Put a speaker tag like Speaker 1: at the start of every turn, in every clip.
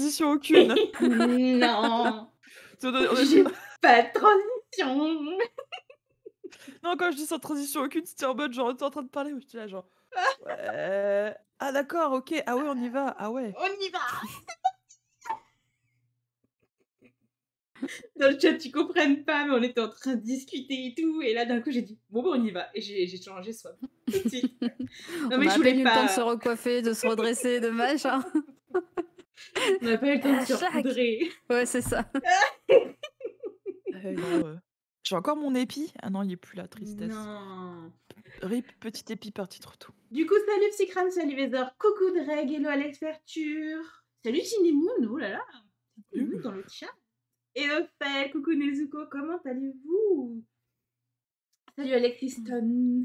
Speaker 1: Transition aucune. non. J'ai pas de transition. non, quand je dis sans transition aucune, c'était en mode genre, es en train de parler, mais suis là genre. Ah d'accord, ok. Ah ouais, on y va. Ah ouais.
Speaker 2: On y va.
Speaker 3: dans le chat, tu comprennes pas, mais on était en train de discuter et tout. Et là, d'un coup, j'ai dit bon, bon, on y va. Et j'ai changé soi.
Speaker 4: Non, on mais je voulais pas.
Speaker 3: le temps de se
Speaker 5: recoiffer, de se redresser, de machin. On n'a pas eu le temps de se
Speaker 1: Ouais, c'est ça. Eh euh, j'ai encore mon épi. Ah non, il est plus là, tristesse. Rip, petit épi parti trop tôt. Du coup, salut
Speaker 3: psychrane, salut Vézor, coucou Dreg, hello Verture. Salut Cinemoon, oh là là. Mmh. dans le chat. Et fait, coucou Nezuko, comment allez-vous Salut Alexiston. Mmh.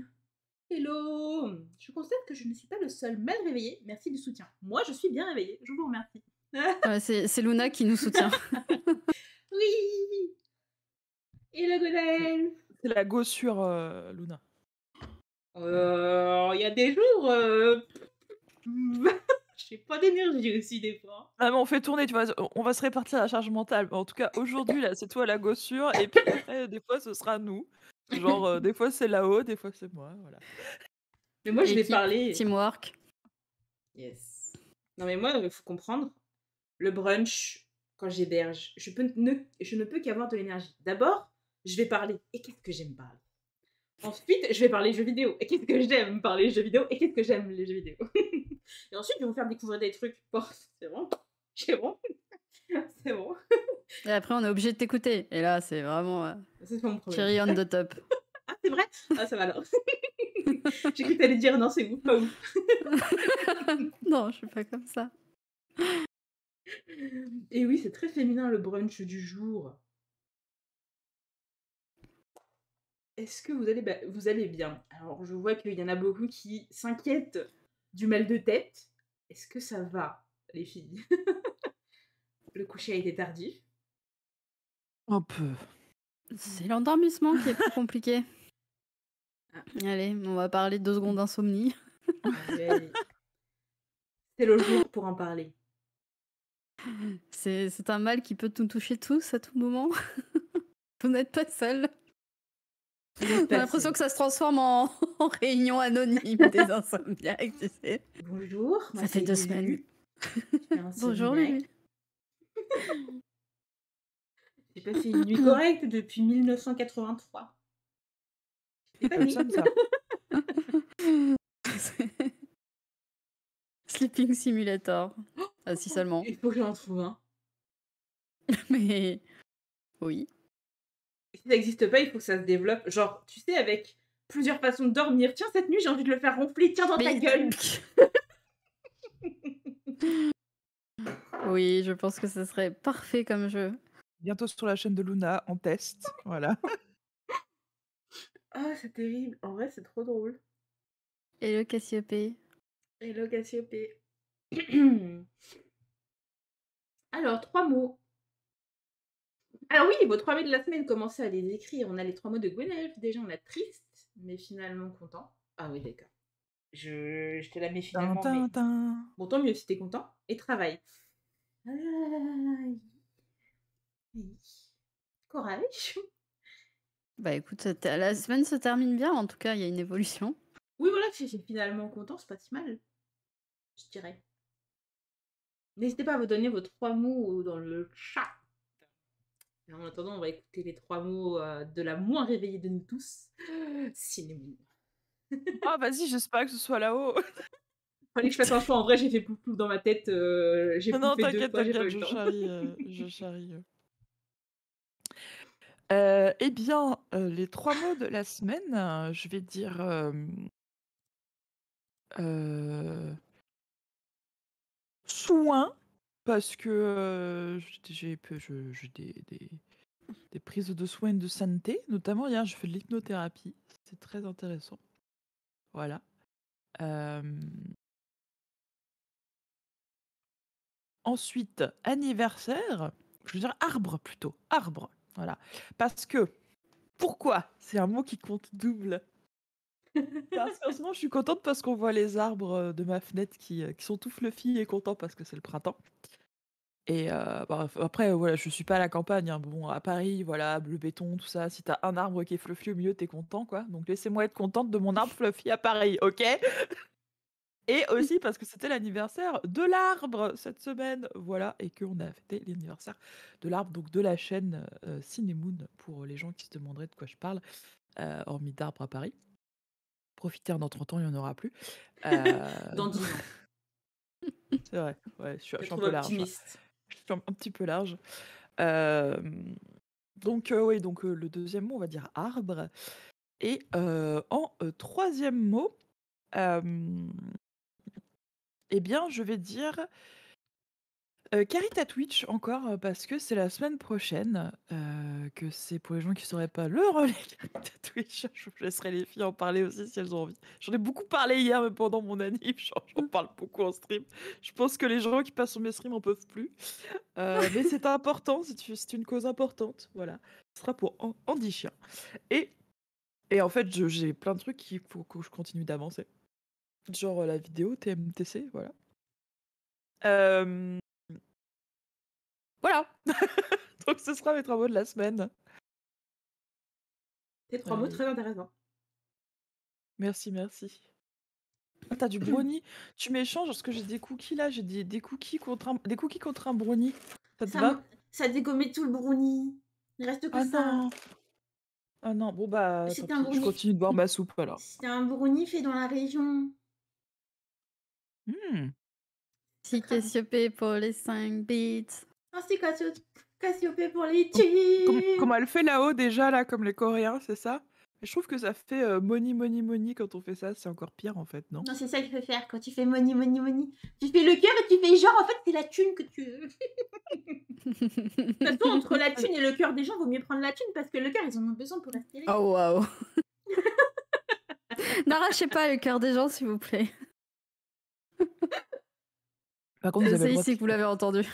Speaker 3: Hello Je constate que je ne suis pas le seul mal réveillé. Merci du soutien. Moi, je suis bien réveillée. Je vous remercie.
Speaker 5: c'est Luna
Speaker 1: qui nous soutient.
Speaker 3: oui Hello, gozelle
Speaker 1: C'est la gossure, euh, Luna. Euh, il y a des jours... Euh, j'ai pas d'énergie aussi, des fois. Ah, mais on fait tourner, tu vois. On va se répartir la charge mentale. En tout cas, aujourd'hui, là, c'est toi la gossure. Et puis après, des fois, ce sera nous. Genre, euh, des fois c'est là-haut, des fois c'est moi. Voilà. Mais moi, je vais parler. Teamwork. Yes. Non, mais moi, il faut comprendre. Le brunch,
Speaker 3: quand j'héberge, je, ne, je ne peux qu'avoir de l'énergie. D'abord, je vais parler. Et qu'est-ce que j'aime parler Ensuite, je vais parler jeux vidéo. Et qu'est-ce que j'aime parler jeux vidéo Et qu'est-ce que j'aime les jeux vidéo Et ensuite, je vais vous faire découvrir des trucs. c'est bon. C'est bon. c'est bon.
Speaker 5: Et après, on est obligé de t'écouter. Et là, c'est vraiment. Euh, c'est mon problème. on the top.
Speaker 3: ah, c'est vrai Ah, ça va alors.
Speaker 5: J'ai cru que t'allais dire non, c'est vous, pas vous. non, je suis pas comme ça. Et
Speaker 2: oui, c'est très féminin le brunch du jour.
Speaker 3: Est-ce que vous allez, bah, vous allez bien Alors, je vois qu'il y en a beaucoup qui s'inquiètent du mal de tête. Est-ce que ça va, les filles Le coucher a été tardif,
Speaker 5: un peu. C'est l'endormissement qui est plus compliqué. Ah. Allez, on va parler de deux secondes d'insomnie. C'est le jour pour en parler. C'est un mal qui peut nous toucher tous à tout moment. Vous n'êtes pas seul. J'ai l'impression que ça se transforme en, réunion anonyme des insomniaques, Bonjour.
Speaker 3: Ça fait deux semaines. Bonjour, j'ai passé une nuit correcte depuis 1983.
Speaker 2: C'est
Speaker 5: pas Sleeping Simulator. Ah, si seulement. Il faut que j'en trouve un. Mais oui.
Speaker 2: Si ça n'existe pas, il faut que ça se développe.
Speaker 3: Genre, tu sais, avec plusieurs façons de dormir. Tiens, cette nuit, j'ai envie de le faire ronfler. Tiens, dans ta gueule.
Speaker 5: oui, je pense que ce serait parfait comme jeu bientôt sur la chaîne de Luna en test. voilà.
Speaker 3: Ah, c'est terrible. En vrai, c'est trop drôle.
Speaker 5: Hello Cassiope
Speaker 3: Hello Cassiope Alors, trois mots. Alors ah oui, vos trois mots de la semaine, commencez à les écrire. On a les trois mots de Gwenelf Déjà, on a triste, mais finalement content. Ah oui, d'accord. Je, je te la mets finalement. Bon, tant mieux si t'es content. Et travail. Courage.
Speaker 5: Bah écoute, la semaine se termine bien, en tout cas, il y a une évolution.
Speaker 3: Oui, voilà, j'ai finalement content, c'est pas si mal. Je dirais. N'hésitez pas à vous donner vos trois mots dans le chat. En attendant, on va écouter les trois mots euh, de la moins réveillée de nous tous, Cinémine. Ah, vas-y, bah, j'espère que ce soit là-haut. Fallait que je fasse un choix. En vrai, j'ai fait pouf dans ma tête. Euh,
Speaker 4: j'ai non, deux t'inquiète, je, charrie.
Speaker 1: je charrie. Euh, eh bien, euh, les trois mots de la semaine, euh, je vais dire. soin, parce que j'ai des, prises de soins de santé. Notamment, hier, je fais de l'hypnothérapie. C'est très intéressant. Voilà.
Speaker 2: Ensuite, anniversaire.
Speaker 1: Je veux dire arbre plutôt. Arbre. Voilà. Parce que, pourquoi C'est un mot qui compte double. Sérieusement, je suis contente parce qu'on voit les arbres euh, de ma fenêtre qui, euh, qui sont tout fluffy et contents parce que c'est le printemps. Et euh, bah, après, voilà, je suis pas à la campagne. Hein. Bon, à Paris, voilà, bleu béton, tout ça. Si t'as un arbre qui est fluffy au milieu, t'es content, quoi. Donc laissez-moi être contente de mon arbre fluffy à Paris, ok et aussi parce que c'était l'anniversaire de l'arbre cette semaine, voilà, et qu'on a fêté l'anniversaire de l'arbre, donc de la chaîne euh, euh pour les gens qui se demanderaient de quoi je parle, euh, hormis d'arbre à Paris. Profitez, en 30 ans, il n'y en aura plus. Euh, dans 10 ans. C'est vrai, je suis, un peu large. Je suis un, petit peu large. donc, oui, donc le deuxième mot, on va dire arbre. Et en troisième mot, eh bien, je vais dire Carita Twitch encore parce que c'est la semaine prochaine que c'est pour les gens qui ne sauraient pas le relais Carita Twitch. Je laisserai les filles en parler aussi si elles ont envie. J'en ai beaucoup parlé hier mais pendant mon anime, j'en mmh. parle beaucoup en stream. Je pense que les gens qui passent sur mes streams en peuvent plus. mais c'est important, c'est une cause importante. Voilà, ce sera pour Andy Chien. Et, et en fait, j'ai plein de trucs qu'il faut que je continue d'avancer genre la vidéo TMTC, voilà. Voilà. Donc ce sera mes trois mots de la semaine. Tes trois mots très intéressants. Merci, merci. Ah, t'as du brownie. tu m'échanges parce que j'ai des cookies là, j'ai des, cookies contre un, des cookies contre un brownie. Ça te dégommait tout le brownie. Il reste que ah ça. Ah non, bon bah, je continue de boire ma soupe alors. C'est
Speaker 5: un brownie fait dans la région. Hmm. Si ah, Cassiopée pour les 5 bits. Merci Cassiopée pour les
Speaker 3: Comment Comme, elle
Speaker 1: fait là-haut déjà, là, comme les Coréens, c'est ça Je trouve que ça fait moni moni moni quand on fait ça. C'est encore pire en fait, non
Speaker 3: Non, c'est ça qu'il faut faire quand tu fais moni moni moni Tu fais le cœur et tu fais genre, en fait, c'est la thune que tu. de
Speaker 5: toute
Speaker 3: façon, entre la thune et le cœur des gens, vaut mieux prendre la thune parce que le cœur, ils en ont besoin pour respirer.
Speaker 5: Oh waouh N'arrachez pas le cœur des gens, s'il vous plaît c'est ici que vous l'avez entendu.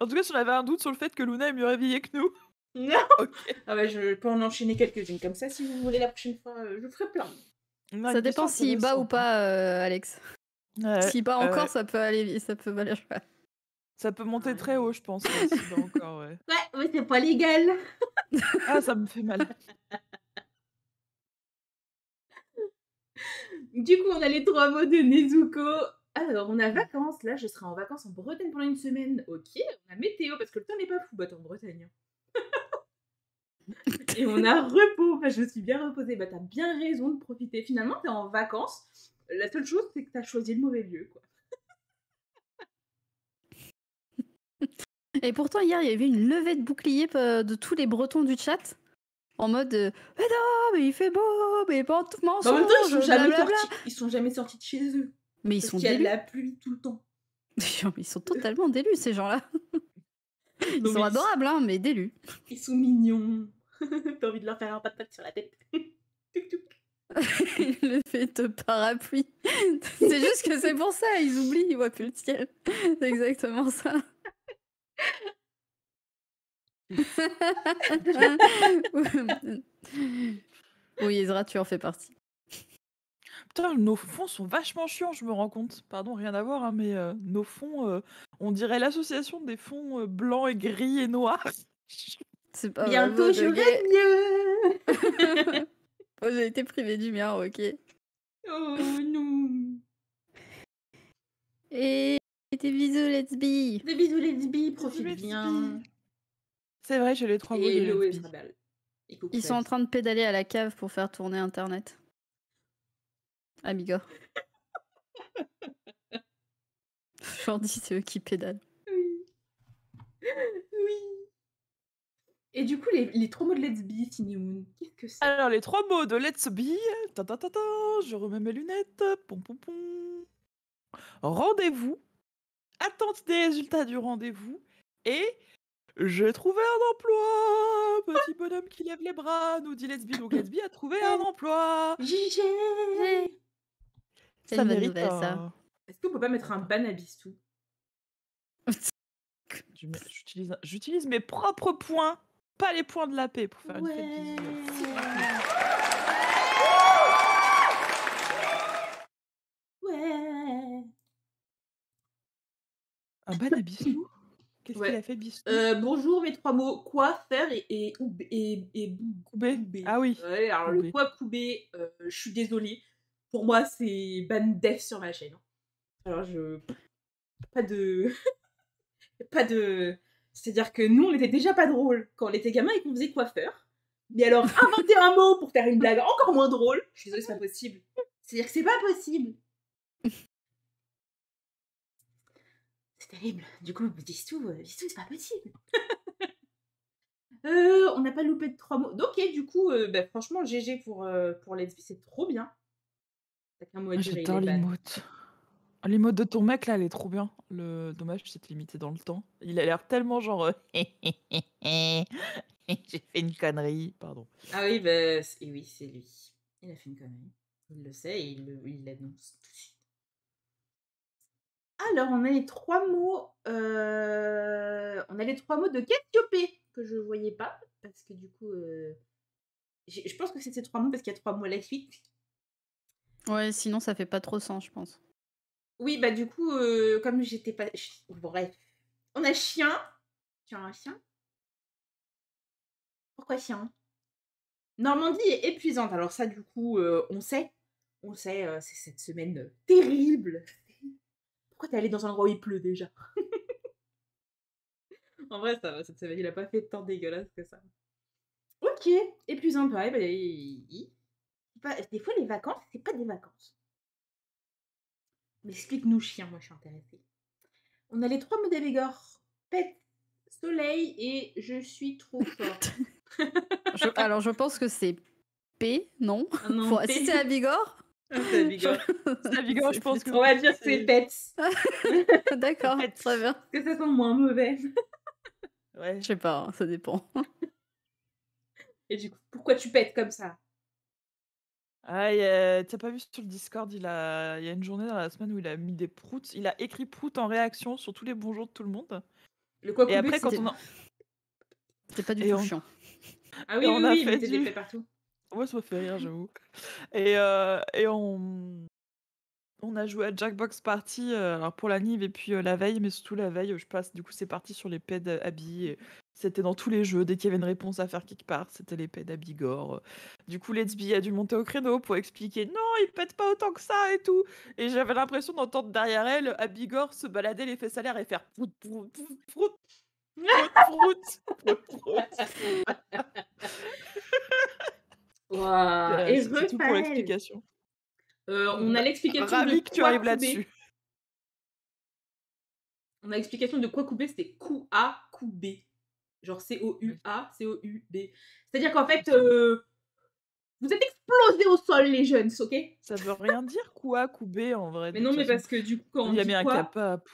Speaker 1: en tout cas, si on avait un doute sur le fait que Luna est mieux réveillée que nous. Non Ah bah, je peux en enchaîner quelques-unes comme ça. Si vous voulez la prochaine fois, euh, je ferai plein. ça dépend s'il si bat ou
Speaker 5: pas, euh,
Speaker 1: Alex. s'il bat encore, ça peut aller ça peut Ça peut monter très haut, je pense. Hein, ouais. mais c'est pas légal. ah, ça me fait mal.
Speaker 3: Du coup, on a les trois mots de Nezuko alors, on a mmh. vacances, là je serai en vacances en Bretagne pendant une semaine. Ok, on a météo parce que le temps n'est pas fou, bah t'es en Bretagne. Hein. et on a repos, enfin je suis bien reposée. Bah t'as bien raison de profiter. Finalement, t'es en vacances. La seule chose, c'est que t'as choisi le mauvais lieu, quoi.
Speaker 5: Et pourtant, hier, il y avait une levée de boucliers de tous les Bretons du chat en mode euh, Mais non, mais il fait beau, mais pas tout bah, mensonge. En
Speaker 3: ils sont jamais sortis de chez
Speaker 5: eux. Mais ils sont il y a la
Speaker 3: pluie tout le temps.
Speaker 5: ils sont totalement délus, ces gens-là. Ils sont adorables, hein, mais délus. Ils sont mignons.
Speaker 3: T'as envie de leur faire un patate sur la tête. tuk
Speaker 5: tuk. le fait de parapluie. c'est juste que c'est pour ça, ils oublient, ils voient plus le ciel. C'est exactement ça.
Speaker 1: oui, Ezra, tu en fais partie. Putain, nos fonds sont vachement chiants, je me rends compte. Pardon, rien à voir, hein, mais euh, nos fonds, euh, on dirait l'association des fonds euh, blancs et gris et noirs. C'est pas Bientôt, mieux
Speaker 4: Vous
Speaker 5: oh, J'ai été privé du mien, ok.
Speaker 1: Oh
Speaker 4: non
Speaker 5: Et des bisous, let's be Des bisous, let's be, profite
Speaker 1: bien C'est vrai, j'ai
Speaker 5: les trois mots. Ils sont en train de pédaler à la cave pour faire tourner Internet. Amiga. J'en c'est eux qui pédalent. Oui.
Speaker 1: Oui. Et du coup, les, trois mots de Let's Be, Tiny qu'est-ce que c'est Alors, les trois mots de Let's Be, ta ta ta ta, je remets mes lunettes, pom pom pom. Rendez-vous, attente des résultats du rendez-vous, et j'ai trouvé un emploi Petit bonhomme qui lève les bras, nous dit Let's Be, donc Let's Be a trouvé un emploi ça
Speaker 4: ça.
Speaker 3: Est-ce qu'on peut pas mettre un ban à Bistou
Speaker 1: J'utilise mes propres points, pas les points de la paix, pour faire une fête
Speaker 2: Ouais. Un ban à Bistou Qu'est-ce ouais.
Speaker 3: qu'il a fait Bistou euh, Bonjour, mes trois mots. Quoi faire et, et, Ah oui. alors le quoi coubé euh, je suis désolée pour moi, c'est ban Death sur ma chaîne. Hein. Alors, je. Pas de. pas de. C'est-à-dire que nous, on n'était déjà pas drôle quand on était gamin et qu'on faisait coiffeur. Mais alors, inventer un mot pour faire une blague encore moins drôle, je suis désolée, c'est pas possible. C'est-à-dire que c'est pas possible. C'est terrible. Du coup, dis tout, dis tout, c'est pas possible. euh, on n'a pas loupé de trois mots. Donc, okay, du coup, euh, bah, franchement, franchement, GG pour, euh, pour Let's Be, c'est trop bien. Ah, j'adore
Speaker 1: ah, les mots de ton mec là, elle est trop bien. Le dommage, c'est limité dans le temps. Il a l'air tellement genre euh, j'ai fait une connerie, pardon. Ah oui,
Speaker 3: bah, oui, c'est lui. Il a fait une connerie. Il le sait et il l'annonce Alors, on a les trois mots. Euh, on a les trois mots de Ketiopé que je voyais pas parce que du coup, euh, je pense que c'était trois mots parce qu'il y a trois mots à la suite
Speaker 5: Ouais, sinon ça fait pas trop sens, je pense.
Speaker 2: Oui, bah du coup, euh, comme j'étais pas. Bref. On a chien. Tu as un chien Pourquoi chien
Speaker 3: Normandie est épuisante. Alors ça, du coup, euh, on sait. On sait, euh, c'est cette semaine terrible. Pourquoi t'es allé dans un endroit où il pleut déjà En vrai, ça va, cette semaine, il a pas fait tant dégueulasse que ça. Ok, épuisante, pareil, bah, des fois, les vacances, c'est pas des vacances. Mais explique-nous, chien, moi je suis intéressée. On a les trois mots d'Alégor pète, soleil et je suis trop forte.
Speaker 5: alors, je pense que c'est P, non, ah Si c'est à
Speaker 3: Bigorre ah, c'est à
Speaker 1: je pense. On va dire c'est Pète.
Speaker 5: D'accord, très bien. Que ça sent moins mauvais.
Speaker 1: ouais, je sais pas, hein, ça dépend.
Speaker 3: Et du coup, pourquoi tu
Speaker 4: pètes
Speaker 1: comme ça ah, t'as pas vu sur le Discord, il a, il y a une journée dans la semaine où il a mis des proutes. Il a écrit prout en réaction sur tous les bonjours de tout le monde. Le quoi Et après, quand on, C'était pas du tout chiant. Ah oui, oui, on a fait partout. Ouais, ça m'a fait rire, j'avoue. Et, euh, on... a joué à Jackbox Party euh, alors pour la Nive et puis euh, la veille, mais surtout la veille, je passe. Du coup, c'est parti sur les pets habillés. C'était dans tous les jeux. Dès qu'il y avait une réponse à faire quelque part, c'était l'épée d'Abigor. Du coup, Let's Be a dû monter au créneau pour expliquer non, il pète pas autant que ça et tout. Et j'avais l'impression d'entendre derrière elle Abigor se balader les fesses à et faire prout, prout, prout, prout. prout, prout, wow. c'est tout pour l'explication.
Speaker 3: Euh, on a l'explication de que tu arrives là-dessus. On a l'explication de quoi couper, c'était coup A, coup B. Genre C-O-U-A, C-O-U-B. C'est-à-dire qu'en fait, euh, vous êtes explosés au sol, les jeunes, ok Ça veut rien dire quoi, coubé en vrai. Mais non, mais parce que du coup, quand on. Il y a bien un cap-up.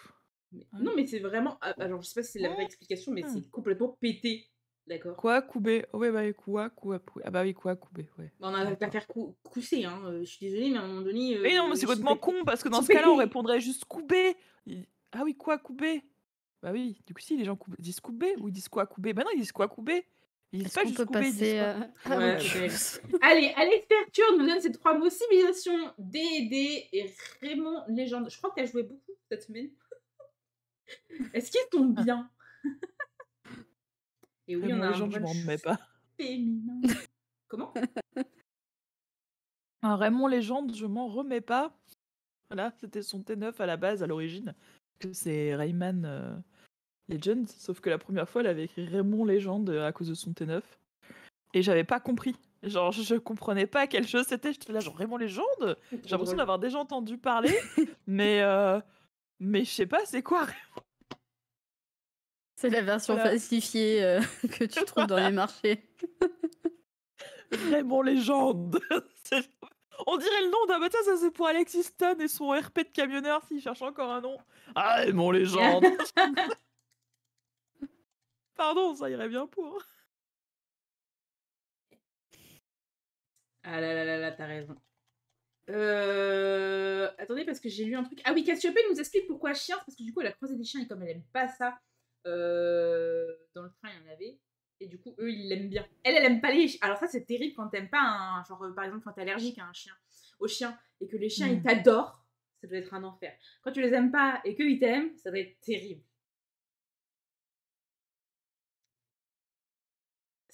Speaker 3: Non, mais c'est vraiment. Ah, alors, je sais pas si c'est la vraie explication, mais hein. c'est complètement pété. D'accord.
Speaker 1: Quoi, coubé oh, bah Oui, bah, quoi, coubé Ah, bah oui, quoi, coubé, ouais. Bah, on a
Speaker 3: pas à faire cou hein. Euh, je suis désolée, mais à un moment donné. mais euh, non, mais c'est complètement con, parce que dans ce cas-là, on
Speaker 1: répondrait juste coubé. Ah oui, quoi, coubé bah oui, du coup, si les gens disent coupé ou ils disent quoi couper Bah non, ils disent quoi couper Ils disent pas juste couper euh, ah,
Speaker 3: Allez, à Perture nous donne ces trois mots civilisation, D&D et Raymond Légende. Je crois qu'elle a joué beaucoup cette semaine. Est-ce qu'il tombe bien
Speaker 1: Et
Speaker 4: oui, Raymond on a Légende, un je m'en remets pas.
Speaker 1: Féminin. Comment un Raymond Légende, je m'en remets pas. Voilà, c'était son T9 à la base, à l'origine. C'est Rayman. Euh, jeunes sauf que la première fois, elle avait écrit Raymond Légende euh, à cause de son T9. Et j'avais pas compris. Genre, je comprenais pas quelle chose c'était. J'étais là, genre Raymond Légende J'ai l'impression d'avoir déjà entendu parler, mais, euh, mais je sais pas, c'est quoi C'est
Speaker 5: la version falsifiée euh, que tu trouves dans les marchés.
Speaker 1: Raymond Légende On dirait le nom d'un ça c'est pour Alexis Stone et son RP de camionneur s'il cherche encore un nom. Ah, Raymond Légende Pardon, ça irait bien pour.
Speaker 2: Ah là là là t'as raison. Euh, attendez, parce que
Speaker 3: j'ai lu un truc. Ah oui, Cassiopée nous explique pourquoi chien. Parce que du coup, elle a croisé des chiens et comme elle aime pas ça, euh, dans le train, il y en avait. Et du coup, eux, ils l'aiment bien. Elle, elle aime pas les chiens. Alors, ça, c'est terrible quand t'aimes pas un. Genre, euh, par exemple, quand t'es allergique à un chien, au chien, et que les chiens, ils hmm. t'adorent, ça doit
Speaker 2: être un enfer. Quand tu les aimes pas et qu'eux, ils t'aiment, ça doit être terrible.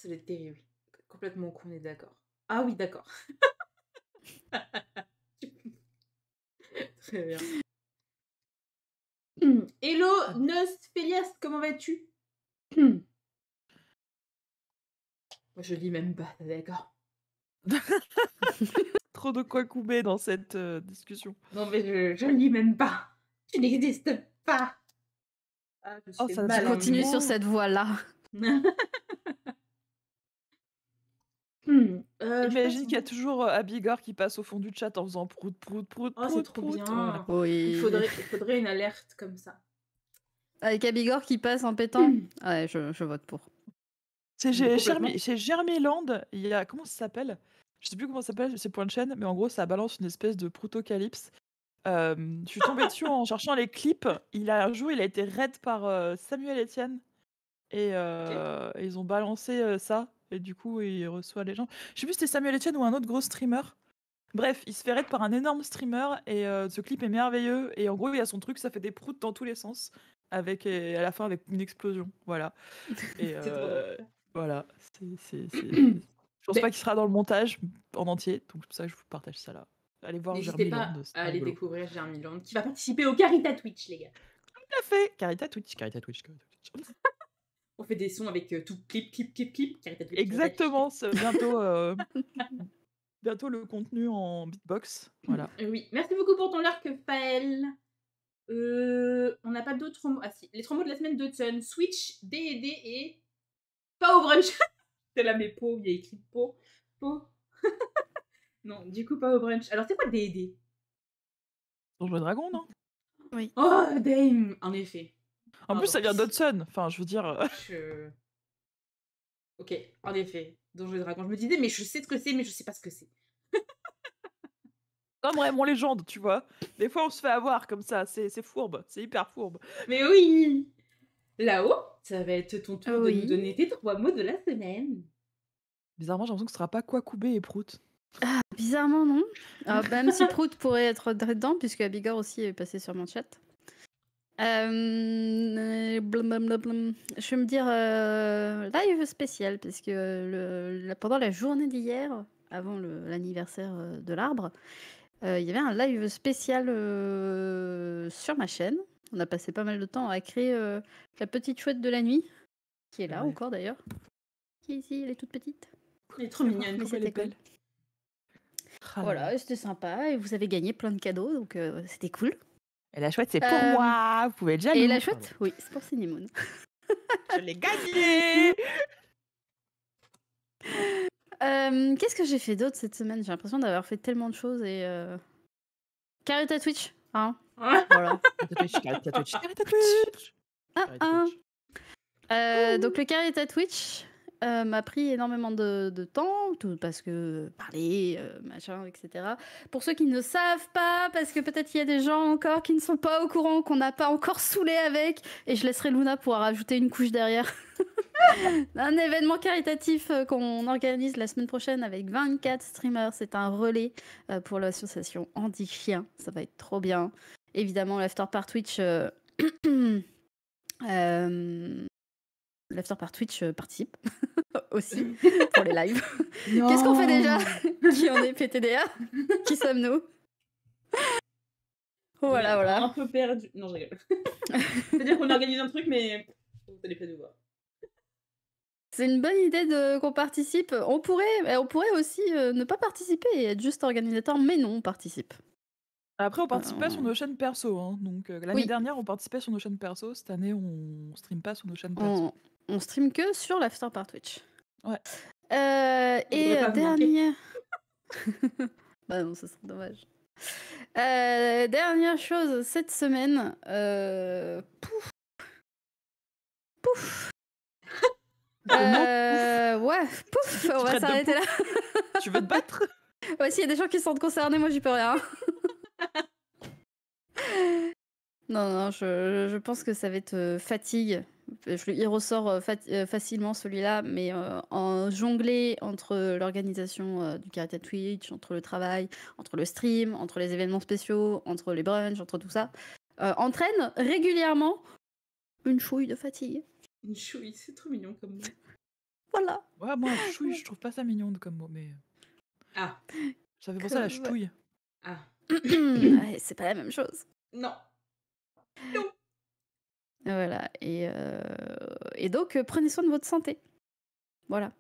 Speaker 2: C'est terrible. Complètement con, on est d'accord. Ah oui, d'accord. Très bien. Hello Hello, ah. comment vas-tu moi Je lis même pas, d'accord.
Speaker 1: Trop de quoi couper dans cette euh, discussion. Non, mais je, je lis même pas. Tu n'existes pas.
Speaker 3: Ah, je oh, continue sur cette
Speaker 5: voie-là.
Speaker 1: Mmh. Euh, j'imagine Imagine qu'il y a toujours euh, Abigor qui passe au fond du chat en faisant prout, prout, prout, oh, prout, prout. Il, faudrait, une alerte comme ça.
Speaker 5: Avec Abigor qui passe en pétant mmh.
Speaker 1: Ouais, je, vote pour. C'est chez, il y a. Comment ça s'appelle Je sais plus comment ça s'appelle, c'est point de chaîne, mais en gros, ça balance une espèce de proutocalypse je suis tombée dessus en cherchant les clips. Il a un jour, il a été raid par euh, Samuel Etienne. Et ils ont balancé ça et du coup il reçoit les gens. Je sais plus c'était Samuel Etienne ou un autre gros streamer. Bref, il se fait raid par un énorme streamer et euh, ce clip est merveilleux. Et en gros, il y a son truc, ça fait des proutes dans tous les sens, avec à la fin avec une explosion, voilà. Et, euh, voilà, Je pense pas qu'il sera dans le montage en entier, donc c'est pour ça que je vous partage ça là. Allez voir N'hésitez pas à aller
Speaker 3: découvrir Germiland qui va participer au Carita Twitch, les gars.
Speaker 1: Tout à fait Carita Twitch, Carita Twitch, Carita Twitch.
Speaker 3: on fait des sons avec euh, tout clip, clip, clip, clip. Exactement,
Speaker 1: ce bientôt, euh, bientôt le contenu en beatbox. Voilà.
Speaker 3: Euh, oui, merci beaucoup pour ton que Faël. on n'a pas d'autres mots. Ah si, les trois mots de la semaine d'Hudson Switch, D&D et pas au brunch. C'est là mes pots, il y a écrit pot. non, du coup, pas au brunch. Alors, c'est quoi D&D
Speaker 1: Donjon Dragon, non
Speaker 3: Oui. Oh, dame
Speaker 1: En effet. En plus, ça vient d'Hudson. Enfin, je veux dire. Euh. Euh, ok, en effet. danger et Dragons. Je me disais, mais je sais ce que c'est, mais je sais pas ce que c'est. Non, vraiment légende, tu vois. Des fois, on se fait avoir comme ça. C'est fourbe. C'est hyper fourbe. Mais oui Là-haut, ça va être ton tour de nous donner
Speaker 5: tes trois mots de la semaine.
Speaker 1: Bizarrement, j'ai l'impression que ce sera pas couper et Prout.
Speaker 5: Ah, bizarrement, non. Ah, bah, même si Prout pourrait être dedans, puisque Abigor aussi est passé sur mon chat. Euh, Je vais me dire euh, live spécial, parce que le, pendant la journée d'hier, avant l'anniversaire euh, de l'arbre, il y avait un live spécial sur ma chaîne. On a passé pas mal de temps à créer la petite chouette de la nuit, qui est là encore d'ailleurs. Qui est ici, elle est toute petite. Elle est trop mignonne, mais c'était ah Voilà, c'était sympa et vous avez gagné plein de cadeaux, donc c'était cool.
Speaker 1: Et la chouette, c'est pour euh, moi. Vous pouvez déjà Et la chouette
Speaker 5: Oui, c'est pour Cinnamon. Je l'ai gagnée euh, Qu'est-ce que j'ai fait d'autre cette semaine J'ai l'impression d'avoir fait tellement de choses et. Euh... Twitch hein
Speaker 4: Voilà.
Speaker 5: donc le carré Twitch, euh, m'a pris énormément de, temps, parce que parler, euh, machin, etc. Pour ceux qui ne savent pas, parce que peut-être il y a des gens encore qui ne sont pas au courant, qu'on n'a pas encore saoulé avec, et je laisserai Luna pouvoir ajouter une couche derrière. un événement caritatif euh, qu'on organise la semaine prochaine avec 24 streamers. C'est un relais pour l'association Andy Chien. Ça va être trop bien. Évidemment, l'after par Twitch. l'after par Twitch euh, participe aussi pour les lives. Qu'est-ce qu'on fait déjà Qui en est PTDA Qui sommes-nous oh, Voilà, voilà. Un peu perdu. Non, je
Speaker 3: C'est-à-dire qu'on organise un truc, mais
Speaker 5: C'est une bonne idée qu'on participe. On pourrait, on pourrait aussi euh, ne pas participer et être juste organisateur, mais non, on participe.
Speaker 1: Après, on participe pas sur nos chaînes perso. Hein, donc euh, l'année dernière, on participait sur nos chaînes perso. Cette année, on stream pas sur nos chaînes perso on stream que sur l'after par Twitch.
Speaker 5: Ouais. Euh, et dernière... bah non, ça serait dommage. Euh, dernière chose cette semaine. Euh... Pouf. Pouf. Bah euh, ouais, pouf, on va s'arrêter là. tu veux te battre Ouais, s'il y a des gens qui sont concernés, moi j'y peux rien. non, non, je, je pense que ça va te euh, fatigue euh, il ressort euh, euh, facilement celui-là, mais en jongler entre l'organisation du caractère Twitch, entre le travail, entre le stream, entre les événements spéciaux, entre les brunchs, entre tout ça, entraîne régulièrement une chouille de fatigue. Une
Speaker 3: chouille, c'est trop mignon comme mot.
Speaker 1: Voilà. Ouais, moi, chouille, je trouve pas ça mignon comme mot, mais. Ah. Ça fait à la ch'touille. Ah.
Speaker 5: c'est pas la même chose. Non. Non. Voilà. Et, euh, et donc, euh, prenez soin de votre santé. Voilà.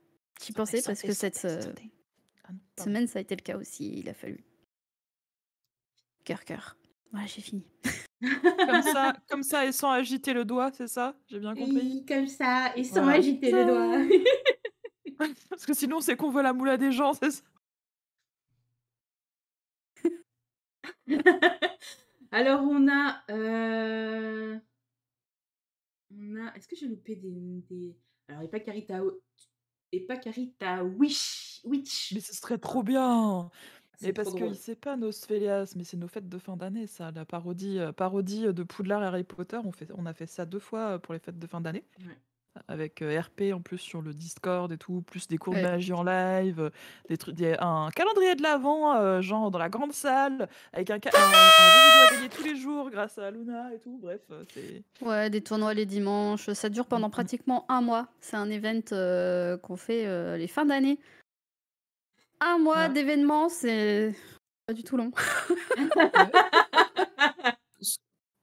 Speaker 5: J'y pensais parce que cette euh, ah, semaine, ça a été le cas aussi. Il a fallu. Cœur, cœur. Voilà, j'ai
Speaker 1: fini. comme, ça, comme ça, et sans agiter le doigt, c'est ça J'ai bien compris. comme
Speaker 3: ça, et sans agiter le
Speaker 1: doigt. parce que sinon, c'est qu'on veut la moula des gens, c'est ça
Speaker 3: Alors, on a. Est-ce que j'ai loupé des,
Speaker 1: des. Alors, pas Carita Wish Witch Mais ce serait trop bien mais parce que sait pas Nosfélias, mais c'est nos fêtes de fin d'année, ça, la parodie, euh, parodie de Poudlard Harry Potter. On, fait, on a fait ça deux fois euh, pour les fêtes de fin d'année avec euh, RP en plus sur le Discord et tout, plus des cours de magie en live, des un calendrier de l'avant, euh, genre dans la grande salle, avec un, ca- un, à gagner tous les jours grâce à Luna et tout. Bref, euh, c'est. Ouais, des tournois les dimanches. Ça dure pendant
Speaker 5: pratiquement un mois. C'est un event qu'on fait les fins d'année. Un mois d'événement d'événements, c'est pas du tout long.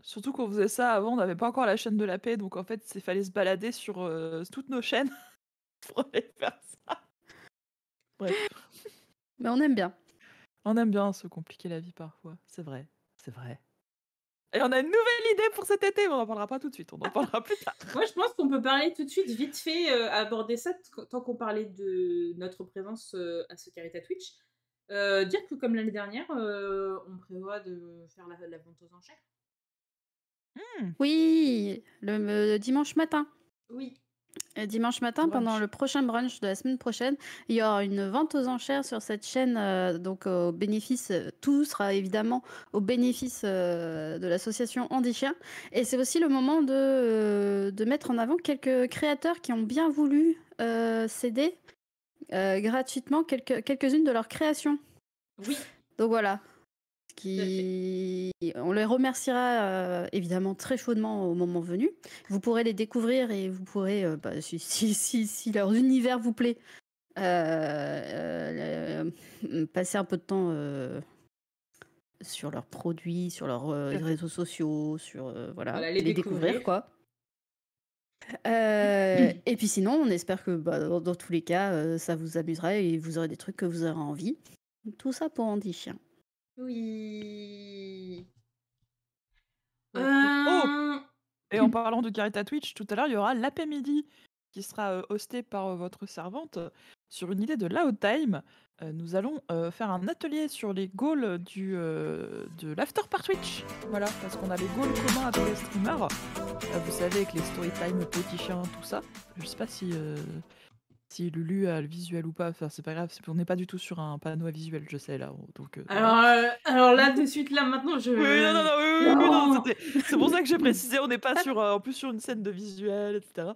Speaker 1: Surtout qu'on faisait ça avant, on n'avait pas encore la chaîne de la paix, donc en fait, il fallait se balader sur euh, toutes nos chaînes pour aller faire ça. Mais on aime bien. On aime bien se compliquer la vie parfois, c'est vrai, c'est vrai. Et on a une nouvelle idée pour cet été, mais on n'en parlera pas tout de suite, on en parlera plus tard. Moi, je pense qu'on peut parler
Speaker 3: tout de suite, vite fait, euh, aborder ça, tant qu'on parlait de notre présence euh, à ce Twitch. dire que, comme l'année dernière, on prévoit de faire la vente aux enchères.
Speaker 5: Mmh. Oui, le, euh, dimanche matin. Oui. dimanche matin, pendant le prochain brunch de la semaine prochaine, il y aura une vente aux enchères sur cette chaîne. Euh, donc, au bénéfice, euh, tout sera évidemment au bénéfice de l'association Chien. Et c'est aussi le moment de, mettre en avant quelques créateurs qui ont bien voulu céder gratuitement quelques-unes de leurs créations. Oui. Donc voilà, on les remerciera euh, évidemment très chaudement au moment venu. Vous pourrez les découvrir et vous pourrez, euh, bah, si, leur univers vous plaît, euh, passer un peu de temps sur leurs produits, sur leurs réseaux sociaux, sur voilà, les, découvrir. quoi. et puis sinon, on espère que bah, dans, tous les cas, ça vous amusera et vous aurez des trucs que vous aurez envie. Tout ça pour Andy Chien.
Speaker 1: Oui. Euh, oh Et en parlant de Carita Twitch, tout à l'heure, il y aura l'après-midi qui sera euh, hosté par euh, votre servante sur une idée de Lao Time. nous allons faire un atelier sur les goals du, de l'after par Twitch. Voilà, parce qu'on a les goals communs avec les streamers. vous savez, avec les story time, petit chiens, tout ça. Je sais pas si si Lulu a le visuel ou pas, enfin, c'est pas grave, on n'est pas du tout sur un panneau à visuel, je sais là. Donc, euh, Alors, euh, alors là, de suite, là, maintenant, je. Oui, non, non, non, oh. c'est pour ça que j'ai précisé, on n'est pas sur, euh, en plus sur une scène de visuel, etc.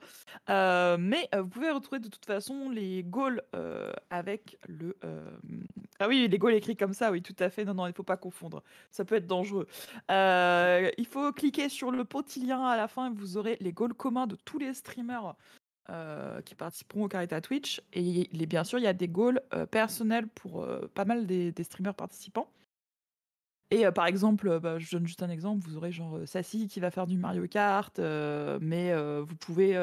Speaker 1: mais vous pouvez retrouver de toute façon les goals avec le. Ah oui, les goals écrits comme ça, oui, tout à fait. Non, non, il ne faut pas confondre. Ça peut être dangereux. il faut cliquer sur le petit lien à la fin vous aurez les goals communs de tous les streamers euh, qui participeront au Carita Twitch. Et, bien sûr, il y a des goals euh, personnels pour euh, pas mal des, streamers participants. Et par exemple, bah, je donne juste un exemple, vous aurez genre Sassy qui va faire du Mario Kart, mais vous pouvez,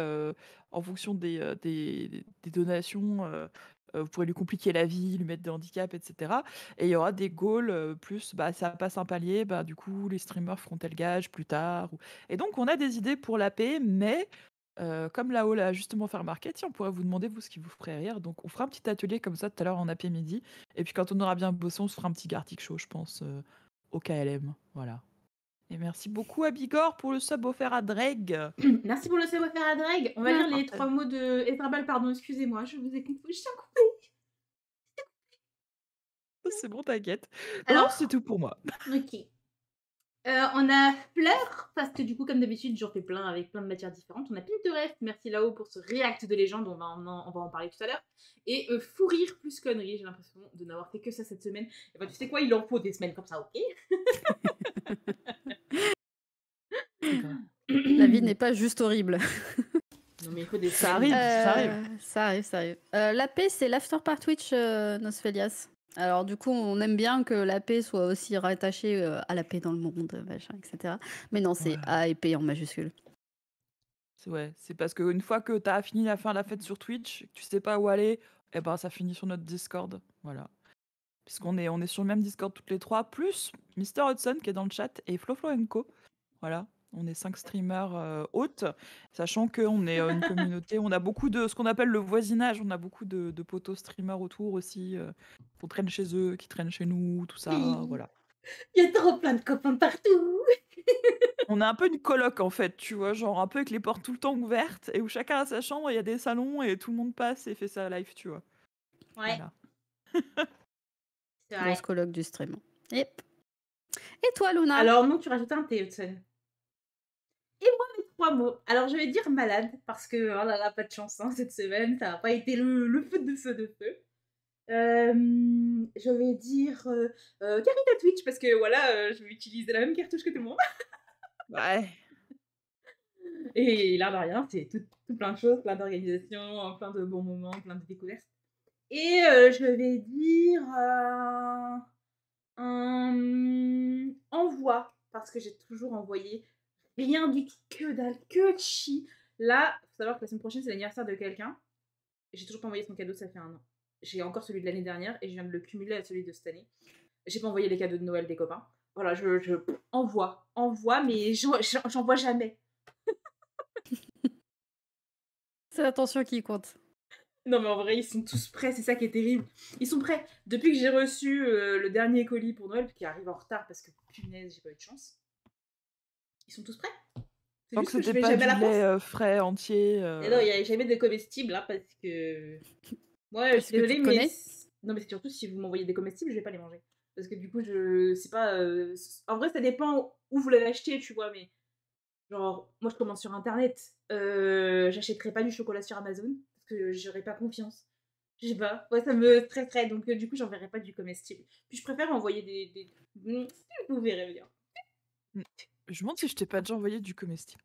Speaker 1: en fonction des, des, donations, vous pourrez lui compliquer la vie, lui mettre des handicaps, etc. Et il y aura des goals plus, bah, ça passe un palier, bah, du coup, les streamers feront tel gage plus tard. Et donc, on a des idées pour la paix, mais euh, comme là-haut l'a justement fait remarquer, on pourrait vous demander, vous, ce qui vous ferait rire. Donc on fera un petit atelier comme ça tout à l'heure en après midi et puis quand on aura bien bossé, on se fera un petit gartic chaud, je pense, euh, au KLM. Voilà. Et merci beaucoup à Bigor pour le sub offert à Dreg.
Speaker 3: Merci pour le sub offert à Dreg. On va lire les trois mots de Ezrabal, pardon, excusez-moi, je vous ai coupé, je
Speaker 1: oh, C'est bon, t'inquiète. Alors c'est tout pour moi.
Speaker 3: OK. Euh, on a Fleur, parce que du coup, comme d'habitude, j'en fais plein avec plein de matières différentes. On a Pinterest, merci là-haut pour ce react de légende, on va en, on va en parler tout à l'heure. Et euh, fou rire plus Conneries, j'ai l'impression de n'avoir fait que ça cette semaine. Et ben, tu sais quoi, il en faut des semaines comme ça, ok
Speaker 5: La vie n'est pas juste horrible. non, mais euh, ça, arrive, ça arrive, ça arrive. la paix, c'est l'after par Twitch, Nosfelias. Alors du coup, on aime bien que la paix soit aussi rattachée euh, à la paix dans le monde, euh, etc. Mais non, c'est A et P en majuscule.
Speaker 1: C'est ouais, c'est parce qu'une fois que tu as fini la fin de la fête sur Twitch, que tu sais pas où aller, et eh ben ça finit sur notre Discord, voilà. Puisqu'on est on est sur le même Discord toutes les trois, plus Mister Hudson qui est dans le chat et Flo Co. Voilà, on est cinq streamers euh, hôtes, sachant qu'on est euh, une communauté, on a beaucoup de ce qu'on appelle le voisinage, on a beaucoup de, poteaux streamers autour aussi, euh, qu'on traîne chez eux, qui traînent chez nous, tout ça, voilà. Il y a trop plein de copains partout. On a un peu une coloc en fait, tu vois, genre un peu avec les portes tout le temps ouvertes et où chacun a sa chambre, il y a des salons et tout le monde passe et fait sa live, tu vois.
Speaker 5: Ouais,
Speaker 1: c'est du stream. Et
Speaker 5: toi,
Speaker 3: Luna
Speaker 1: Alors non, tu rajoutes
Speaker 3: un T, et moi, mes trois mots. Alors, je vais dire malade, parce que, oh là là, pas de chance, hein, cette semaine, ça n'a pas été le, feu de feu de feu. Euh, je vais dire euh, euh Twitch parce que voilà, euh, je vais utiliser la même cartouche que tout le monde.
Speaker 6: ouais.
Speaker 3: Et là rien, c'est tout, plein de choses, plein d'organisations, plein de bons moments, plein de découvertes. Et je vais dire un envoi parce que j'ai toujours envoyé rien du tout, que dalle, que chi. Là, faut savoir que la semaine prochaine, c'est l'anniversaire de quelqu'un. J'ai toujours pas envoyé son cadeau, ça fait un an. J'ai encore celui de l'année dernière et je viens de le cumuler à celui de cette année. J'ai pas envoyé les cadeaux de Noël des copains. Voilà, je, envoie, envoie, mais j'envoie
Speaker 5: jamais. c'est l'attention qui compte. Non,
Speaker 3: mais en vrai, ils sont tous prêts, c'est ça qui est terrible. Ils sont prêts. Depuis que j'ai reçu euh, le dernier colis pour Noël, qui arrive en retard parce que punaise, j'ai pas eu de chance ils sont tous prêts.
Speaker 1: Donc c'était pas jamais du lait euh, frais entier. Euh. non, il n'y
Speaker 3: a jamais de comestibles là hein, parce que moi je les désolée non mais c'est surtout si vous m'envoyez des comestibles, je vais pas les manger parce que du coup je sais pas euh, en vrai ça dépend où vous l'avez acheté, tu vois mais genre moi je commence sur internet, j'achèterai pas du chocolat sur Amazon parce que j'aurais pas confiance. Je sais pas, ouais, ça me stresserait donc du coup j'enverrai pas du comestible. Puis je préfère envoyer des, des... vous verrez bien.
Speaker 1: Mm. Je me demande si je t'ai pas déjà envoyé du comestible.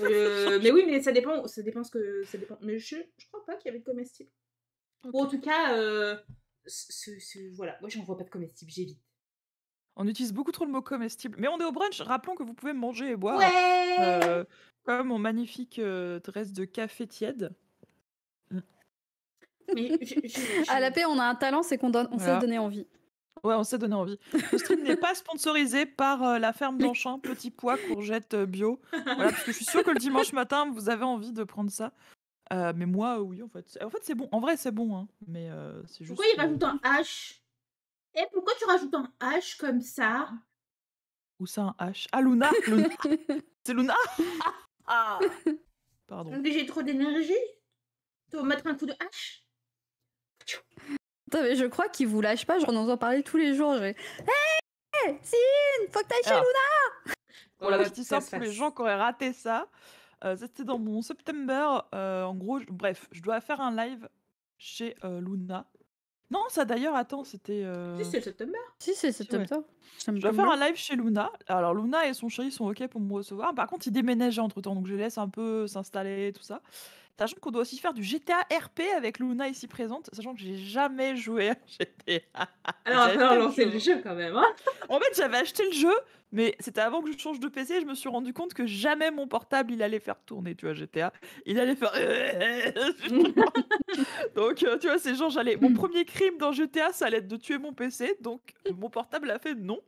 Speaker 3: Euh, mais oui, mais ça dépend, ça dépend que ça dépend. Mais je, crois pas qu'il y avait de comestible. en tout cas, euh,
Speaker 1: voilà, moi j'en vois pas de comestible, j'ai j'évite. On utilise beaucoup trop le mot comestible. Mais on est au brunch, rappelons que vous pouvez manger et boire. Euh, comme mon magnifique dress de café tiède.
Speaker 5: Mais À la paix, on a un talent, c'est qu'on
Speaker 1: donne, on donner envie. Ouais, on s'est donné envie. Le stream n'est pas sponsorisé par euh, la ferme d'enchant, Petit pois, courgettes euh, bio. Voilà, parce que je suis sûre que le dimanche matin, vous avez envie de prendre ça. Euh, mais moi, oui, en fait. En fait, c'est bon. En vrai, c'est bon. Hein. Mais c'est Pourquoi il rajoute un
Speaker 3: H Et eh, pourquoi tu rajoutes un H comme ça
Speaker 1: Où ça un H
Speaker 3: Ah, Luna, C'est Luna ah Pardon. J'ai trop d'énergie Tu vas mettre un coup de H
Speaker 5: je crois qu'il vous lâche pas, j'en entends parler tous les jours. Hé hey Cine, faut que t'ailles chez ah. Luna
Speaker 1: Pour oh la les gens qui auraient raté ça, euh, c'était dans mon September. Euh, en gros, bref, je dois faire un live chez euh, Luna. Non, ça d'ailleurs, attends, c'était. Si, c'est September. Si, c'est September. Je dois faire un live chez Luna. Alors, Luna et son chéri sont OK pour me recevoir. Par contre, ils déménagent entre temps, donc je les laisse un peu s'installer, tout ça. Sachant qu'on doit aussi faire du GTA RP avec Luna ici présente, sachant que j'ai jamais joué à GTA. Alors, on lancer le jeu quand même. Hein. en fait, j'avais acheté le jeu, mais c'était avant que je change de PC. Je me suis rendu compte que jamais mon portable il allait faire tourner, tu vois, GTA. Il allait faire. donc, euh, tu vois, c'est genre, j'allais. Mon mm. premier crime dans GTA, ça allait être de tuer mon PC. Donc, mon portable a fait non.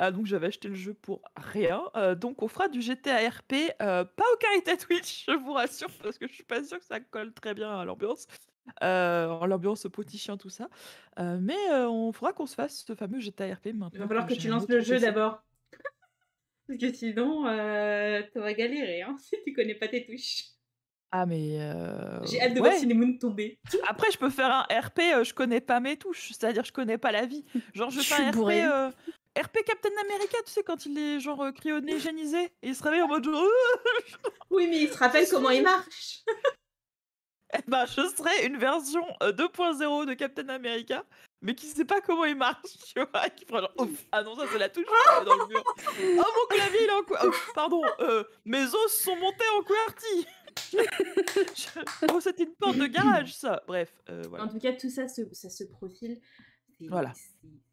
Speaker 1: Euh, donc j'avais acheté le jeu pour rien. Euh, donc on fera du GTA RP, euh, pas au Carité Twitch, je vous rassure, parce que je suis pas sûr que ça colle très bien à l'ambiance. l'ambiance potichien, tout ça. mais on fera qu'on se fasse ce fameux GTA RP maintenant. Il va falloir que, tu lances le jeu d'abord.
Speaker 3: parce
Speaker 1: que sinon, tu vas galérer hein, si tu connais pas tes touches. Ah mais j'ai hâte de voir tomber. Après je peux faire un RP, je connais pas mes touches, c'est-à-dire je connais pas la vie. Genre je fais un bourrée. RP Captain America, tu sais, quand il est genre euh, cryogénisé et il se réveille en mode Oui, mais il se rappelle comment il marche. eh ben, je serais une version 2.0 euh, de Captain America, mais qui sait pas comment il marche, tu vois, qui prend genre, ah non, ça c'est la touche dans le mur. Oh mon clavier, quoi oh, Pardon, euh, mes os sont montés en QWERTY oh, c'était une porte de garage, ça. Bref, voilà. En tout
Speaker 3: cas, tout ça, ça se profile. Voilà.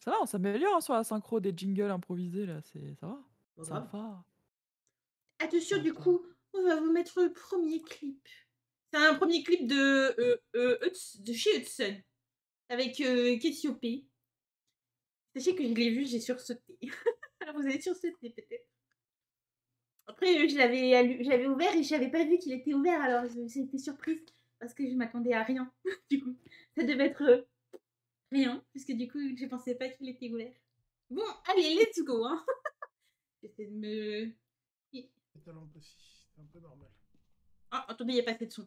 Speaker 1: Ça va, on s'améliore hein, sur la synchro des jingles improvisés là, c'est ça va. Bah, ça va. Attention du coup, on va vous mettre le premier clip. C'est un
Speaker 3: premier clip de, euh, euh, chez Hudson avec euh, Sachez que je l'ai vu, j'ai sursauté. Alors vous avez sursauté peut-être. Après, euh, je l'avais ouvert et je n'avais pas vu qu'il était ouvert, alors j'ai été surprise parce que je m'attendais à rien. du coup, ça devait être rien, puisque du coup, je pensais pas qu'il était ouvert. Bon, allez, let's go, hein. J'essaie de me.
Speaker 2: Ta lampe aussi, c'est un peu normal. Ah, attendez, il n'y a pas assez de son.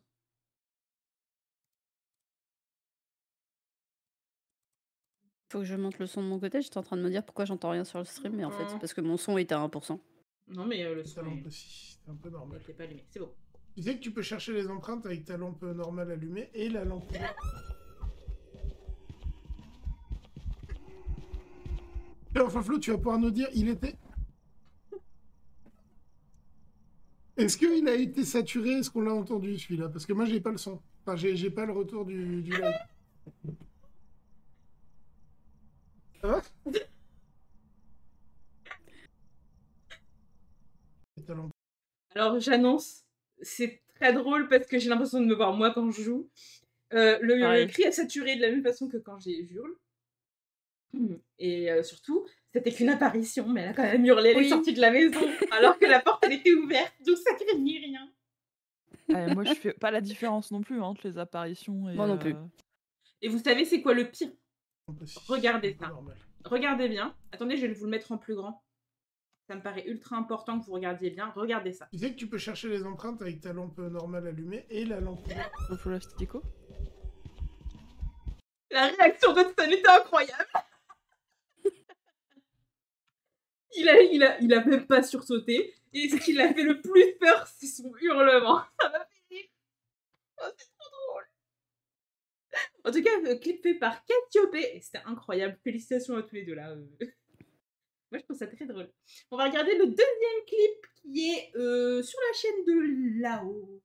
Speaker 2: Faut que
Speaker 5: je monte le son de mon côté, j'étais en train de me dire pourquoi j'entends rien sur le stream, mais en fait, c'est ah. parce que mon son est à 1%.
Speaker 7: Non, mais euh, le son. aussi, c'est un peu normal. pas allumé, c'est bon. Tu sais que tu peux chercher les empreintes avec ta lampe normale allumée et la lampe. Enfin, Flo, tu vas pouvoir nous dire, il était. Est-ce qu'il a été saturé Est-ce qu'on l'a entendu celui-là Parce que moi, j'ai pas le son. Enfin, j'ai pas le retour du, live. Ça va
Speaker 3: Alors, j'annonce, c'est très drôle parce que j'ai l'impression de me voir moi quand je joue. Euh, le le écrit est saturé de la même façon que quand j'ai hurle. Mmh. Et euh, surtout, c'était qu'une apparition, mais elle a quand même hurlé, elle est sortie de la maison, alors
Speaker 1: que la porte, elle était ouverte, donc ça ni rien. Ah, moi, je fais pas la différence non plus hein, entre les apparitions et.
Speaker 4: Moi non plus. Euh,
Speaker 3: et vous savez, c'est quoi le pire
Speaker 1: ah bah Regardez
Speaker 3: ça. Regardez bien. Attendez, je vais vous le mettre en plus grand. Ça me paraît ultra important que
Speaker 7: vous regardiez bien. Regardez ça. Tu sais que tu peux chercher les empreintes avec ta lampe normale allumée et la lampe.
Speaker 1: la
Speaker 3: La réaction de Stan était incroyable il a, même pas sursauté. Et ce qui l'a fait le plus peur, c'est son hurlement. Ça m'a fait Oh, c'est trop drôle. En tout cas, le euh, clip fait par Katiope. Et c'était incroyable. Félicitations à tous les deux là. Euh, moi, je trouve ça très drôle. On va regarder le deuxième clip
Speaker 2: qui est euh, sur la chaîne de là-haut.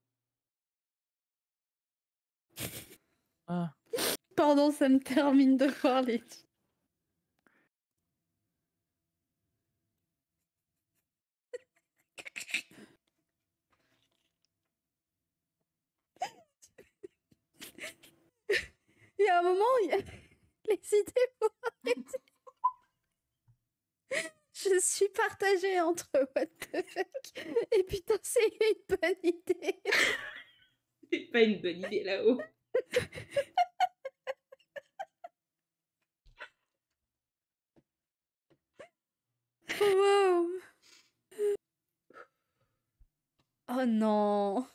Speaker 2: Ah. Pardon, ça me termine de voir les
Speaker 5: un moment, y les idées Je suis partagée entre what the fuck et putain, c'est une bonne idée.
Speaker 3: c'est pas une bonne idée là-haut.
Speaker 5: Oh non.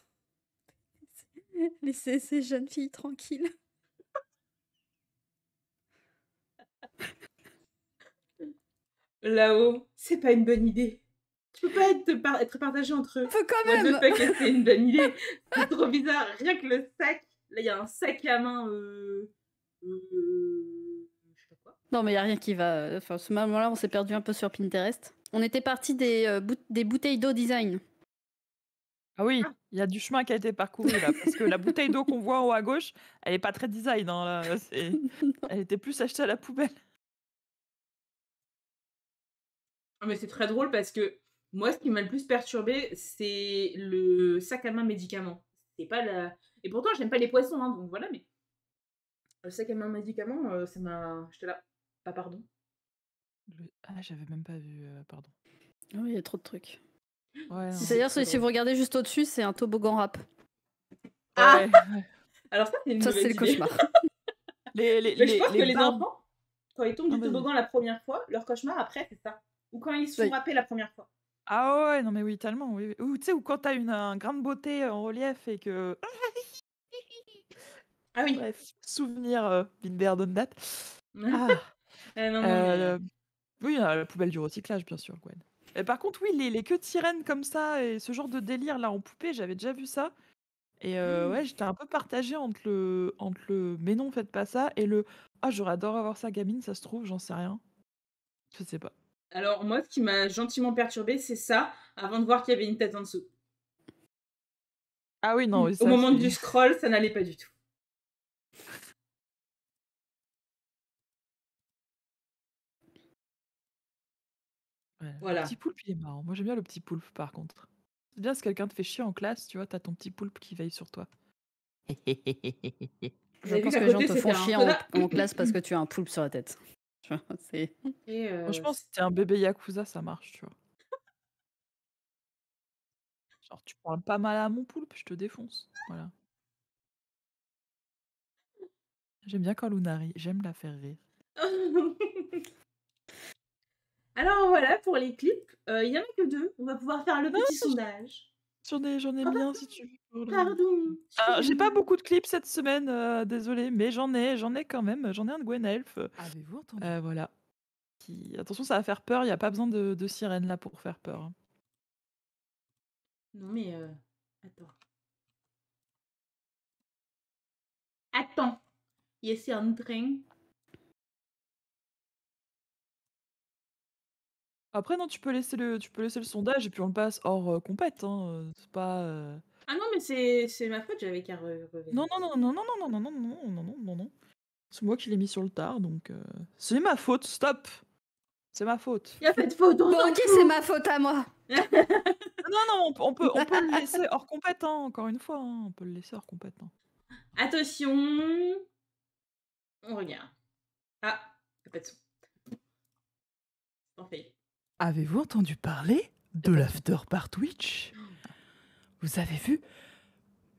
Speaker 5: Laissez ces jeunes filles tranquilles.
Speaker 3: là-haut, c'est pas une bonne idée. Tu peux pas être, partagé entre eux. Faut quand même. que c'est une bonne idée. C'est trop bizarre. Rien que le sac. Là, il y a un sac à main. Euh, euh,
Speaker 4: non,
Speaker 5: mais il y a rien qui va. Euh, enfin, ce moment-là, on s'est perdu un peu sur Pinterest. On était parti des, bouteilles d'eau design.
Speaker 1: Ah oui, ah. il y a du chemin qui a été parcouru là, parce que la bouteille d'eau qu'on voit en haut à gauche, elle est pas très design. Hein, elle était plus achetée à la poubelle. mais c'est très drôle parce que moi, ce qui m'a
Speaker 3: le plus perturbé, c'est le sac à main médicament. C'est pas la. Et pourtant, je n'aime pas les poissons, hein, donc voilà, mais. Le sac à main médicament, euh, ça m'a. J'étais là.
Speaker 1: Pas pardon. Ah, j'avais même pas vu, euh, pardon. Ah oui, il y a trop de trucs. C'est-à-dire, si,
Speaker 5: vous regardez juste au-dessus, c'est un toboggan rap.
Speaker 1: Ah Alors, ça, c'est Ça, c'est le cauchemar. je pense que les enfants,
Speaker 3: quand ils tombent ah, du toboggan la première fois, leur cauchemar après, c'est ça. Ou quand ils se sont la première fois.
Speaker 1: Ah ouais, non mais oui, tellement. Ou tu sais, ou quand t'as une, un grain de beauté euh, en relief et que. ah oui. Bref, souvenir, euh, date. Ah. Euh, non, euh, Oui, la poubelle du recyclage, bien sûr, Gwen. Et par contre, oui, les, les queues de sirène comme ça et ce genre de délire là en poupée, j'avais déjà vu ça. Et mmh. ouais, j'étais un peu partagée entre le, entre le mais non, faites pas ça et le ah, j'aurais adoré avoir ça gamine, ça se trouve, j'en sais rien. Je sais pas.
Speaker 3: Alors moi, ce qui m'a gentiment perturbé, c'est ça,
Speaker 2: avant de voir qu'il y avait une tête en dessous. Ah
Speaker 1: oui, non. Au moment du
Speaker 3: scroll,
Speaker 2: ça n'allait pas du tout. voilà. Le petit
Speaker 1: poulpe, il est marrant. Moi, j'aime bien le petit poulpe, par contre. C'est bien si quelqu'un te fait chier en classe, tu vois, t'as ton petit poulpe qui veille sur toi.
Speaker 4: Je pense que les gens te font chier en, en classe
Speaker 1: parce que tu as un poulpe sur la tête. Et
Speaker 4: je pense que si
Speaker 1: t'es un bébé Yakuza, ça marche, tu vois. Genre, tu parles pas mal à mon poulpe, je te défonce. Voilà. J'aime bien quand Luna j'aime la faire rire.
Speaker 3: Alors voilà pour les clips. Il y en a que deux. On va pouvoir faire le petit sondage. J'en ai, ah bah bien si tu veux. Pardon.
Speaker 1: Ah, j'ai pas beaucoup de clips cette semaine, euh, désolé, mais j'en ai, j'en ai quand même. J'en ai un de Gwen Elf. Euh, Avez-vous ah, entendu euh, Voilà. Attention, ça va faire peur. Il n'y a pas besoin de, sirène là pour faire peur. Hein.
Speaker 2: Non mais euh... attends. Attends. Yes, y un train
Speaker 1: Après, non, tu peux laisser le, tu peux laisser le sondage et puis on le passe hors compète. C'est pas.
Speaker 3: Ah non, mais c'est ma faute, j'avais qu'à revenir. Non,
Speaker 1: non, non, non, non, non, non, non, non, non, non, non, non. C'est moi qui l'ai mis sur le tard, donc. C'est ma faute, stop C'est ma faute. Il pas de faute, Bon, ok, c'est ma faute à moi. Non, non, on, peut- on peut, le laisser hors compète, encore une fois. on peut le laisser hors compète.
Speaker 3: Attention. On regarde. Ah, y pas de son. Parfait.
Speaker 1: Avez-vous entendu parler de l'after par Twitch Vous avez vu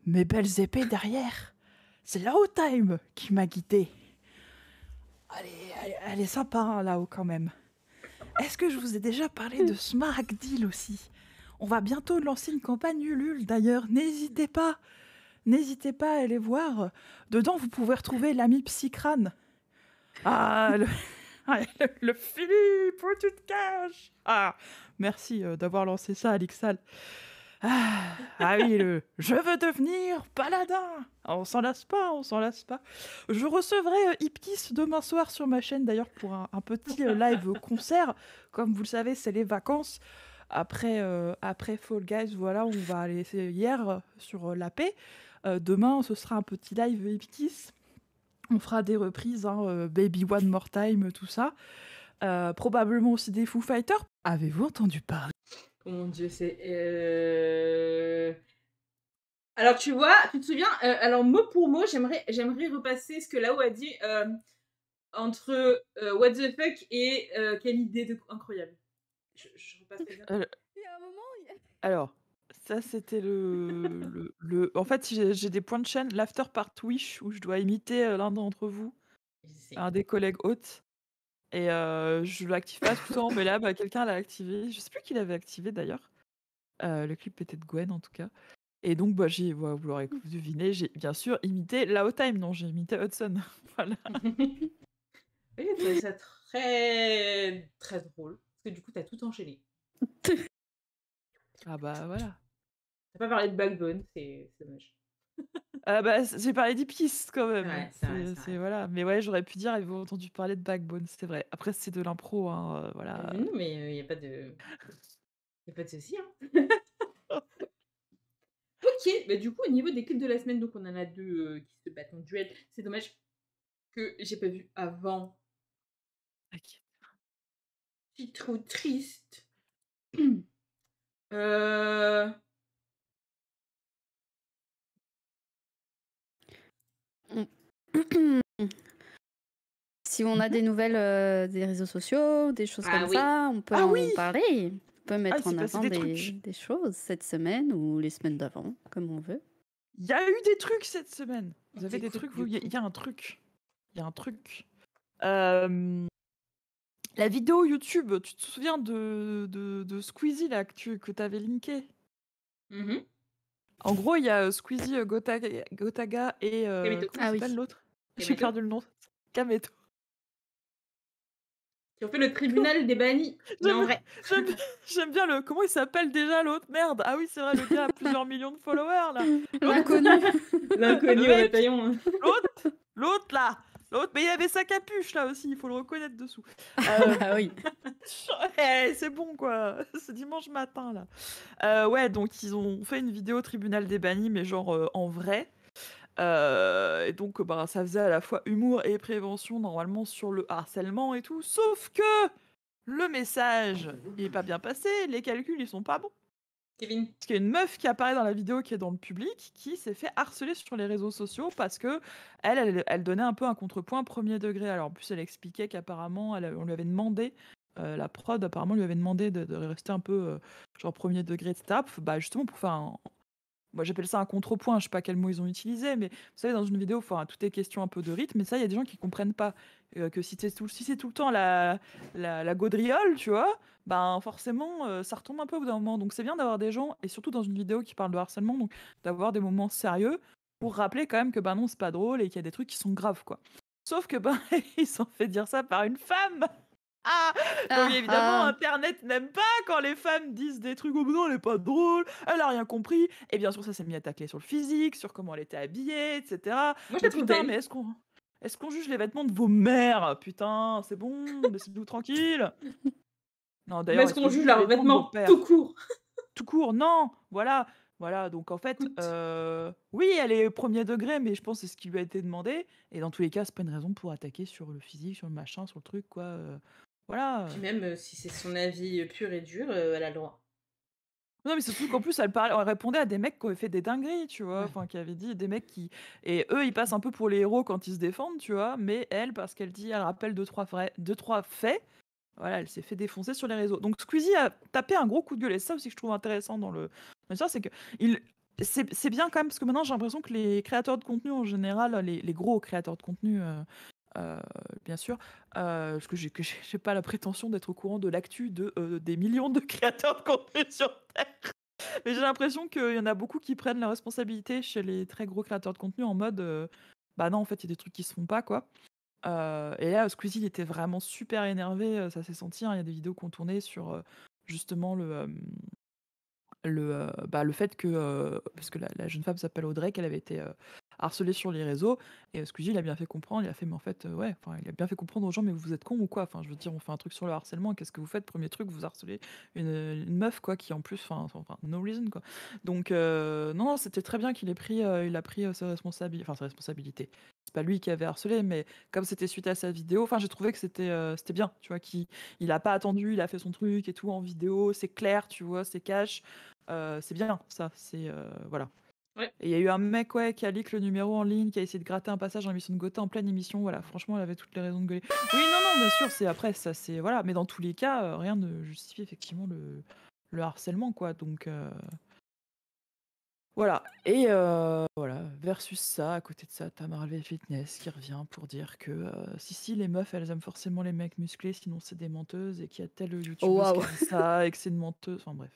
Speaker 1: mes belles épées derrière C'est la haut time qui m'a guidé. Elle est, sympa hein, là-haut quand même. Est-ce que je vous ai déjà parlé de Smart Deal aussi On va bientôt lancer une campagne Ulule d'ailleurs, n'hésitez pas N'hésitez pas à aller voir. Dedans, vous pouvez retrouver l'ami Psychrane. Ah, le... Ah, le, Philippe, où tu te caches Ah, merci euh, d'avoir lancé ça, Alixal. Ah, ah oui, le je veux devenir paladin. Ah, on s'en lasse pas, on s'en lasse pas. Je recevrai euh, Iptis demain soir sur ma chaîne d'ailleurs pour un, petit euh, live concert. Comme vous le savez, c'est les vacances. Après, après Fall Guys, voilà, on va aller hier sur la paix. demain, ce sera un petit live Iptis on fera des reprises, hein, euh, Baby One More Time, tout ça. Euh, probablement aussi des Foo Fighters. Avez-vous entendu parler Oh mon dieu,
Speaker 3: c'est. Euh, alors tu vois, tu te souviens Alors mot pour mot, j'aimerais, j'aimerais repasser ce que Lao a dit entre What the fuck et quelle idée de... incroyable.
Speaker 4: Je, je repasse. Il y a un moment.
Speaker 1: Alors. Ça, c'était le, le, En fait, j'ai des points de chaîne, l'after part Twitch, où je dois imiter l'un d'entre vous, un des collègues hôtes. Et je l'active pas tout le temps, mais là, bah, quelqu'un l'a activé. Je sais plus qui l'avait activé d'ailleurs. le clip était de Gwen en tout cas. Et donc, bah, j'ai, vous l'aurez mmh. deviné, j'ai bien sûr imité la Lao Time. Non, j'ai imité Hudson. voilà. oui, c'est très, très drôle. Parce que du coup, tu as tout enchaîné. Ah bah voilà.
Speaker 3: T'as pas parlé de Backbone, c'est dommage.
Speaker 1: Ah bah, j'ai parlé pistes quand même. Ouais, c'est voilà. Mais ouais, j'aurais pu dire, ils vous entendu parler de Backbone C'est vrai. Après, c'est de l'impro. Hein, euh, voilà. Bah, non,
Speaker 3: mais il euh, a pas de. Il a pas de souci. Hein. ok, bah, du coup, au niveau des clips de la semaine, donc on en a deux euh, qui se battent en duel. C'est dommage que j'ai pas vu avant. Ok.
Speaker 2: Je suis trop triste. euh.
Speaker 5: si on a des nouvelles euh, des réseaux sociaux, des choses ah comme ça, on peut ah en parler. On peut ah, mettre en avant des, choses cette semaine ou les semaines d'avant, comme on veut.
Speaker 1: Il y a eu des trucs cette semaine. Vous avez des trucs, il vous... y, y, a un truc. Il y a un truc. Euh, la vidéo YouTube, tu te souviens de, de, Squeezie là, que tu avais linké mm-hmm. En gros, il y a Squeezie, euh, Gotaga, et. Euh, l'autre j'ai perdu le nom. Kameto. Ils ont fait le tribunal des bannis. en vrai. J'aime bien le. Comment il s'appelle déjà l'autre Merde. Ah oui, c'est vrai, le gars a plusieurs millions de followers là. L'inconnu. L'inconnu, hein. L'autre L'autre là L'autre, mais il avait sa capuche là aussi, il faut le reconnaître dessous. Euh, ah oui. Eh, c'est bon quoi, c'est dimanche matin là. Euh, ouais, donc ils ont fait une vidéo tribunal des bannis, mais genre euh, en vrai. Euh, et donc, bah, ça faisait à la fois humour et prévention normalement sur le harcèlement et tout. Sauf que le message, n'est est pas bien passé, les calculs, ils sont pas bons. Kevin. Parce qu'il y a une meuf qui apparaît dans la vidéo qui est dans le public qui s'est fait harceler sur les réseaux sociaux parce que elle, elle, donnait un peu un contrepoint premier degré. Alors en plus, elle expliquait qu'apparemment, on lui avait demandé, euh, la prod apparemment lui avait demandé de, rester un peu euh, genre premier degré de tape, bah, justement pour faire un, moi j'appelle ça un contrepoint, je sais pas quel mot ils ont utilisé, mais vous savez, dans une vidéo, enfin, tout est question un peu de rythme, mais ça, il y a des gens qui comprennent pas euh, que si, tout, si c'est tout le temps la, la, gaudriole, tu vois, ben forcément, euh, ça retombe un peu au bout d'un moment. Donc c'est bien d'avoir des gens, et surtout dans une vidéo qui parle de harcèlement, donc d'avoir des moments sérieux pour rappeler quand même que ben non, c'est pas drôle et qu'il y a des trucs qui sont graves, quoi. Sauf que ben, ils s'en fait dire ça par une femme
Speaker 4: ah, oui évidemment, ah, ah.
Speaker 1: Internet n'aime pas quand les femmes disent des trucs oh, au bout non, elle est pas drôle, elle a rien compris. Et eh bien sûr, ça s'est mis à tacler sur le physique, sur comment elle était habillée, etc. Moi, je putain, mais est-ce qu'on est juge les vêtements de vos mères Putain, c'est bon, laissez-nous tranquille. Non, d'ailleurs, est-ce qu'on juge leurs vêtements, tout court Tout court, non. Voilà, voilà. Donc en fait, euh, oui, elle est premier degré, mais je pense c'est ce qui lui a été demandé. Et dans tous les cas, c'est pas une raison pour attaquer sur le physique, sur le machin, sur le truc, quoi. Euh.
Speaker 3: Voilà. même euh, si c'est son avis euh, pur et dur, euh, elle a le droit.
Speaker 1: Non, mais surtout qu'en plus, elle, parlait, répondait à des mecs qui avaient fait des dingueries, tu vois, enfin, qui avaient dit des mecs qui. Et eux, ils passent un peu pour les héros quand ils se défendent, tu vois, mais elle, parce qu'elle dit, elle rappelle deux, trois, deux, trois faits, voilà, elle s'est fait défoncer sur les réseaux. Donc Squeezie a tapé un gros coup de gueule, et ça aussi que je trouve intéressant dans le. Ça, c'est que. Il... C'est bien quand même, parce que maintenant, j'ai l'impression que les créateurs de contenu, en général, les, gros créateurs de contenu, euh, bien sûr, euh, parce que je n'ai pas la prétention d'être au courant de l'actu de, euh, des millions de créateurs de contenu sur Terre. Mais j'ai l'impression qu'il y en a beaucoup qui prennent la responsabilité chez les très gros créateurs de contenu en mode bah non, en fait, il y a des trucs qui se font pas, quoi. et là, Squeezie, il était vraiment super énervé, ça s'est senti. Hein. Il y a des vidéos qu'on tournait sur justement le. le, bah, le fait que, parce que la, la jeune femme s'appelle Audrey, qu'elle avait été harcelé sur les réseaux. Et Squeezie, euh, il a bien fait comprendre, il a fait, mais en fait, euh, ouais, il a bien fait comprendre aux gens, mais vous êtes con ou quoi Enfin, je veux dire, on fait un truc sur le harcèlement, qu'est-ce que vous faites Premier truc, vous harcelez une, meuf, quoi, qui en plus, enfin, no reason, quoi. Donc, euh, non, c'était très bien qu'il ait pris, il a pris ses, responsab... enfin, ses responsabilités. C'est pas lui qui avait harcelé, mais comme c'était suite à sa vidéo, enfin, j'ai trouvé que c'était c'était bien, tu vois, qu'il il a pas attendu, il a fait son truc et tout en vidéo, c'est clair, tu vois, c'est cash. c'est bien, ça, c'est. voilà il y a eu un mec qui a leak le numéro en ligne, qui a essayé de gratter un passage dans l'émission de Gotha en pleine émission. Voilà, franchement, elle avait toutes les raisons de gueuler. Oui, non, non, bien sûr, c'est après, ça c'est. Voilà, mais dans tous les cas, euh, rien ne justifie effectivement le, harcèlement, quoi. Donc. Euh, voilà, et euh, voilà, versus ça, à côté de ça, t'as Marvel Fitness qui revient pour dire que si, si, les meufs, elles aiment forcément les mecs musclés, sinon c'est des menteuses, et qu'il y a tel YouTube oh, qui a ça, et que c'est une menteuse, enfin bref.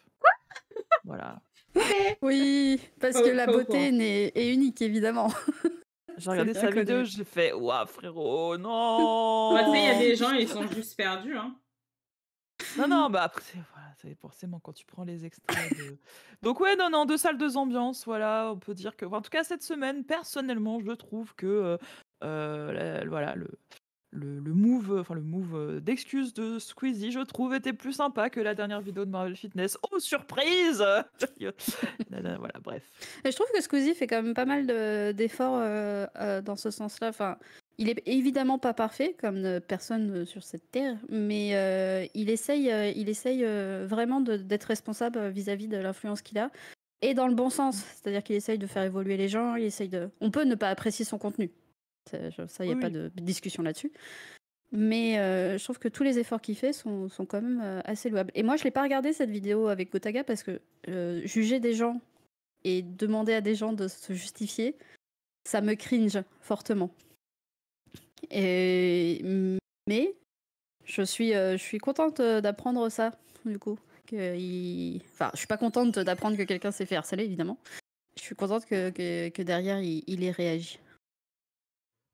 Speaker 1: Voilà.
Speaker 5: Oui, parce que la beauté est, est unique, évidemment.
Speaker 1: J'ai regardé sa vidéo, j'ai fait wa frérot, non bah, il y a des gens, ils sont juste perdus. Hein. Non, non, bah après, voilà, c'est forcément quand tu prends les extraits. De... Donc, ouais, non, non, deux salles, deux ambiances, voilà, on peut dire que. en tout cas, cette semaine, personnellement, je trouve que. Euh, euh, voilà, le, le, move, enfin le move euh, d'excuse de Squeezie, je trouve, était plus sympa que la dernière vidéo de Marvel Fitness. Oh surprise Voilà, bref.
Speaker 5: je trouve que Squeezie fait quand même pas mal d'efforts euh, euh, dans ce sens-là. Enfin, il est évidemment pas parfait comme personne sur cette terre, mais il essaye, il essaye vraiment d'être responsable vis-à-vis de l'influence qu'il a et dans le bon sens. C'est-à-dire qu'il essaye de faire évoluer les gens. Il essaye de. On peut ne pas apprécier son contenu. Euh, ça, il n'y a pas de discussion là-dessus. Mais euh, je trouve que tous les efforts qu'il fait sont, sont, quand même euh, assez louables. Et moi, je ne l'ai pas regardé cette vidéo avec Gotaga parce que juger des gens et demander à des gens de se justifier, ça me cringe fortement. Et... Mais je suis, je suis contente d'apprendre ça, du coup. Que il... Enfin, je suis pas contente d'apprendre que quelqu'un s'est fait harceler, évidemment. Je suis contente que, que, derrière, il, il ait réagi.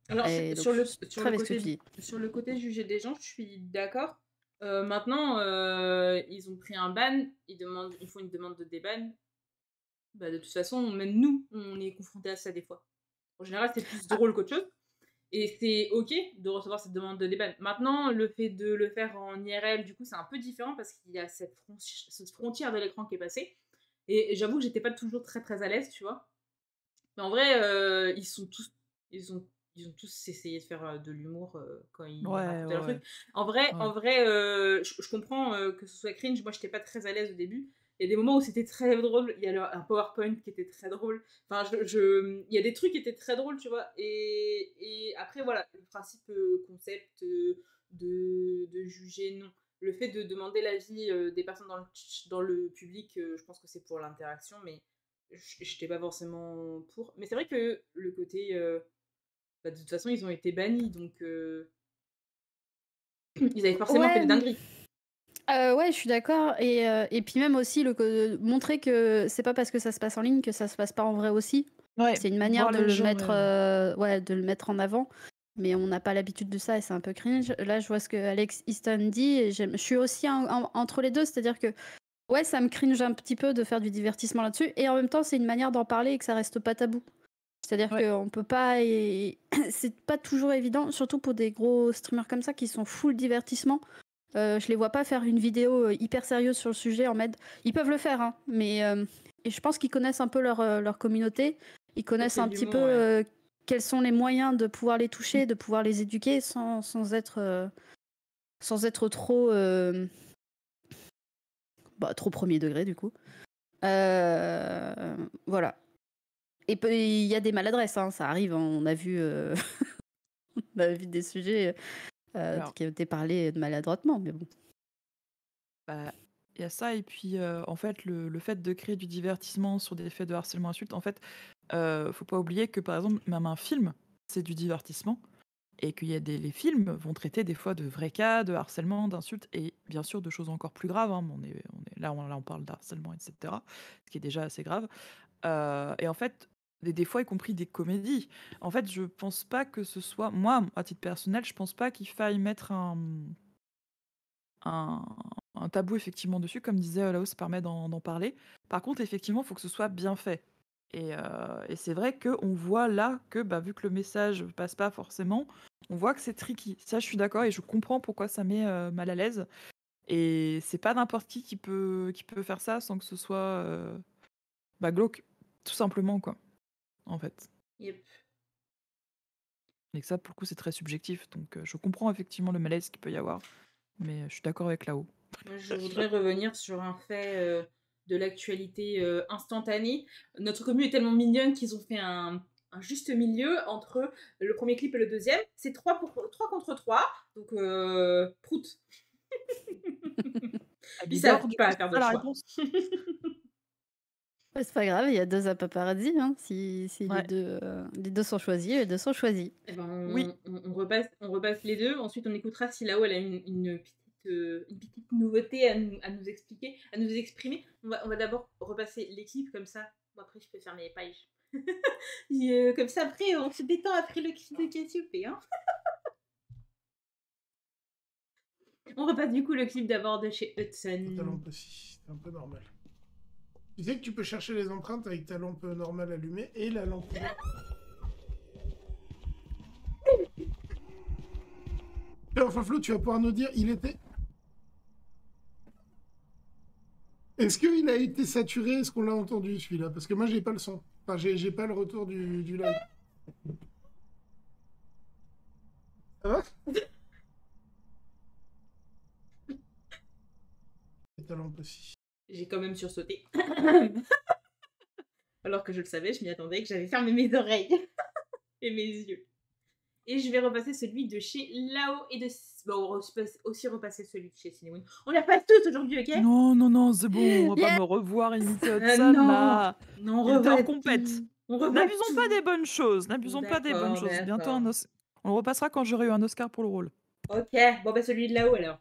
Speaker 5: Alors, sur, le, sur, le côté, sur, le, côté, juger des gens, je suis
Speaker 3: d'accord. Euh, maintenant, euh, ils ont pris un ban, ils, demandent, ils font une demande de déban. Bah, de toute façon, même nous, on est confronté à ça des fois. En général, c'est plus drôle qu'autre chose. Et c'est OK de recevoir cette demande de déban. Maintenant, le fait de le faire en IRL, du coup, c'est un peu différent parce qu'il y a cette, cette frontière de l'écran qui est passée. Et j'avoue que j'étais pas toujours très très à l'aise, tu vois. Mais en vrai, euh, ils sont tous ils ont ils ont tous essayé de faire de l'humour quand ils ont fait leur truc. En vrai, en vrai je, comprends que ce soit cringe. Moi, j'étais pas très à l'aise au début. Il y a des moments où c'était très drôle. Il y a un PowerPoint qui était très drôle. Enfin, je, il y a des trucs qui étaient très drôles, tu vois. Et, et après, voilà, le principe, concept de, de juger, non. Le fait de demander l'avis des personnes dans le, dans le public, je pense que c'est pour l'interaction, mais je n'étais pas forcément pour. Mais c'est vrai que le côté bah, de toute façon, ils ont été bannis, donc
Speaker 5: ils avaient forcément fait des dingueries. Euh, ouais, je suis d'accord. Et, puis même aussi, le, montrer que c'est pas parce que ça se passe en ligne que ça se passe pas en vrai aussi. c'est une manière de le, mettre, ouais. de le mettre en avant. Mais on n'a pas l'habitude de ça et c'est un peu cringe. Là, je vois ce que Alex Easton dit. je suis aussi entre les deux, c'est-à-dire que ouais, ça me cringe un petit peu de faire du divertissement là-dessus. Et en même temps, c'est une manière d'en parler et que ça reste pas tabou. C'est-à-dire qu'on ne peut pas. Et... C'est pas toujours évident, surtout pour des gros streamers comme ça qui sont full divertissement. Euh, je les vois pas faire une vidéo euh, hyper sérieuse sur le sujet en mode. Ils peuvent le faire, hein, mais euh, je pense qu'ils connaissent un peu leur, euh, leur communauté. Ils connaissent un petit peu quels sont les moyens de pouvoir les toucher, de pouvoir les éduquer sans, sans être, sans être trop. Bah, trop premier degré, du coup. voilà. Et il y a des maladresses, hein, ça arrive. Hein, on a vu, euh, on a vu des sujets euh, euh, qui ont été parlés maladroitement, mais bon.
Speaker 1: Bah, il y a ça, et puis en fait, le, fait de créer du divertissement sur des faits de harcèlement insulte, en fait, euh, faut pas oublier que par exemple, même un film, c'est du divertissement, et qu'il y a des les films vont traiter des fois de vrais cas, de harcèlement, d'insultes, et bien sûr de choses encore plus graves. Hein, on est, on est là, on, là, parle d'harcèlement, etc., ce qui est déjà assez grave. et en fait, des, fois y compris des comédies. En fait, je pense pas que ce soit moi à titre personnel, je pense pas qu'il faille mettre un, un, tabou effectivement dessus, comme disait ça permet d'en parler. Par contre, effectivement, il faut que ce soit bien fait. Et, euh, c'est vrai qu'on voit là que, bah, vu que le message passe pas forcément, on voit que c'est tricky. Ça, je suis d'accord et je comprends pourquoi ça met euh, mal à l'aise. Et c'est pas n'importe qui qui peut, qui peut faire ça sans que ce soit euh, bah, glauque, tout simplement. quoi en fait. Yep. Et ça, pour le coup, c'est très subjectif. Donc, euh, je comprends effectivement le malaise qu'il peut y avoir, mais euh, je suis d'accord avec là-haut.
Speaker 3: Je voudrais revenir sur un fait euh, de l'actualité instantanée. Notre commune est tellement mignonne qu'ils ont fait un, un, juste milieu entre le premier clip et le deuxième. C'est 3, contre 3, donc prout.
Speaker 2: Ils pas à faire de choix.
Speaker 5: c'est pas grave, il y a deux à paparazzi Hein, si, euh, les, deux, sont choisis, les deux sont choisis.
Speaker 3: Eh ben, on, oui. On, repasse, les deux. Ensuite, on écoutera si là-haut elle a une, petite, euh, petite nouveauté à nous, expliquer, à nous exprimer. On va, d'abord repasser l'équipe comme ça. Moi, après, je peux fermer mes pages. Euh, comme ça, après, on se détend après le clip de Cassiopée. Hein.
Speaker 7: on repasse du coup le clip d'abord de chez Hudson. C'est un peu normal. Tu sais que tu peux chercher les empreintes avec ta lampe normale allumée et la lampe. Eh, enfin Flo, tu vas pouvoir nous dire, il était. Est-ce qu'il a été saturé Est-ce qu'on l'a entendu celui-là Parce que moi j'ai pas le son. Enfin, j'ai pas le retour du, du live. Ça va Et ta lampe aussi
Speaker 3: j'ai quand même sursauté. Alors que je le savais, je m'y attendais, que j'avais fermé mes oreilles et mes yeux. Et je vais repasser celui de chez Lao et de. Bon, on va aussi
Speaker 1: repasser celui de chez Cinewoon. On les repasse tous aujourd'hui, ok Non, non, non, c'est bon, on va pas me revoir une là. Ah, non, on revoit. compète. N'abusons pas des bonnes choses, n'abusons pas des bonnes choses. Bientôt un On repassera quand j'aurai eu un Oscar pour le rôle.
Speaker 2: Ok, bon, bah celui de Lao alors.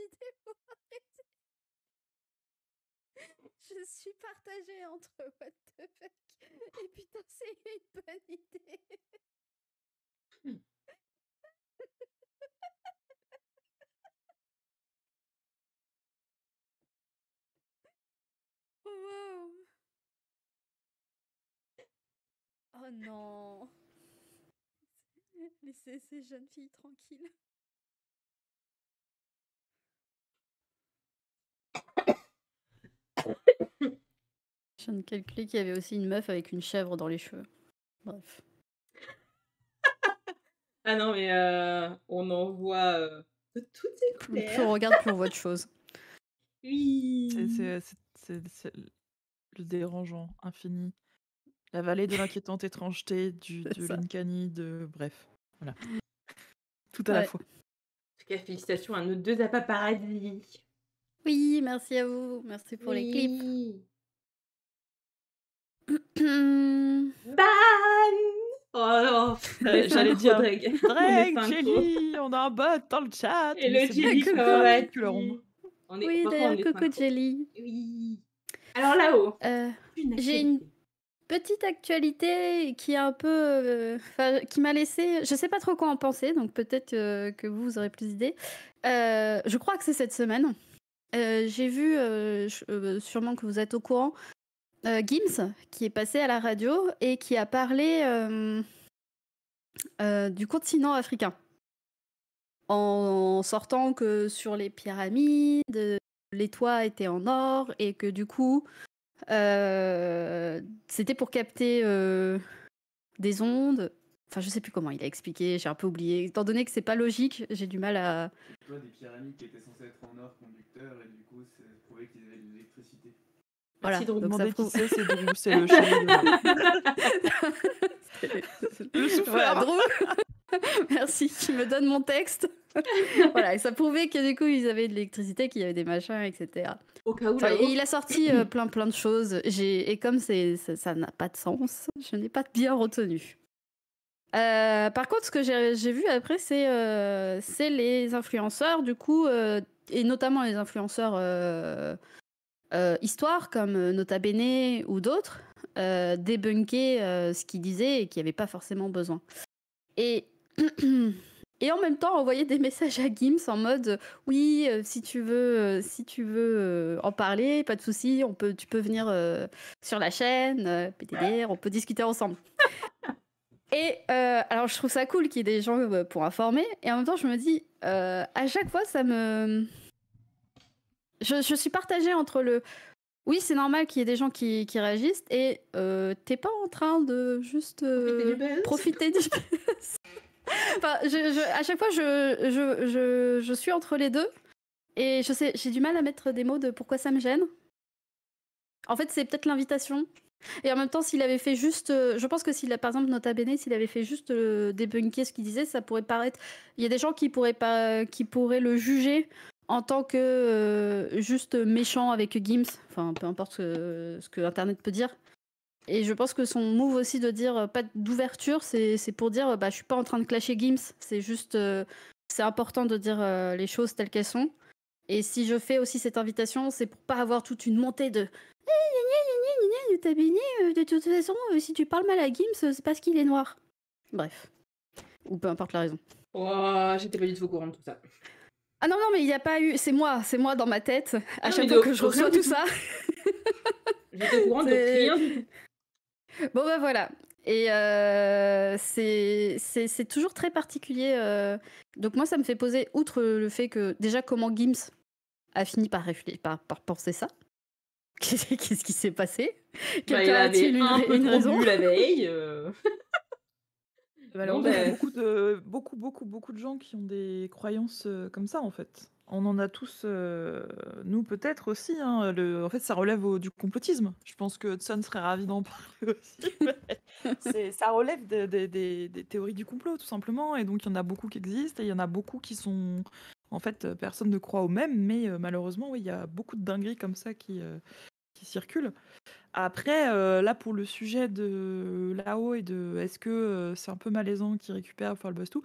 Speaker 5: Je suis partagée entre what the fuck et putain, c'est une bonne idée.
Speaker 2: Oh, oh
Speaker 5: non. Laissez ces jeunes filles tranquilles. Je viens de qu'il y avait aussi une meuf avec une chèvre dans les cheveux. Bref.
Speaker 3: ah non, mais euh, on en voit euh, de toutes Plus on regarde, plus
Speaker 1: on voit de choses. Oui. C'est le dérangeant infini. La vallée de l'inquiétante étrangeté, du, de l'incani, de. Bref. Voilà. Tout à la fois. En
Speaker 3: tout cas, félicitations à nos deux appâts paradis.
Speaker 5: Oui, merci à vous. Merci pour les
Speaker 3: clips.
Speaker 5: Bye
Speaker 4: Oh, j'allais dire Dreg. Dreg, Jelly,
Speaker 1: on a un bot dans le chat. Et le Jelly, le est Oui, d'ailleurs, coucou Jelly.
Speaker 5: Oui. Alors là-haut, euh, j'ai une petite actualité qui est un peu, euh, qui m'a laissé, je ne sais pas trop quoi en penser, donc peut-être euh, que vous aurez plus d'idées. je crois que c'est cette semaine. Euh, j'ai vu, euh, euh, sûrement que vous êtes au courant, Gims, qui est passé à la radio et qui a parlé du continent africain. en sortant que sur les pyramides, les toits étaient en or et que du coup, c'était pour capter des ondes Enfin, je sais plus comment il a expliqué, j'ai un peu oublié. Étant donné que c'est pas logique, j'ai du mal à.
Speaker 1: vois, des pyramides qui étaient censées être en or conducteur et du coup, c'est prouvé qu'ils avaient de l'électricité. Voilà. donc ça prouve... c'est, c'est le
Speaker 4: de... le souffleur. Voilà,
Speaker 5: Merci, tu me donnes mon texte. voilà, et ça prouvait que du coup, ils avaient de l'électricité, qu'il y avait des machins, etc. Au cas où. et il a sorti euh, plein plein de choses. Et comme ça n'a pas de sens, je n'ai pas bien retenu. Euh, par contre, ce que j'ai vu après, euh, c'est les influenceurs, du coup, euh, et notamment les influenceurs histoire, comme Nota Bene ou d'autres, débunker ce qu'ils disaient et qu'il n'y avait pas forcément besoin. Et, en même temps, envoyer des messages à Gims en mode Oui, si tu veux, si tu veux en parler, pas de souci, tu peux venir sur la chaîne, on peut discuter ensemble. Et euh, alors, je trouve ça cool qu'il y ait des gens euh, pour informer. Et en même temps, je me dis, euh, à chaque fois, ça me. Je, suis partagée entre le. Oui, c'est normal qu'il y ait des gens qui, qui réagissent et t'es pas en train de juste profiter du enfin, je, je, à chaque fois, je, je, suis entre les deux et je sais, j'ai du mal à mettre des mots de pourquoi ça me gêne. En fait, c'est peut-être l'invitation et en même temps, s'il avait fait juste, euh, je pense que s'il a, par exemple, Nota Bene, s'il avait fait juste euh, débunker ce qu'il disait, ça pourrait paraître. Il y a des gens qui pourraient pas, qui pourraient le juger en tant que euh, juste méchant avec Gims, enfin peu importe ce, que Internet peut dire. Et je pense que son move aussi de dire pas d'ouverture, c'est pour dire bah je suis pas en train de clasher Gims, c'est juste c'est important de dire les choses telles qu'elles sont. Et si je fais aussi cette invitation, c'est pour pas avoir toute une montée de eh, t'as béni, euh, de toute façon, euh, si tu parles mal à Gims, euh, c'est parce qu'il est noir. Bref. Ou peu importe la raison. Oh, j'étais pas du tout au courant de tout ça. Ah non, non, mais il n'y a pas eu. C'est moi, c'est moi dans ma tête, à ah chaque fois que je reçois tout ça.
Speaker 4: j'étais au courant de rien.
Speaker 5: Bon, bah voilà. Et euh, c'est toujours très particulier. Donc, moi, ça me fait poser, outre le fait que, déjà, comment Gims a fini par, par penser ça. Qu'est-ce qui s'est passé bah, Quelqu'un a-t-il eu une, raison la veille Il
Speaker 1: y a beaucoup, de, beaucoup, beaucoup, beaucoup de gens qui ont des croyances euh, comme ça, en fait. On en a tous, euh, nous peut-être aussi. Hein, le, en fait, ça relève du complotisme. Je pense que Hudson serait ravi d'en parler aussi. ça relève des théories du complot, tout simplement. Et donc, il y en a beaucoup qui existent et il y en a beaucoup qui sont en fait, euh, personne ne croit au même, mais euh, malheureusement, oui, il y a beaucoup de dingueries comme ça qui, euh, qui circulent. Après, là, pour le sujet de là-haut et de est-ce que c'est un peu malaisant qui récupère pour le boss tout,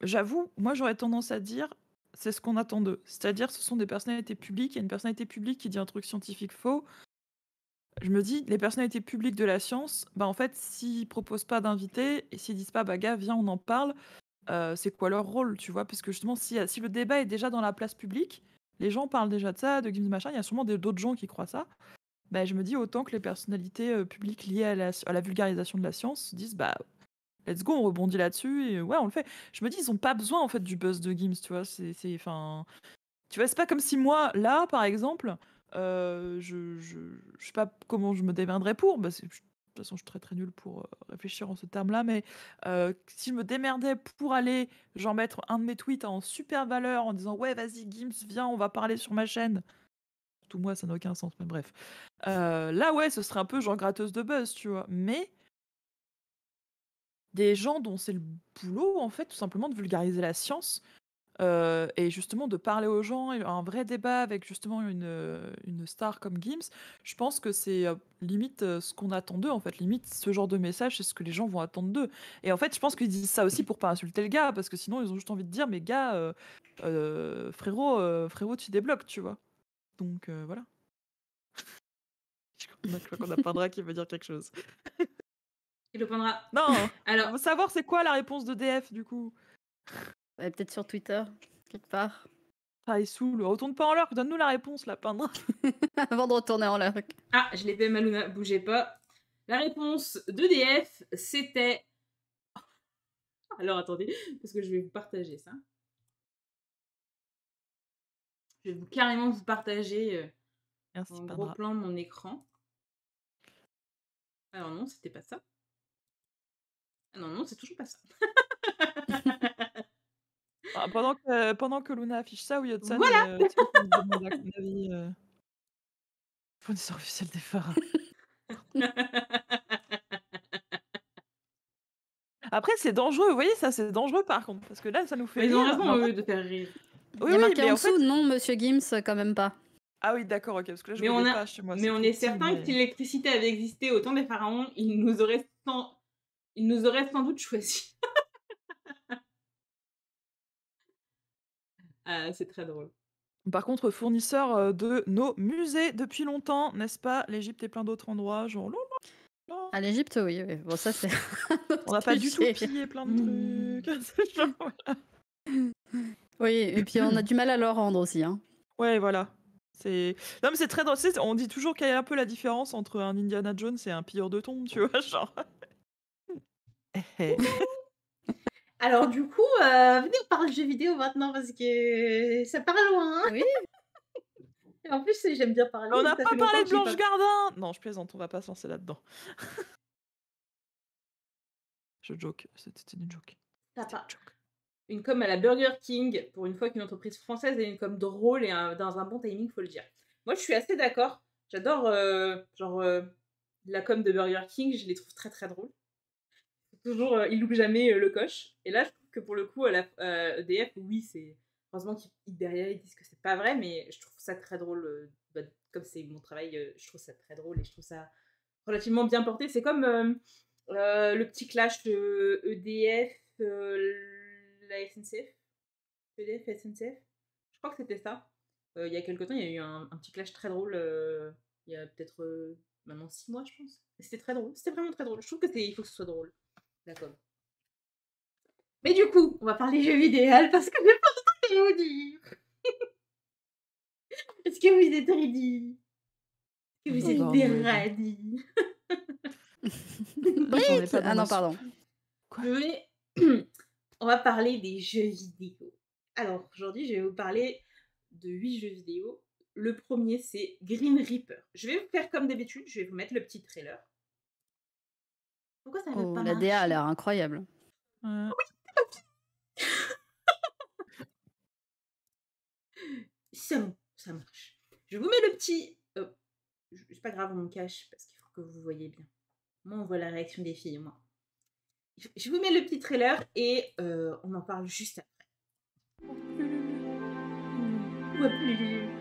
Speaker 1: j'avoue, moi, j'aurais tendance à dire c'est ce qu'on attend d'eux. C'est-à-dire, ce sont des personnalités publiques, Il y a une personnalité publique qui dit un truc scientifique faux. Je me dis, les personnalités publiques de la science, bah en fait, s'ils proposent pas d'inviter et s'ils disent pas, bah gars, viens, on en parle, euh, c'est quoi leur rôle, tu vois Parce que justement, si, euh, si, le débat est déjà dans la place publique, les gens parlent déjà de ça, de Games Machin, il y a sûrement d'autres gens qui croient ça. Bah, je me dis autant que les personnalités euh, publiques liées à la, vulgarisation de la science disent bah let's go on rebondit là-dessus et ouais on le fait je me dis ils ont pas besoin en fait du buzz de Gims tu vois c'est enfin tu vois c'est pas comme si moi là par exemple je, je, sais pas comment je me déviendrais pour bah, toute façon, je suis très très nulle pour euh, réfléchir en ce terme-là, mais euh, si je me démerdais pour aller, genre, mettre un de mes tweets en super valeur en disant Ouais, vas-y, Gims, viens, on va parler sur ma chaîne. Tout moi, ça n'a aucun sens, mais bref. Euh, là, ouais, ce serait un peu genre gratteuse de buzz, tu vois. Mais des gens dont c'est le boulot, en fait, tout simplement de vulgariser la science, euh, et justement, de parler aux gens, un vrai débat avec justement une, euh, une star comme Gims, je pense que c'est euh, limite ce qu'on attend d'eux, en fait. Limite, ce genre de message, c'est ce que les gens vont attendre d'eux. Et en fait, je pense qu'ils disent ça aussi pour pas insulter le gars, parce que sinon, ils ont juste envie de dire, mais gars, frérot, frérot, tu débloques, tu vois. Donc voilà. je crois qu'on apprendra qu'il veut dire quelque chose. Il le prendra. Non Alors, on savoir c'est quoi la réponse de DF du coup Peut-être sur Twitter, quelque part. Ah, il saoule. Retourne pas en l'arc, donne-nous la réponse, la peindre. Avant de retourner en l'arc.
Speaker 3: Ah, je l'ai fait, Maluna, bougez pas. La réponse d'EDF, c'était. Alors attendez, parce que je vais vous partager ça.
Speaker 2: Je vais carrément vous partager euh, gros plan de mon écran. Alors non, c'était pas ça.
Speaker 3: Ah non, non, c'est toujours pas ça.
Speaker 1: Ah, euh, pendant, que, Luna affiche ça, oui, Hudson. Voilà euh, avis, Fournisseur euh, officiel des pharaons. Après, c'est dangereux, vous voyez, ça, c'est dangereux par contre, parce que là, ça nous fait. Ils ont raison, de faire rire. Oui, Il y a marqué en, dessous,
Speaker 5: non, monsieur Gims, quand même pas.
Speaker 1: Ah oui, d'accord, ok, parce que là, je mais
Speaker 3: on est certain que si l'électricité avait existé au temps des pharaons, ils nous auraient sans, ils nous auraient sans doute choisi. Ah, c'est très drôle.
Speaker 1: Par contre, fournisseur euh, de nos musées depuis longtemps, n'est-ce pas L'Égypte et plein d'autres endroits, genre. À ah, l'Égypte, oui, oui, Bon, ça, c'est. On n'a pas du tout pillé plein de mmh. trucs. Oui, et puis on a du mal à
Speaker 5: leur rendre aussi. Hein.
Speaker 1: Ouais, voilà. C'est... Non, mais c'est très drôle. On dit toujours qu'il y a un peu la différence entre un Indiana Jones et un pilleur de tombe tu vois, genre. Eh, eh. Alors du coup, euh, venez, on parle jeux vidéo maintenant parce que ça part loin. Hein. oui.
Speaker 3: en plus, j'aime bien parler. On n'a pas parlé de Blanche
Speaker 1: Gardin. Non, je plaisante, on va pas se lancer là-dedans. je joke, c'était une joke.
Speaker 3: Une, com à la Burger King, pour une fois qu'une entreprise française est une com drôle et dans un bon timing, faut le dire. Moi, je suis assez d'accord. J'adore, euh, genre, euh, la com de Burger King, je les trouve très très drôles toujours, euh, il loupe jamais euh, le coche. Et là, je trouve que pour le coup, la, EDF, oui, c'est. Heureusement qu'ils derrière ils disent que c'est pas vrai, mais je trouve ça très drôle. Euh, bah, comme c'est mon travail, je trouve ça très drôle et je trouve ça relativement bien porté. C'est comme le petit clash de EDF, e la SNCF. EDF, SNCF. Je crois que c'était ça. il y a quelques temps, il y a eu un, petit clash très drôle. il y a peut-être maintenant 6 mois, je pense. C'était très drôle. C'était vraiment très drôle. Je trouve que il faut que ce soit drôle.
Speaker 2: Mais du coup, on va parler jeux vidéo parce que je pense que vous dire. Est-ce que vous êtes ready
Speaker 3: Est-ce que vous êtes des
Speaker 5: radis
Speaker 2: Ah non, pardon.
Speaker 3: on va parler des jeux vidéo. Alors aujourd'hui, je vais vous parler de huit jeux vidéo. Le premier, c'est Green Reaper. Je vais vous faire comme d'habitude, je vais vous mettre le petit trailer ça oh, La DA a l'air
Speaker 5: incroyable. Oui, c'est ça marche. Je vous mets le petit. Euh,
Speaker 3: je c'est pas grave, on cache parce qu'il faut que vous voyez bien. Moi, on voit la réaction des filles, moi. Je vous mets le petit trailer et euh, on en parle juste après.
Speaker 7: Oh,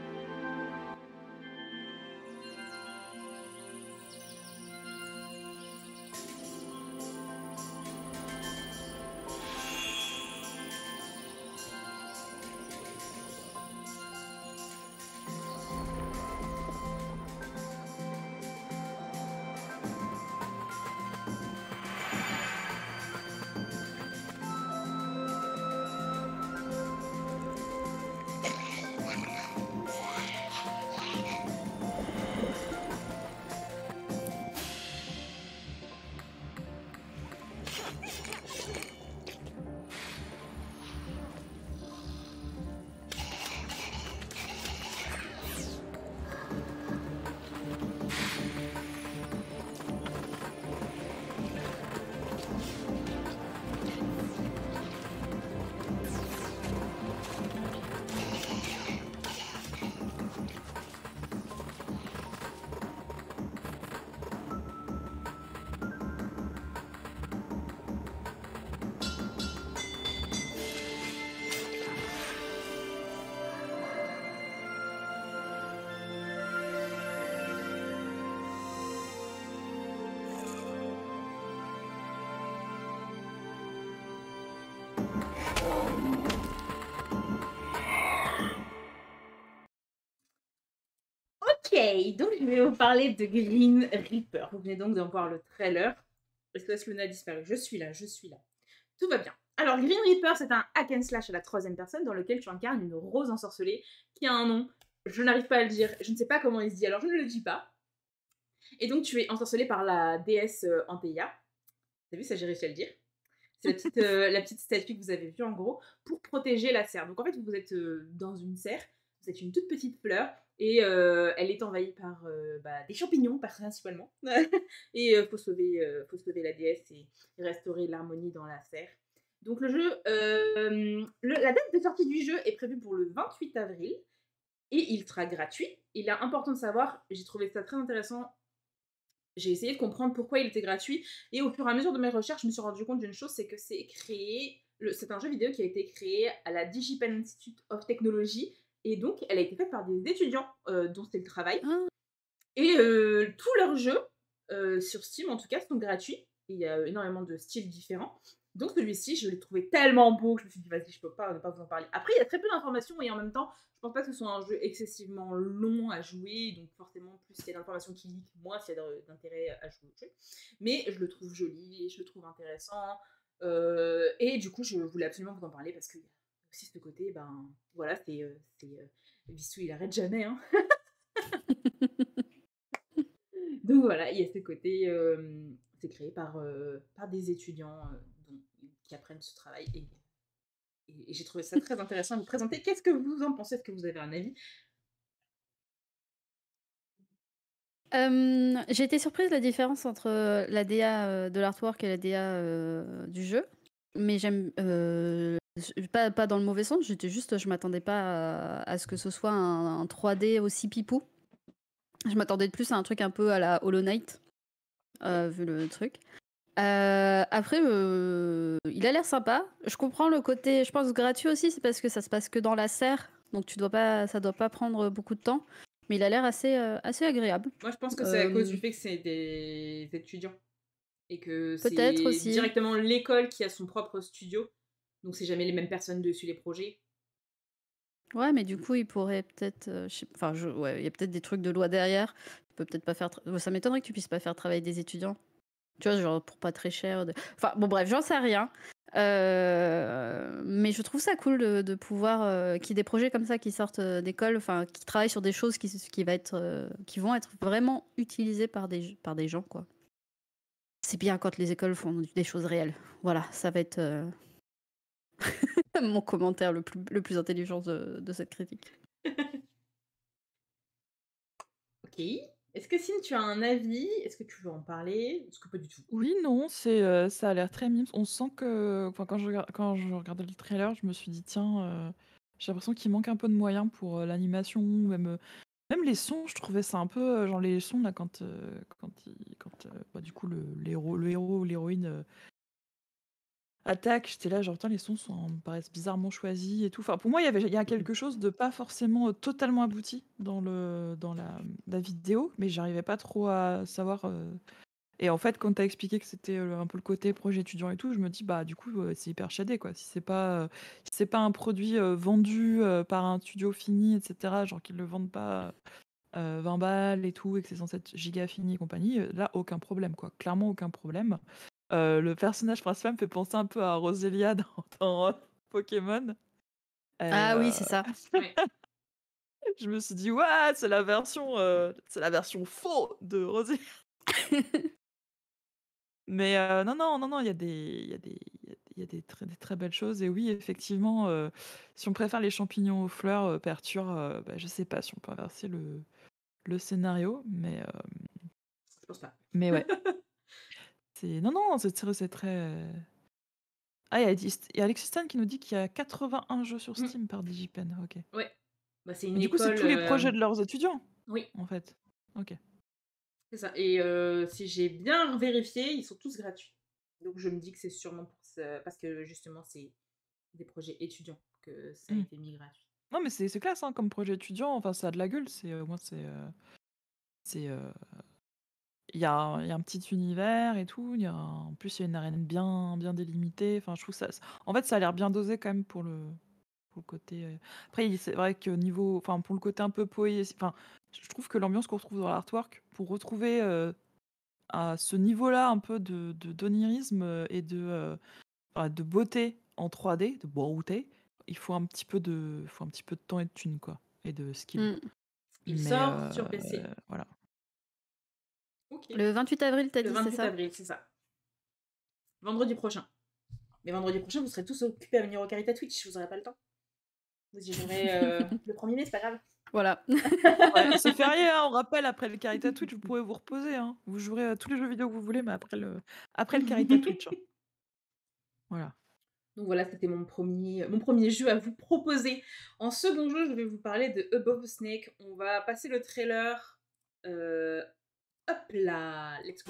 Speaker 3: Donc je vais vous parler de Green Reaper. Vous venez donc d'en voir le trailer. Est-ce que Luna a disparu Je suis là, je suis là. Tout va bien. Alors Green Reaper, c'est un hack and slash à la troisième personne dans lequel tu incarnes une rose ensorcelée qui a un nom. Je n'arrive pas à le dire, je ne sais pas comment il se dit, alors je ne le dis pas. Et donc tu es ensorcelée par la déesse euh, Anteia. T'as vu, ça j'ai réussi à le dire. C'est la petite, euh, la petite statue que vous avez vue en gros pour protéger la serre. Donc en fait, vous êtes euh, dans une serre, vous êtes une toute petite fleur et euh, elle est envahie par euh, bah, des champignons, principalement. et il euh, faut, sauver, faut sauver la déesse et restaurer l'harmonie dans la serre. Donc le jeu, la date de sortie du jeu est prévue pour le 28 avril et il sera gratuit. Il est important de savoir, j'ai trouvé ça très intéressant j'ai essayé de comprendre pourquoi il était gratuit. Et au fur et à mesure de mes recherches, je me suis rendu compte d'une chose, c'est que c'est créé. C'est un jeu vidéo qui a été créé à la DigiPen Institute of Technology, et donc, elle a été faite par des étudiants euh, dont c'est le travail. Ah. Et euh, tous leurs jeux, euh, sur Steam en tout cas, sont gratuits. Il y a énormément de styles différents. Donc celui-ci, je l'ai trouvé tellement beau que je me suis dit, vas-y, je peux pas ne pas vous en parler. Après, il y a très peu d'informations et en même temps, je pense pas que ce soit un jeu excessivement long à jouer. Donc forcément, plus il y a d'informations qui liquent, moins il y a d'intérêt à jouer au jeu. Mais je le trouve joli, je le trouve intéressant. et du coup, je voulais absolument vous en parler parce que aussi ce côté, ben voilà, c'est. Euh, euh, Bissou il arrête jamais. Hein. Donc voilà, il y a ce côté. c'est créé par, euh, par des étudiants qui apprennent ce travail. Et, j'ai trouvé ça très intéressant de vous présenter. Qu'est-ce que vous en pensez Est-ce que vous avez un avis
Speaker 5: j'ai été surprise de la différence entre la DA de l'artwork et la DA du jeu. Mais j'aime, pas, dans le mauvais sens, j'étais juste, je m'attendais pas à, ce que ce soit un, 3D aussi pipou. Je m'attendais de plus à un truc un peu à la Hollow Knight, euh, vu le truc. Euh, après, euh, il a l'air sympa. Je comprends le côté, je pense gratuit aussi, c'est parce que ça se passe que dans la serre, donc tu dois pas, ça doit pas prendre beaucoup de temps. Mais il a l'air assez, assez agréable. Moi, je
Speaker 3: pense que c'est à cause du fait que c'est des étudiants et que c'est directement l'école qui a son propre studio donc, c'est jamais les mêmes personnes dessus les projets.
Speaker 5: Ouais, mais du coup, il pourrait peut-être. Euh, enfin, ouais, il y a peut-être des trucs de loi derrière. Tu peux peut-être pas faire. Ça m'étonnerait que tu puisses pas faire travailler des étudiants. Tu vois, genre pour pas très cher. De... Enfin, bon, bref, j'en sais rien. Euh, mais je trouve ça cool de, pouvoir qui euh, qu'il y ait des projets comme ça qui sortent d'école, enfin qui travaillent sur des choses qui, qui, va être, qui vont être vraiment utilisées par des, par des gens, quoi. C'est bien quand les écoles font des choses réelles. Voilà, ça va être Mon commentaire le plus, intelligent
Speaker 1: de, cette critique.
Speaker 3: ok. Est-ce que Sin tu as un avis Est-ce que tu veux en parler
Speaker 1: du tout Oui, non, c'est euh, ça a l'air très mime. On sent que quand, je, quand je regardais le trailer, je me suis dit, tiens, euh, j'ai l'impression qu'il manque un peu de moyens pour euh, l'animation, même même les sons, je trouvais ça un peu genre les sons là quand quand, quand bah, du coup le, héros ou l'héroïne Attaque, j'étais là, genre, les sons sont, me paraissent bizarrement choisis et tout. Enfin, pour moi, il y avait, il y a mmh quelque chose de pas forcément, euh, totalement abouti dans le dans la la vidéo, mais j'arrivais pas trop à savoir, euh. et en fait, quand tu as expliqué que c'était, euh, un peu le côté projet étudiant et tout, je me dis: «Bah, du coup, c'est hyper shadé quoi». Si c'est pas, si c'est pas un produit, vendu, par un studio fini etc. genre qu'ils le vendent pas, 20 balles et tout et que c'est censé être giga fini et compagnie, là, aucun problème, quoi. Clairement, aucun problème. Euh, le personnage principal me fait penser un peu à Roselia dans, euh, Pokémon. Euh, ah oui, c'est ça. je me suis dit, ouais, c'est la version, c'est la version faux de Roselia. Mais non, non, non, non, il y a, des, y a, des, y a des, très, des, très, belles choses. Et oui, effectivement, si on préfère les champignons aux fleurs, euh, perture, bah, je sais pas si on peut inverser le, le scénario, mais. Je pense Mais ouais. Non, non, c'est très. Euh. Ah, il y, a qui nous dit qu'il y a 81 jeux sur mmh. Steam par DigiPen. Ok.
Speaker 4: Ouais. Bah, c'est du coup, c'est tous les euh, projets de leurs
Speaker 1: étudiants, Oui, en fait. Ok.
Speaker 3: c'est ça. Et euh, si j'ai bien vérifié, ils sont tous gratuits. Donc je me dis que c'est sûrement parce que justement, c'est des projets étudiants que ça a mmh. été mis gratuit.
Speaker 1: Non, mais c'est classe hein, comme projet étudiant. Enfin, ça a de la gueule. C'est c'est c'est il y a, un- y a un petit univers et tout. y a en plus, il y a une arène bien, bien délimitée. Enfin, je trouve ça. En fait, ça a l'air bien dosé quand même pour le, pour le côté. Euh. Après, c'est vrai que niveau, enfin, pour le côté un peu poétique... Enfin, je trouve que l'ambiance qu'on retrouve dans l'artwork, pour retrouver euh, à ce niveau-là un peu de de- d'onirisme et de euh, de beauté en 3D, de beauté, il faut un petit peu de, faut un petit peu de temps et de thunes quoi, et de skill. Mmh. Il sort sur PC. voilà.
Speaker 3: Le 28 avril, t'as dit, c'est ça Le 28 avril, c'est ça. Vendredi prochain. Mais vendredi prochain, vous serez tous occupés à venir au Carita Twitch, vous n'aurez pas le temps. Vous y jouerez euh, le 1er mai, c'est pas grave.
Speaker 1: Voilà. ouais, c'est férié, hein, on rappelle, après le Carita Twitch, vous pourrez vous reposer. Hein. Vous jouerez à tous les jeux vidéo que vous voulez, mais après le, après le Carita Twitch. Hein.
Speaker 4: Voilà.
Speaker 3: Donc voilà, c'était mon premier, mon premier jeu à vous proposer. En second jeu, je vais vous parler de Above Snake. On va passer le trailer euh, Hop là, let's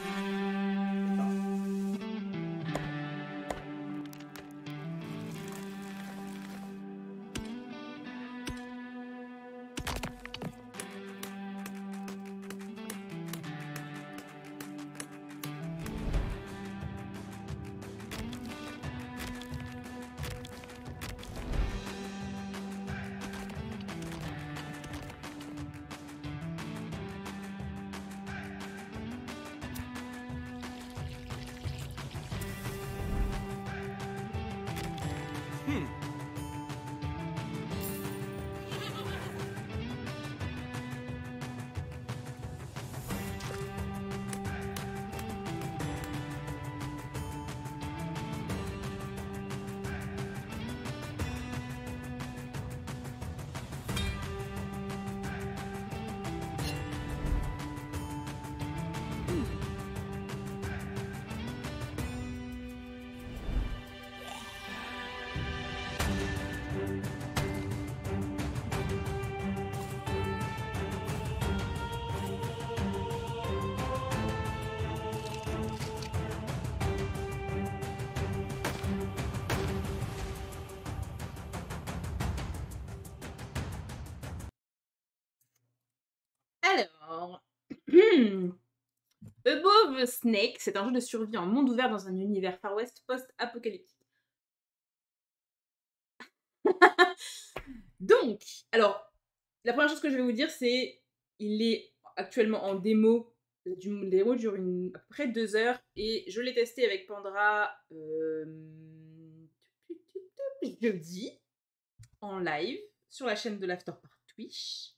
Speaker 3: Snake. C'est un jeu de survie en monde ouvert dans un univers Far West post-apocalyptique. Donc, alors, la première chose que je vais vous dire, c'est il est actuellement en démo. monde démo dure une, à peu près deux heures et je l'ai testé avec Pandra euh, jeudi en live sur la chaîne de l'After par Twitch.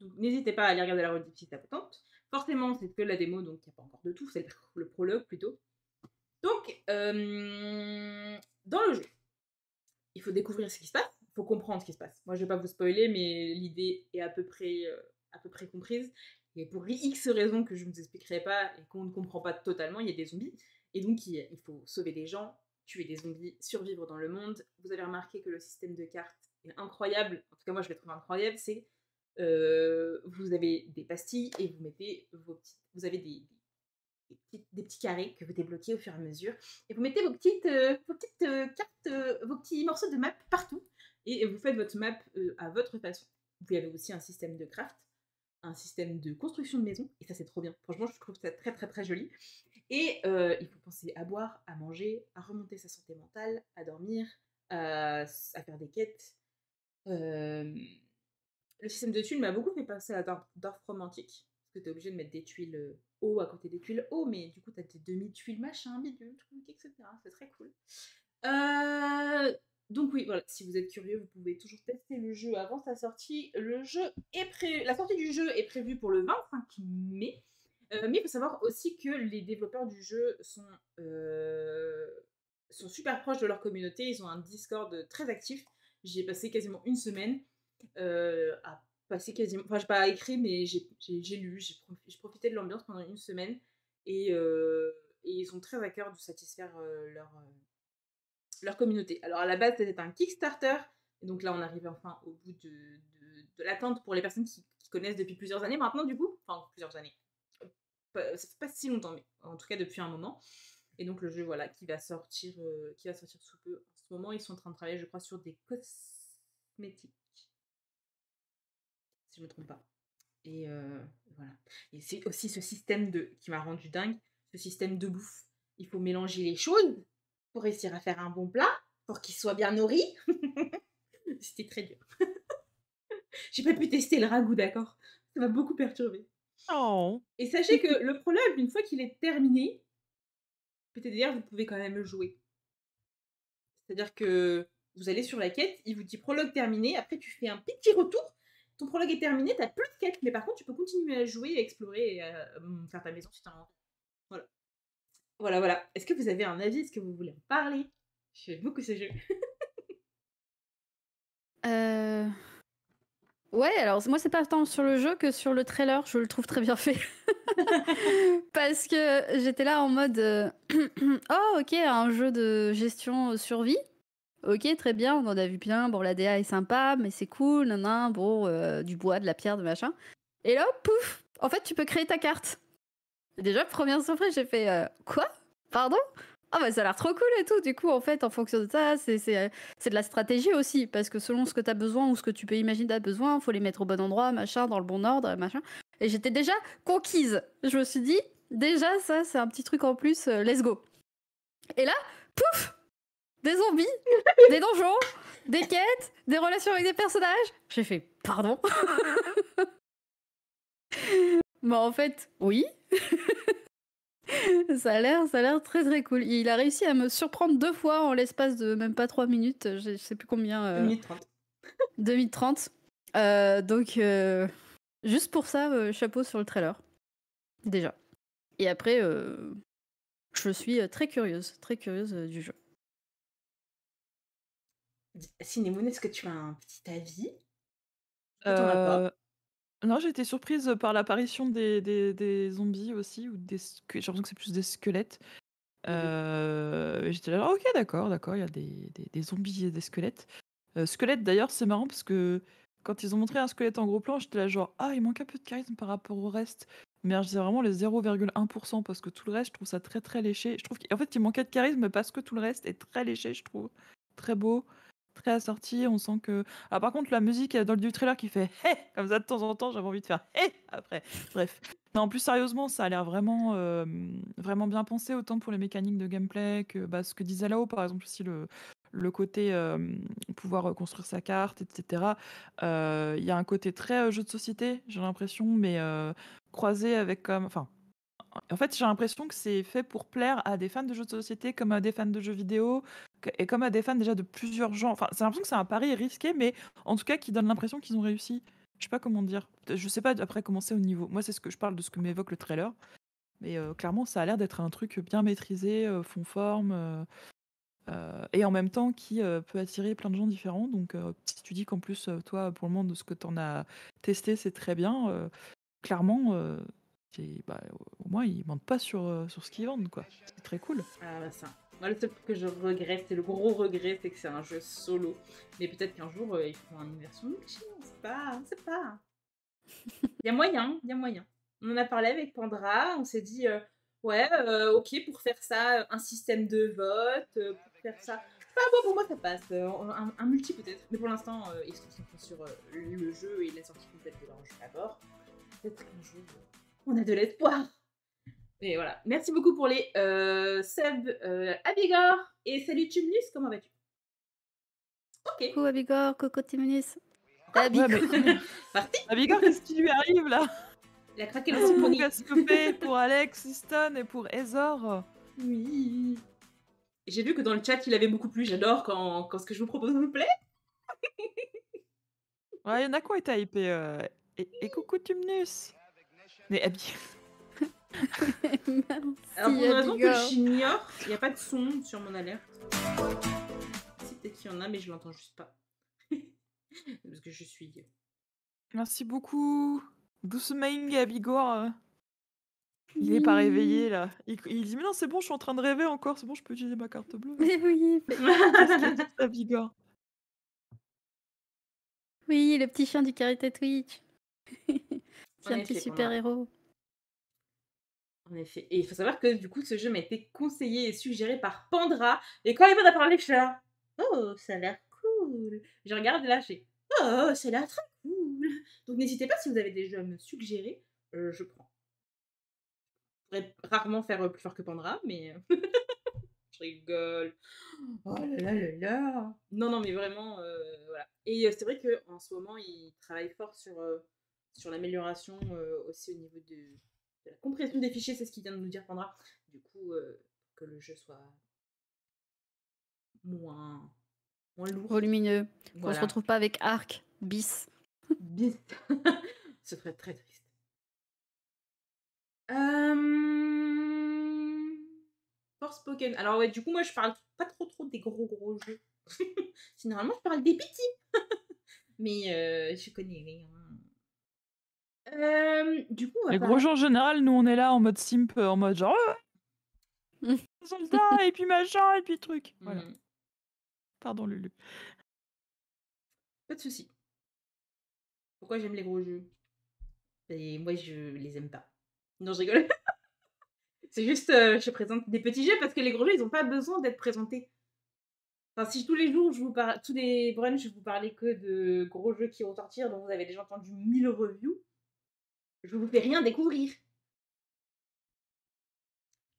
Speaker 3: Donc n'hésitez pas à aller regarder la route si ça vous Forcément, c'est que la démo, donc il n'y a pas encore de tout, c'est le, prologue plutôt. Donc, euh, dans le jeu, il faut découvrir ce qui se passe, il faut comprendre ce qui se passe. Moi, je ne vais pas vous spoiler, mais l'idée est à peu près, euh, à peu près comprise. Et pour X raisons que je ne vous expliquerai pas et qu'on ne comprend pas totalement, il y a des zombies. Et donc, il faut sauver des gens, tuer des zombies, survivre dans le monde. Vous avez remarqué que le système de cartes est incroyable. En tout cas, moi, je l'ai trouve incroyable. C'est euh, vous avez des pastilles et vous mettez vos petites, vous avez des, des, des, petits carrés que vous débloquez au fur et à mesure et vous mettez vos petites, euh, vos petites euh, cartes, vos petits morceaux de map partout et vous faites votre map à votre façon. Vous avez aussi un système de craft, un système de construction de maison et ça c'est trop bien. Franchement, je trouve ça très très très joli. Et il faut penser à boire, à manger, à remonter sa santé mentale, à dormir, à, à faire des quêtes. Le système de tuiles m'a beaucoup fait penser à la Dorf romantique. Parce que t'es obligé de mettre des tuiles euh, haut à côté des tuiles haut, mais du coup, t'as des demi-tuiles machin, bidule, truc, etc. C'est très cool. Euh, donc oui, voilà, si vous êtes curieux, vous pouvez toujours tester le jeu avant sa sortie. Le jeu est pré... La sortie du jeu est prévue pour le 25 mai. Euh, mais il faut savoir aussi que les développeurs du jeu sont, sont super proches de leur communauté. Ils ont un Discord très actif. J'y ai passé quasiment une semaine. Euh, à passer quasiment. Enfin, je n'ai pas écrit, mais j'ai lu, j'ai profité, de l'ambiance pendant une semaine. Et, euh, ils sont très à cœur de satisfaire euh, leur, leur communauté. Alors, à la base, c'était un Kickstarter. Et donc là, on arrive enfin au bout de, l'attente pour les personnes qui, qui, connaissent depuis plusieurs années maintenant, du coup. Enfin, plusieurs années. ça fait pas si longtemps, mais en tout cas depuis un moment. Et donc le jeu, voilà, qui va sortir, qui va sortir sous peu. En ce moment, ils sont en train de travailler, je crois, sur des cosmétiques si je ne me trompe pas. Et euh, voilà. Et c'est aussi ce système de qui m'a rendu dingue, ce système de bouffe. Il faut mélanger les choses pour réussir à faire un bon plat, pour qu'il soit bien nourri. C'était très dur. J'ai pas pu tester le ragoût, d'accord Ça m'a beaucoup perturbé. Oh. Et sachez que le prologue, une fois qu'il est terminé, peut-être d'ailleurs vous pouvez quand même le jouer. C'est-à-dire que vous allez sur la quête, il vous dit prologue terminé, après tu fais un petit retour ton prologue est terminé, t'as plus de quêtes, mais par contre, tu peux continuer à jouer, à explorer et mmh, faire ta maison si t'en Voilà. Voilà, voilà. Est-ce que vous avez un avis Est-ce que vous voulez en parler J'aime beaucoup ce jeu.
Speaker 5: euh... Ouais, alors moi c'est pas tant sur le jeu que sur le trailer, je le trouve très bien fait. Parce que j'étais là en mode euh, oh OK, un jeu de gestion euh, survie. Ok, très bien, on en a vu bien. Bon, la DA est sympa, mais c'est cool, non. bon, euh, du bois, de la pierre, de machin. Et là, pouf En fait, tu peux créer ta carte. déjà, première surprise, j'ai fait euh, Quoi Pardon Ah, bah ça a l'air trop cool et tout. Du coup, en fait, en fonction de ça, c'est de la stratégie aussi, parce que selon ce que tu as besoin ou ce que tu peux imaginer tu besoin, faut les mettre au bon endroit, machin, dans le bon ordre, machin. Et j'étais déjà conquise. Je me suis dit, déjà, ça, c'est un petit truc en plus, euh, let's go. Et là, pouf des zombies, des donjons, des quêtes, des relations avec des personnages. J'ai fait pardon. mais bah, en fait, oui. ça a l'air, ça a l'air très très cool. Il a réussi à me surprendre deux fois en l'espace de même pas trois minutes. Je, sais plus combien. 2030. Euh, 2030. Euh, donc euh, juste pour ça, chapeau sur le trailer. Déjà. Et après, je suis très curieuse, très curieuse du jeu.
Speaker 1: Cinémon, est-ce que tu as un petit avis Non, j'ai été surprise par l'apparition des, des, zombies aussi, ou des... j'ai l'impression que c'est plus des squelettes. J'étais là, ok, d'accord, d'accord, il y a des, des- zombies et des squelettes. squelettes, d'ailleurs, c'est marrant parce que quand ils ont montré un squelette en gros plan, j'étais là, genre, ah, il manque un peu de charisme par rapport au reste. Mais je disais vraiment les 0,1% parce que tout le reste, je trouve ça très très léché. Je trouve qu'en fait, il manquait de charisme parce que tout le reste est très léché, je trouve. Très beau très assorti. On sent que. Alors, ah, par contre, la musique euh, dans le du trailer qui fait hé eh, comme ça de temps en temps, j'avais envie de faire hé eh, après. Bref. Non, plus sérieusement, ça a l'air vraiment, vraiment bien pensé, autant pour les mécaniques de gameplay que bah, ce que disait là-haut, par exemple, aussi le, le côté pouvoir construire sa carte, etc. Euh, il y a un côté très jeu de société, j'ai l'impression, mais croisé avec comme. Enfin, en fait, j'ai l'impression que c'est fait pour plaire à des fans de jeux de société comme à des fans de jeux vidéo, et comme à des fans déjà de plusieurs gens. Enfin, j'ai l'impression que c'est un pari risqué, mais en tout cas qui donne l'impression qu'ils ont réussi. Je sais pas comment dire. Je sais pas après comment c'est au niveau. Moi, c'est ce que je parle de ce que m'évoque le trailer. Mais euh, clairement, ça a l'air d'être un truc bien maîtrisé, euh, fond forme, euh, et en même temps qui peut attirer plein de gens différents. Donc, si tu dis qu'en plus, toi, pour le monde de ce que tu en as testé, c'est très bien, clairement, bah, au moins, ils mentent pas sur, sur ce qu'ils vendent. quoi. C'est très cool.
Speaker 3: Ah, bah, ça le seul que je regrette, c'est le gros regret, c'est que c'est un jeu solo. Mais peut-être qu'un jour, euh, ils feront une version multi, on sait pas, on sait pas. Il y a moyen, il y a moyen. On en a parlé avec Pandra, on s'est dit, euh, ouais, euh, ok, pour faire ça, un système de vote, pour faire ça. Pas pour moi, ça passe. Un, multi peut-être. Mais pour l'instant, ils se concentrent sur le jeu et la sortie complète de leur jeu d'abord. Peut-être qu'un jour, on a de l'espoir. Mais voilà. Merci beaucoup pour les euh, Seb euh, Abigor. Et
Speaker 5: salut Tumnus, comment vas-tu Ok. Coucou Abigor, coucou Tumnus. Ah,
Speaker 1: Abigor. Abigor, qu'est-ce qui lui arrive là
Speaker 3: Il a craqué le Pour
Speaker 1: pour Alex, Easton et pour Ezor. Oui. J'ai vu que dans le
Speaker 3: chat, il avait beaucoup plu. J'adore quand, quand ce que je vous propose vous plaît.
Speaker 1: ouais, il y en a quoi été hypé. Euh, et, et, coucou Tumnus. Mais Abigor. Merci.
Speaker 4: Alors, pour une raison que
Speaker 3: j'ignore, il n'y a pas de son sur mon alerte. Si, peut-être qu'il y en a, mais je l'entends juste pas. Parce que je suis.
Speaker 1: Merci beaucoup. Doucement à Il n'est pas réveillé là. Il, dit Mais non, c'est bon, je suis en train de rêver encore, c'est bon, je peux utiliser ma carte bleue. Mais oui, Oui, le
Speaker 5: petit chien du carité Twitch.
Speaker 3: c'est un petit super-héros. En effet. Et il faut savoir que du coup, ce jeu m'a été conseillé et suggéré par Pandra. Et quand il a parlé, je suis là. Oh, ça a l'air cool. Je regarde et là, je Oh, ça a l'air très cool. Donc n'hésitez pas si vous avez des jeux à me suggérer. Euh, je prends. Je pourrais rarement faire euh, plus fort que Pandra, mais. Euh, je rigole. Oh là là là là. Non, non, mais vraiment, voilà. Et c'est vrai qu'en ce moment, il travaille fort sur, sur l'amélioration aussi au niveau de la compression des fichiers, c'est ce qu'il vient de nous dire Pandra. Du coup, euh, que le jeu soit
Speaker 2: moins, moins
Speaker 5: lourd. Volumineux. Voilà. Qu'on se retrouve pas avec Arc, bis.
Speaker 2: bis. ce serait très triste.
Speaker 3: Euh, Force Pokémon. Alors ouais, du coup, moi, je parle pas trop trop des gros gros jeux. Généralement, je parle des petits. Mais euh, je connais
Speaker 1: rien euh, du coup, les gros jeux en général, nous on est là en mode simp, euh, en mode genre
Speaker 2: et puis machin et puis truc. Mm. Voilà. Pardon Lulu. Pas de soucis Pourquoi j'aime les gros jeux Et moi je les aime pas. Non, je rigole.
Speaker 3: C'est juste, euh, je présente des petits jeux parce que les gros jeux, ils n'ont pas besoin d'être présentés. Enfin, si tous les jours, je vous parle, tous les brunchs, je vous parlais que de gros jeux qui vont sortir,
Speaker 2: dont vous avez déjà entendu 1000 reviews, je vous fais rien découvrir.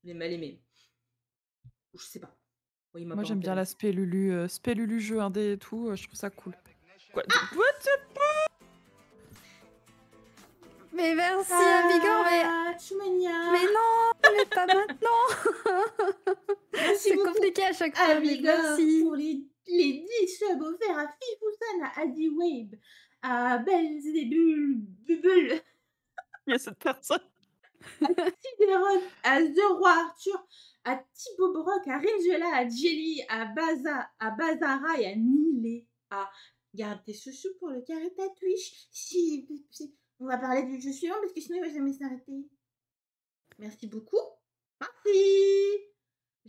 Speaker 2: Les mal aimé. Je sais pas.
Speaker 3: Moi j'aime bien l'aspect
Speaker 1: Lulu, euh, Lulu jeu indé et tout, euh, je trouve ça cool. Quoi ah
Speaker 5: Mais merci Amigor, hein,
Speaker 1: ah,
Speaker 3: mais.
Speaker 5: non, mais pas maintenant C'est compliqué à chaque fois. Amigor,
Speaker 3: ah, merci. pour les, 10 subs offerts à Fifusan, à Adi Wave, à Belzébul, Bulles. Il y a cette personne. à Sidéron, à The Arthur, à Thibaut Brock, à Renzuela à Jelly, à Baza, à Bazara et à Nile ah, À tes sous sous pour le carré Twitch. Si, on va parler du jeu suivant parce que sinon il va jamais s'arrêter.
Speaker 1: Merci beaucoup.
Speaker 3: Merci.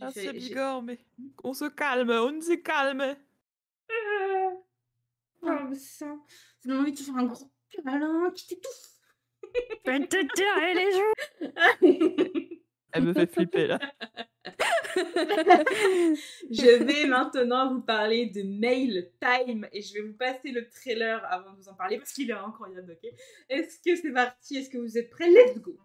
Speaker 3: Ah, c'est
Speaker 1: mais on se calme, on se calme. Oh, ça. Ça
Speaker 3: envie de faire un gros câlin qui t'étouffe.
Speaker 1: Je
Speaker 3: vais
Speaker 1: Elle me fait flipper là.
Speaker 3: je vais maintenant vous parler de Mail Time et je vais vous passer le trailer avant de vous en parler parce qu'il est incroyable, ok Est-ce que c'est parti Est-ce que vous êtes prêts Let's go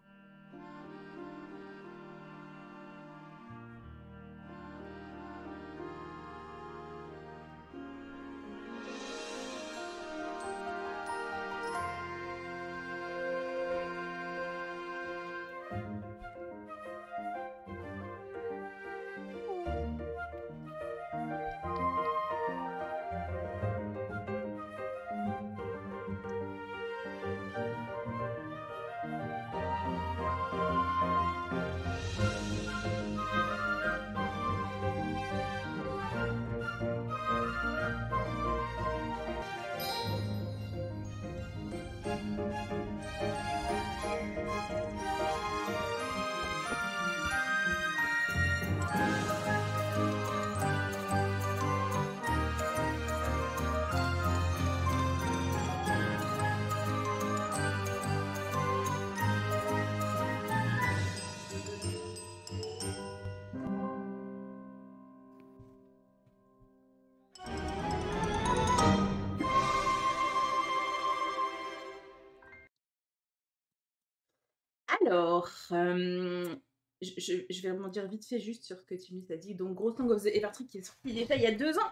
Speaker 3: Alors, je, je, vais rebondir vite fait juste sur ce que tu as dit. Donc, Gros Song of the Evertree qui est sorti déjà il y a deux ans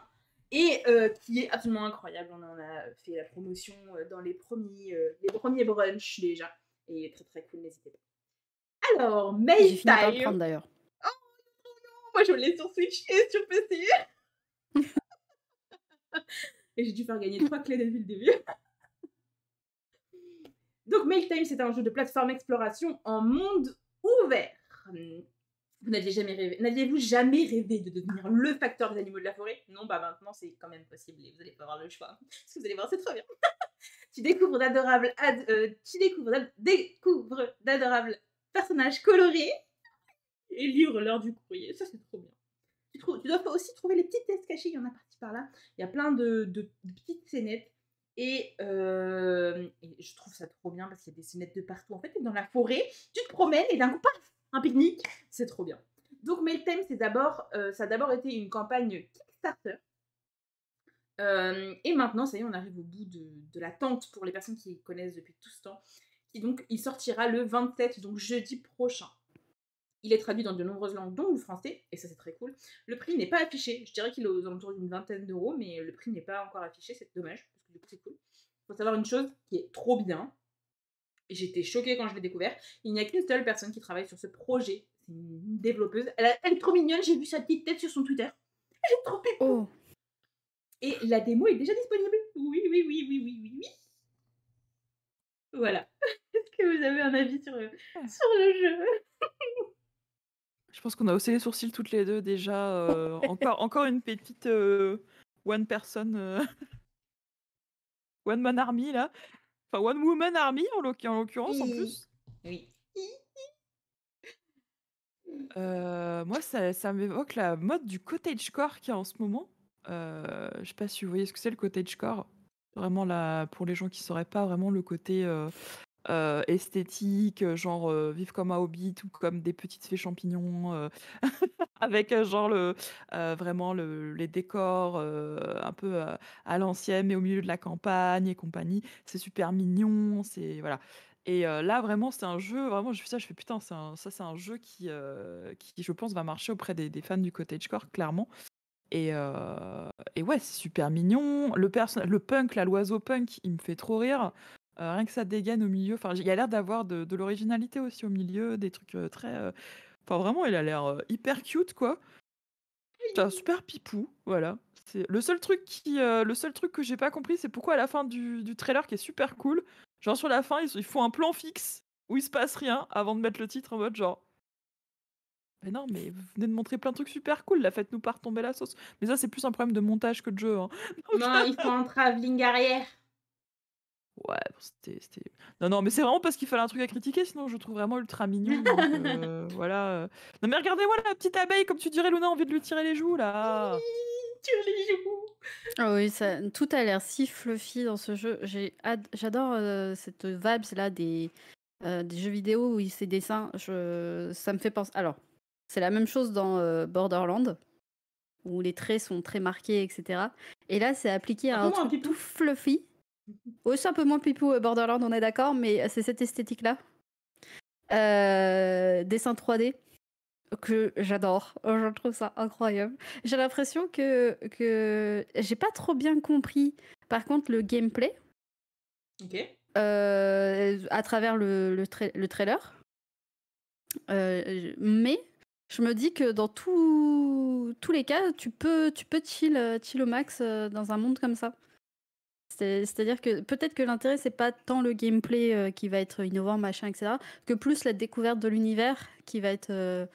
Speaker 3: et euh, qui est absolument incroyable. On en a fait la promotion euh, dans les premiers, euh, les premiers brunchs déjà. Et très très cool, n'hésitez pas.
Speaker 2: Alors, par J'ai prendre d'ailleurs. Oh
Speaker 3: non, moi je l'ai sur Switch et sur PC. et j'ai dû faire gagner trois clés de le début. Donc Mail Time, c'est un jeu de plateforme exploration en monde ouvert. Vous n'aviez jamais rêvé, n'aviez-vous jamais rêvé de devenir le facteur des animaux de la forêt Non, bah maintenant c'est quand même possible et vous allez pas avoir le choix. Parce que vous allez voir, c'est trop bien. tu découvres d'adorables, euh, d'adorables personnages colorés et livres l'heure du courrier. Ça c'est trop bien. Tu, dois aussi trouver les petites têtes cachées, il y en a partie par là. Il y a plein de, de petites scénettes euh, et, je trouve ça trop bien parce qu'il y a des scénettes de partout. En fait, tu dans la forêt, tu te promènes et d'un coup, paf, un pique-nique. C'est trop bien. Donc, mais le c'est d'abord, euh, ça a d'abord été une campagne Kickstarter. Euh, et maintenant, ça y est, on arrive au bout de, de l'attente pour les personnes qui connaissent depuis tout ce temps. Qui donc, il sortira le 27, donc jeudi prochain. Il est traduit dans de nombreuses langues, dont le français, et ça c'est très cool. Le prix n'est pas affiché. Je dirais qu'il est aux alentours d'une vingtaine d'euros, mais le prix n'est pas encore affiché, c'est dommage. Il faut savoir une chose qui est trop bien. J'étais choquée quand je l'ai découvert. Il n'y a qu'une seule personne qui travaille sur ce projet. C'est une développeuse. Elle, est trop mignonne. J'ai vu sa petite tête sur son Twitter. Elle est trop oh. Et la démo est déjà disponible. Oui, oui, oui, oui, oui, oui, oui. Voilà. Est-ce que vous avez un avis sur, le, euh, ah. sur le jeu
Speaker 1: Je pense qu'on a haussé les sourcils toutes les deux déjà. Euh, encore, encore une petite euh, one person. One Man Army, là. Enfin, One Woman Army, en l'occurrence, en plus. Oui. Euh, moi, ça, ça m'évoque la mode du cottagecore qu'il y a en ce moment. Euh, je sais pas si vous voyez ce que c'est le cottagecore. Vraiment, là, pour les gens qui sauraient pas, vraiment le côté euh, euh, esthétique, euh, genre euh, comme un hobbit ou comme des petites fées champignons, euh, avec genre le, vraiment les décors un peu à l'ancienne, mais au milieu de la campagne et compagnie. C'est super mignon, c'est voilà. Et là, vraiment, c'est un jeu, vraiment, je fais ça, je fais putain, c'est ça, c'est un jeu qui, qui, je pense, va marcher auprès des, fans du cottagecore, clairement. Et, et ouais, c'est super mignon. Le, le punk, la l'oiseau punk, il me fait trop rire. Euh, rien que ça dégaine au milieu, enfin il a l'air d'avoir de l'originalité aussi au milieu, des trucs, euh, très, euh, enfin vraiment il a l'air, hyper cute quoi. C'est un super pipou, voilà. C'est le seul truc qui, le seul truc que j'ai pas compris, c'est pourquoi à la fin du trailer qui est super cool, genre sur la fin ils font un plan fixe où il se passe rien avant de mettre le titre en mode genre mais non, mais vous venez de montrer plein de trucs super cool la faites-nous pas tomber la sauce. Mais ça c'est plus un problème de montage que de jeu, hein. Non, ils font un travelling arrière. Ouais, c'était. Non, non, mais c'est vraiment parce qu'il fallait un truc à critiquer, sinon je trouve vraiment ultra mignon. Euh, voilà. Non, mais regardez-moi la petite abeille, comme tu dirais, Luna a envie de lui tirer les joues, là. Oui, tire les
Speaker 5: joues. Ah oui, tout a l'air si fluffy dans ce jeu. J'adore euh, cette vibe là des, euh, des jeux vidéo où ces dessins, je... ça me fait penser. Alors, c'est la même chose dans Borderlands où les traits sont très marqués, etc. Et là, c'est appliqué à ah, un truc tout fluffy oui, c'est un peu moins pipou euh, Borderlands on est d'accord, mais euh, c'est cette esthétique-là. Euh, dessin 3D que j'adore. Oh, je trouve ça incroyable. J'ai l'impression que, que j'ai pas trop bien compris, par contre, le gameplay. Ok. à travers le, le, trailer. mais je me dis que dans tous les cas, tu peux, tu peux au max dans un monde comme ça. C'est-à-dire que peut-être que l'intérêt, c'est pas tant le gameplay euh, qui va être innovant, machin, etc., que plus la découverte de l'univers qui va être euh,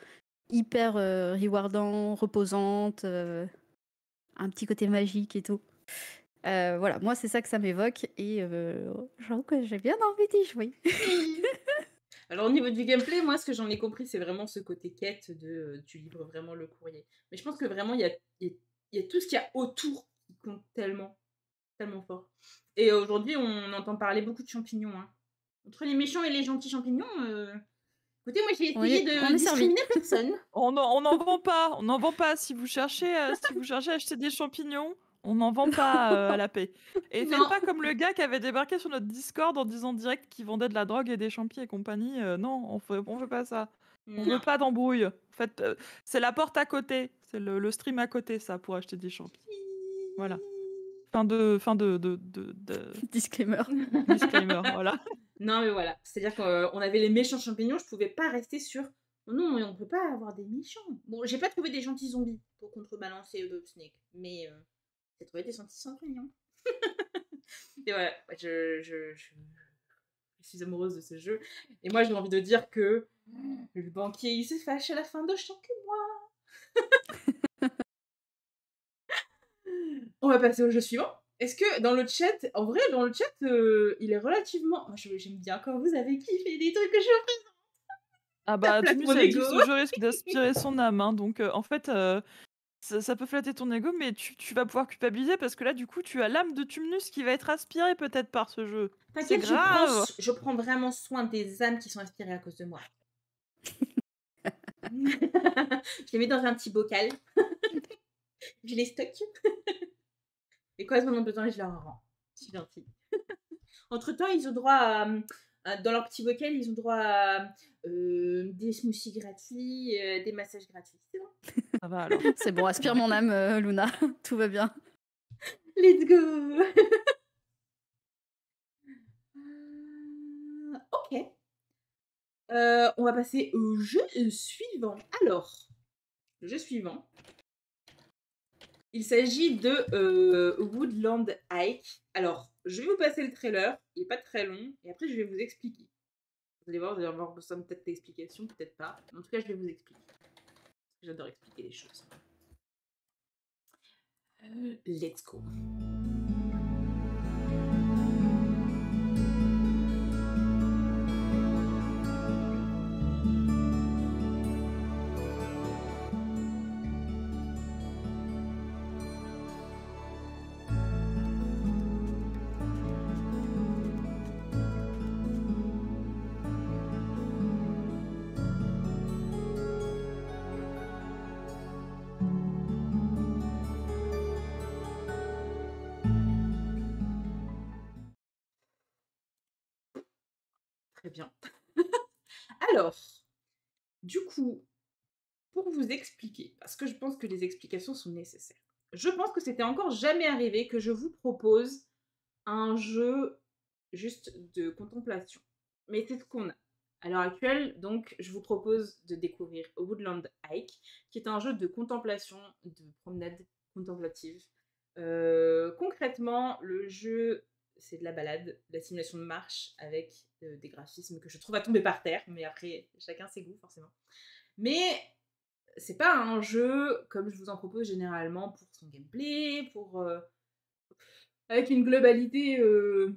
Speaker 5: hyper euh, rewardant, reposante, un petit côté magique et tout. voilà, moi, c'est ça que ça m'évoque et que j'ai bien envie d'y jouer. Alors au niveau du gameplay, moi ce que j'en ai
Speaker 3: compris, c'est vraiment ce côté quête de tu livres vraiment le courrier. Mais je pense que vraiment il y a, il y a, tout ce qu'il y a autour qui compte tellement fort. Et aujourd'hui, on entend
Speaker 1: parler beaucoup de champignons. Hein.
Speaker 3: Entre les méchants et les gentils champignons, euh, écoutez, moi j'ai essayé de discriminer
Speaker 1: personne. on n'en vend pas, on n'en vend pas. Si vous cherchez, euh, si vous cherchez à acheter des champignons, on n'en vend pas euh, à la paix. Et c'est pas comme le gars qui avait débarqué sur notre Discord en disant direct qu'il vendait de la drogue et des champignons et compagnie. non, on fait, pas ça. On veut pas d'embrouille. En fait, c'est la porte à côté, c'est le, le stream à côté, ça, pour acheter des champignons. Voilà. Fin de. Fin de, de, de, Disclaimer. Disclaimer, voilà.
Speaker 3: Non, mais voilà. C'est-à-dire qu'on avait les méchants champignons, je pouvais pas rester sur. Non, mais on peut pas avoir des méchants. Bon, j'ai pas trouvé des gentils zombies pour contrebalancer le Snake, mais euh, j'ai trouvé des gentils champignons. Et voilà, je, je, suis amoureuse de ce jeu. Et moi, j'ai envie de dire que le banquier, il se fâche à la fin de chaque mois. On va passer au jeu suivant. Est-ce que dans le chat, en vrai, dans le chat, euh, il est relativement. j'aime bien quand vous avez kiffé des trucs que je fais
Speaker 1: Ah bah, tout le ce risque d'aspirer son âme. Hein, donc, euh, en fait, euh, ça, peut flatter ton ego, mais tu, vas pouvoir culpabiliser parce que là, du coup, tu as l'âme de Tumnus qui va être aspirée peut-être par ce jeu. C'est grave. Je prends,
Speaker 3: je prends vraiment soin des âmes qui sont aspirées à cause de moi. je les mets dans un petit bocal. je les stocke. Et quand ils en ont besoin, je leur rends. C'est gentil. Entre-temps, ils ont droit à, hum, dans leur petit vocal ils ont droit à hum, euh, des smoothies gratuits, euh, des massages gratuits. C'est bon Ça
Speaker 5: va ah bah alors. C'est bon, aspire mon âme, euh, Luna. Tout va bien. Let's go
Speaker 3: Ok. on va passer au jeu suivant. Alors, le jeu suivant, il s'agit de euh, Woodland Hike. Alors, je vais vous passer le trailer, il n'est pas très long, et après je vais vous expliquer. Vous allez voir, vous allez avoir besoin peut-être d'explications, peut-être pas. En tout cas, je vais vous expliquer. J'adore expliquer les choses. Euh, let's go. pour vous expliquer, parce que je pense que les explications sont nécessaires, je pense que c'était encore jamais arrivé que je vous propose un jeu juste de contemplation. Mais c'est ce qu'on a. À l'heure actuelle, donc, je vous propose de découvrir Woodland Hike, qui est un jeu de contemplation, de promenade contemplative. Euh, concrètement, le jeu c'est de la balade, de la simulation de marche avec euh, des graphismes que je trouve à tomber par terre, mais après, chacun ses goûts, forcément. Mais c'est pas un jeu comme je vous en propose généralement pour son gameplay, pour. Euh, avec une globalité euh,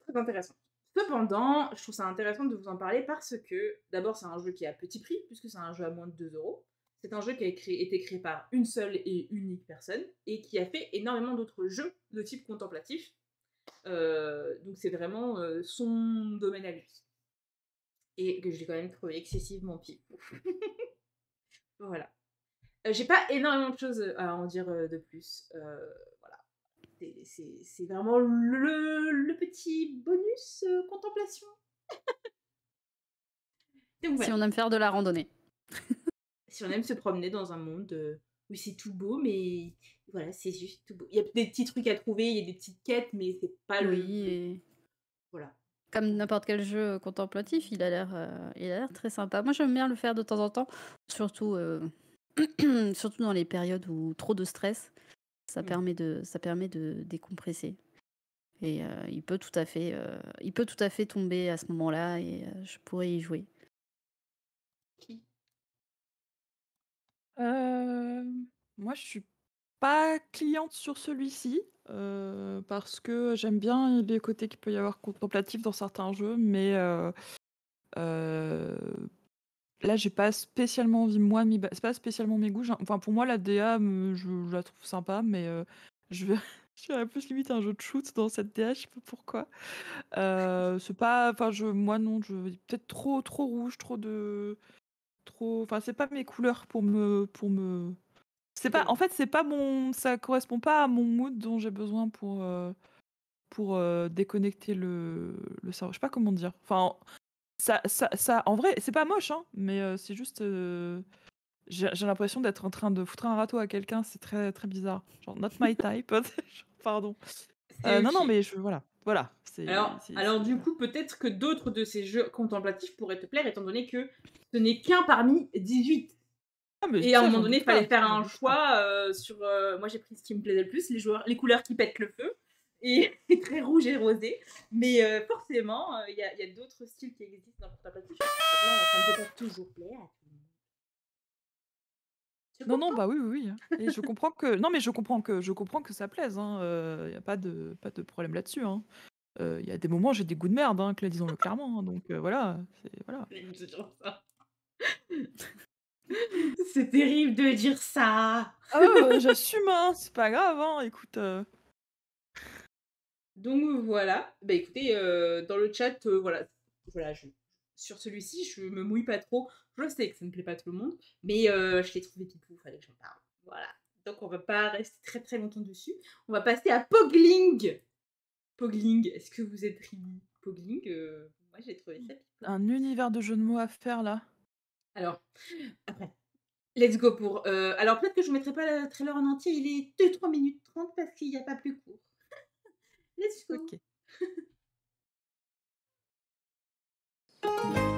Speaker 3: très intéressante. Cependant, je trouve ça intéressant de vous en parler parce que, d'abord, c'est un jeu qui est à petit prix, puisque c'est un jeu à moins de 2 euros. C'est un jeu qui a été créé par une seule et unique personne et qui a fait énormément d'autres jeux de type contemplatif euh, donc c'est vraiment euh, son domaine à lui. Et que je l'ai quand même trouvé excessivement
Speaker 2: pire.
Speaker 3: voilà. Euh, j'ai pas énormément de choses à en dire de plus. voilà. C'est vraiment le, petit bonus contemplation.
Speaker 4: Si on aime faire de
Speaker 5: la randonnée.
Speaker 3: si on aime se promener dans un monde où c'est tout beau, mais voilà, c'est juste tout Il y a des petits trucs à trouver, il y a des petites quêtes, mais c'est pas le. et...
Speaker 2: Voilà.
Speaker 5: Comme n'importe quel jeu contemplatif, euh, il a l'air, très sympa. Moi, j'aime bien le faire de temps en temps, surtout, euh, surtout dans les périodes où trop de stress, ça mmh. permet de, ça permet de décompresser. Et euh, il peut tout à fait, il peut tout à fait tomber à ce moment-là, et je pourrais y jouer.
Speaker 4: Qui
Speaker 1: Moi, je suis pas cliente sur celui-ci, euh, parce que j'aime bien les côtés qu'il peut y avoir contemplatif dans certains jeux, mais euh, euh, là j'ai pas spécialement envie moi c'est pas spécialement mes goûts. Enfin pour moi la DA je, la trouve sympa, mais je vais J'aurais plus limite un jeu de shoot dans cette DA, je sais pas pourquoi. c'est pas, enfin je, moi non, je peut-être trop, trop rouge, trop de, trop, enfin c'est pas mes couleurs pour me, pour me, c'est pas, en fait, c'est pas mon, ça correspond pas à mon mood dont j'ai besoin pour euh, pour euh, déconnecter le, le cerveau. Je sais pas comment dire. Enfin, ça, ça, ça en vrai, c'est pas moche, hein, mais euh, c'est juste, j'ai l'impression d'être en train de foutre un râteau à quelqu'un. C'est très très bizarre. Genre not my type. Pardon. Non non, mais je, voilà. Voilà. Alors, alors
Speaker 3: du coup, peut-être que d'autres de ces jeux contemplatifs pourraient te plaire, étant donné que ce n'est qu'un parmi 18 ah, et à un moment donné, il fallait faire un choix euh, sur. Euh, moi, j'ai pris ce qui me plaisait le plus, les, joueurs, les couleurs qui pètent le feu, et très rouge et rosé. Mais euh,
Speaker 1: forcément,
Speaker 3: il y a, d'autres styles qui existent dans le ça ne peut pas toujours
Speaker 6: plaire.
Speaker 1: Non, non, bah oui, oui, Et je comprends que. Non, mais je comprends que, je comprends que ça plaise. Il hein, n'y a pas de, pas de problème là-dessus. Hein. Il y a des moments, j'ai des goûts de merde, hein, disons-le clairement. donc voilà.
Speaker 4: voilà.
Speaker 1: C'est terrible de dire ça. Ah j'assume,
Speaker 3: hein, c'est pas grave, hein, écoute. Euh. Donc voilà, bah écoutez, euh, dans le chat, euh, voilà, voilà sur celui-ci, je me mouille pas trop. Je sais que ça ne plaît pas à tout le monde, mais je l'ai trouvé il fallait que j'en parle. Voilà. Donc on va pas rester très très longtemps dessus. On va passer à Pogling. Pogling, est-ce que vous êtes Pogling, moi j'ai trouvé ça. Un univers de jeux de mots à faire là. Alors, après. Let's go pour. Euh, alors, peut-être que je ne mettrai pas le trailer en entier, il est 2-3 minutes 30 parce qu'il n'y a pas plus court. Let's go.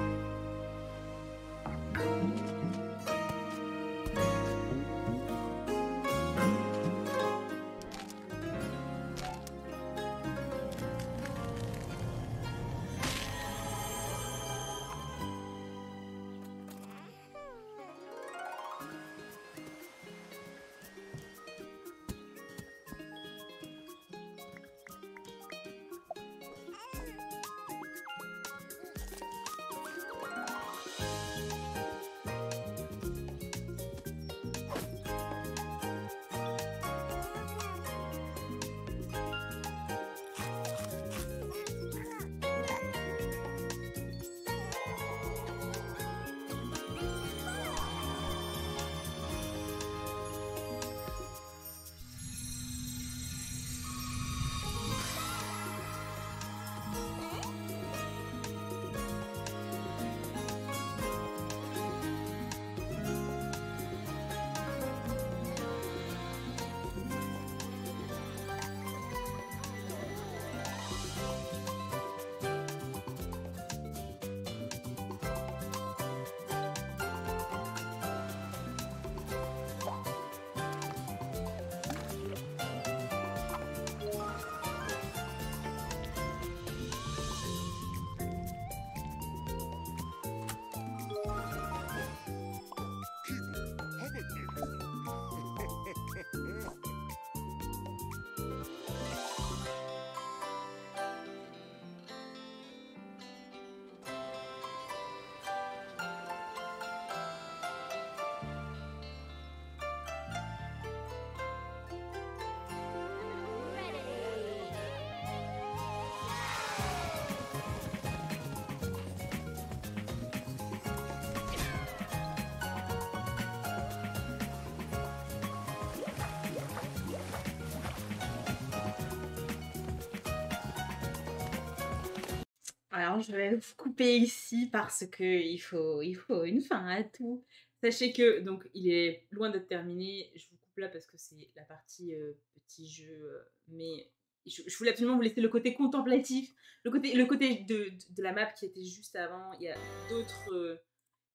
Speaker 3: alors je vais vous couper ici parce que il faut, il faut une fin à tout. Sachez que donc il est loin d'être terminé. Je vous coupe là parce que c'est la partie euh, petit jeu, euh, mais je, voulais absolument vous laisser le côté contemplatif, le côté, le côté de, de, la map qui était juste avant. Il y a d'autres, euh,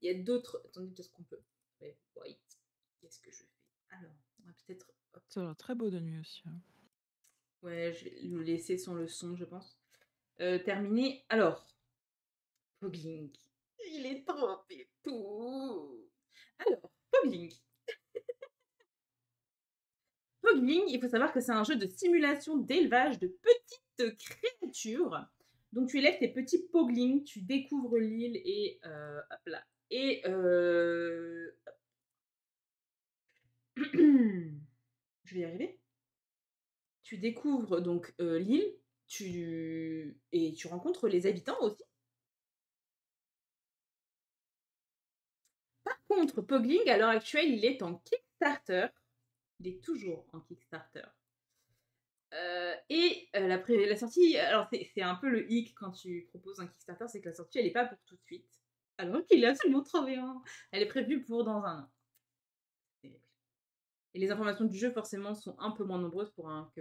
Speaker 3: il y a d'autres. Attendez qu'est-ce qu'on peut. wait, qu'est-ce que je fais Alors, on va peut-être.
Speaker 1: Ça très beau de nuit aussi. Hein.
Speaker 3: Ouais, je vais le laisser
Speaker 1: son je pense.
Speaker 3: Euh, terminé. Alors, Pogling
Speaker 2: il est trop tout. Alors,
Speaker 3: Pogling Pogling, il faut savoir que c'est un jeu de simulation d'élevage de petites créatures. Donc, tu élèves tes petits Pogling, tu découvres l'île et. Euh, hop là. Et. Euh, Je vais y
Speaker 2: arriver. Tu découvres donc l'île tu et tu rencontres les habitants aussi. Par contre, Pogling, à l'heure actuelle, il est en Kickstarter. Il est toujours en
Speaker 3: Kickstarter. Euh, et euh, la, sortie, alors c'est un peu le hic quand tu proposes un Kickstarter, c'est que la sortie, elle n'est pas pour tout de suite. Alors qu'il est absolument travaillant. Elle est prévue pour dans un an.
Speaker 5: Et
Speaker 3: les informations du jeu, forcément, sont un peu moins nombreuses pour un,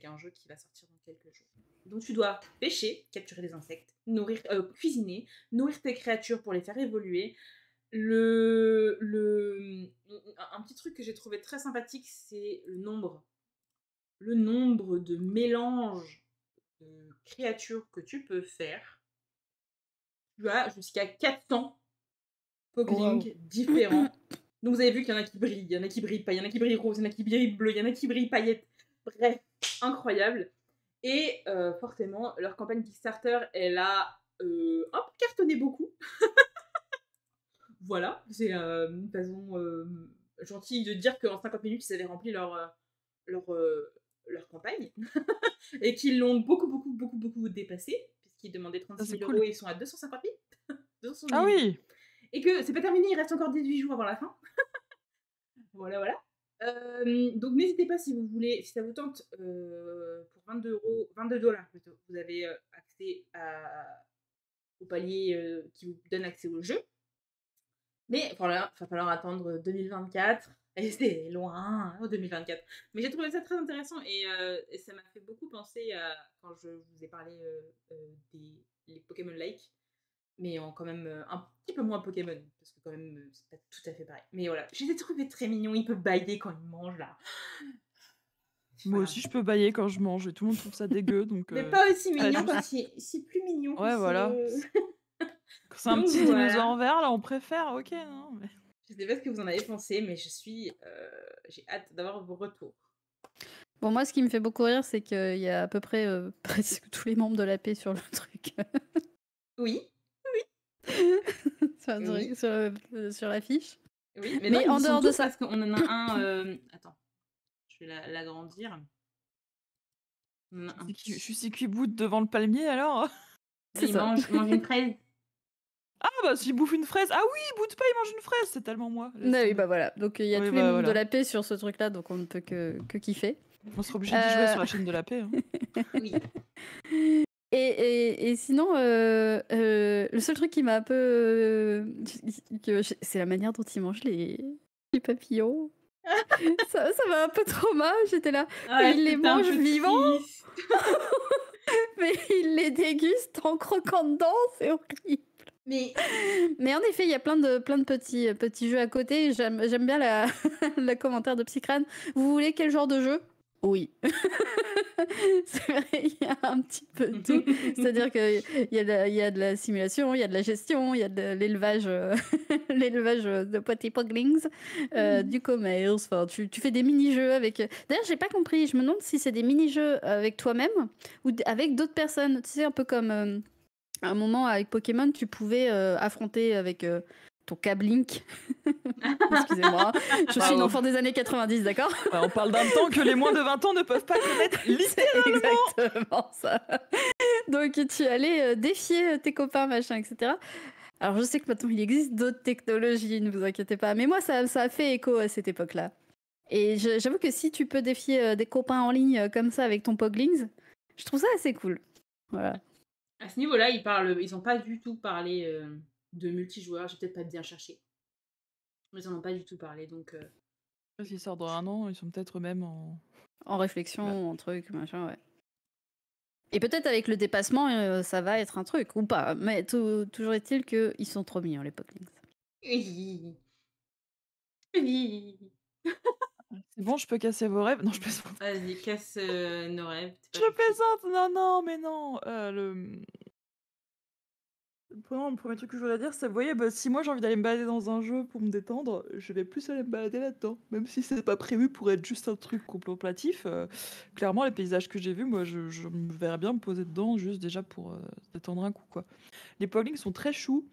Speaker 3: qu'un jeu qui va sortir dans quelques jours. Donc tu dois pêcher, capturer des insectes, nourrir, euh, cuisiner, nourrir tes créatures pour les faire évoluer. Le, le, un petit truc que j'ai trouvé très sympathique, c'est le nombre. Le nombre de mélanges de créatures que tu peux faire. Tu as jusqu'à 400 Poglings différents. Donc vous avez vu qu'il y en a qui brillent, il y en a qui brillent pas, il y en a qui brillent rose, il y en a qui brillent bleu, il y en a qui brillent paillettes. Bref, incroyable. Et fortement, euh, forcément, leur campagne Kickstarter, elle a euh, cartonné beaucoup. voilà, c'est une euh, façon gentille de dire qu'en 50 minutes, ils avaient rempli leur, leur, leur campagne et qu'ils l'ont beaucoup, beaucoup, beaucoup, beaucoup dépassé, puisqu'ils demandaient 36 000 euros et ils sont à 250 000. Ah oui! Et que c'est pas terminé, il reste encore 18 jours avant la fin. voilà, voilà donc n'hésitez pas si vous voulez, si ça vous tente, euh, pour 22 euros, 22 dollars vous avez euh, accès au palier euh, qui vous donne accès au jeu. Mais il va falloir attendre 2024. Et c'est loin, 2024. Mais j'ai trouvé ça très intéressant et, ça m'a fait beaucoup penser à quand je vous ai parlé des Pokémon Like mais en quand même euh, un petit peu moins Pokémon, parce que quand même, euh, c'est pas tout à fait pareil. Mais voilà, j'ai des trucs très mignons, il peut bailler quand il mange, là.
Speaker 1: Moi aussi, je peux bailler quand je mange, et tout le monde trouve ça dégueu, donc... Mais euh, pas aussi mignon, que c'est plus mignon. Ouais, voilà. c'est un petit dinosaure en verre, là, on préfère, ok, non Je
Speaker 3: sais pas ce que vous en avez pensé, mais je suis... J'ai hâte d'avoir vos retours.
Speaker 5: Bon, moi, ce qui me fait beaucoup rire, c'est qu'il y a à peu près presque tous les membres de la paix sur le truc. oui, sur, euh, sur,
Speaker 1: l'affiche. mais, en dehors de ça. Euh, on en a un.
Speaker 3: Attends, je vais l'agrandir.
Speaker 1: je suis si bout devant le palmier alors Il Mange, une fraise. Ah bah s'il bouffe une fraise, ah oui, bout pas pas il mange une fraise, c'est tellement moi. Non, bah, bah
Speaker 5: voilà, donc il y a tous bah les de la paix sur ce truc-là, donc on ne peut que, que kiffer. On sera obligé de jouer sur la euh. chaîne
Speaker 1: de la paix. Hein. oui. Et,
Speaker 5: et, sinon, euh, euh, le seul truc qui m'a un peu. Euh, c'est la manière dont ils mangent les, papillons. ça ça m'a un peu mal j'étais là. il les mangent mange vivants Mais il les déguste en croquant dedans, c'est horrible. Mais Mais en effet, il y a plein de, plein de petits, petits jeux à côté. J'aime bien la- le commentaire de Psycrane. Vous voulez quel genre de jeu oui. c'est vrai, il y a un petit peu de tout. C'est-à-dire qu'il y, y, a de la simulation, il y a de la gestion, il y a de l'élevage, euh, l'élevage de potty euh, mm. du commerce. tu, fais des mini-jeux avec. D'ailleurs, j'ai pas compris. Je me demande si c'est des mini-jeux avec toi-même ou avec d'autres personnes. Tu sais, un peu comme. Euh, un moment, avec Pokémon, tu pouvais affronter avec ton câble Excusez-moi, je suis une enfant des années 90, d'accord
Speaker 1: On parle d'un temps que les moins de 20 ans ne peuvent pas connaître littéralement. exactement ça.
Speaker 5: Donc tu allais euh, défier euh, tes copains, machin, etc. Alors je sais que maintenant il existe d'autres technologies, ne vous inquiétez pas, mais moi ça, a fait écho à cette époque-là. Et j'avoue que si tu peux défier euh, des copains en ligne comme ça avec ton Poglings, je trouve ça assez cool. Voilà.
Speaker 3: À ce niveau-là, ils parlent, ils n'ont pas du tout parlé de multijoueur, j'ai peut-être pas bien cherché. Mais ils en ont pas du tout parlé, donc... Euh...
Speaker 1: S'ils sortent dans un an, ils sont peut-être même en...
Speaker 5: En réflexion, bah. en truc, machin, ouais. Et peut-être avec le dépassement, euh, ça va être un truc, ou pas. Mais toujours est-il qu'ils sont trop mignons, les l'époque Oui.
Speaker 1: C'est bon, je peux casser vos rêves Non, je plaisante.
Speaker 3: Vas-y, casse euh, nos rêves.
Speaker 1: Je plaisante Non, non, mais non euh, le le premier truc que je voulais dire, c'est vous voyez, bah, si moi j'ai envie d'aller me balader dans un jeu pour me détendre, je vais plus aller me balader là-dedans. Même si c'est pas prévu pour être juste un truc contemplatif, euh, clairement, les paysages que j'ai vus, moi je, me verrais bien me poser dedans juste déjà pour euh, détendre un coup. quoi. Les poglings sont très choux.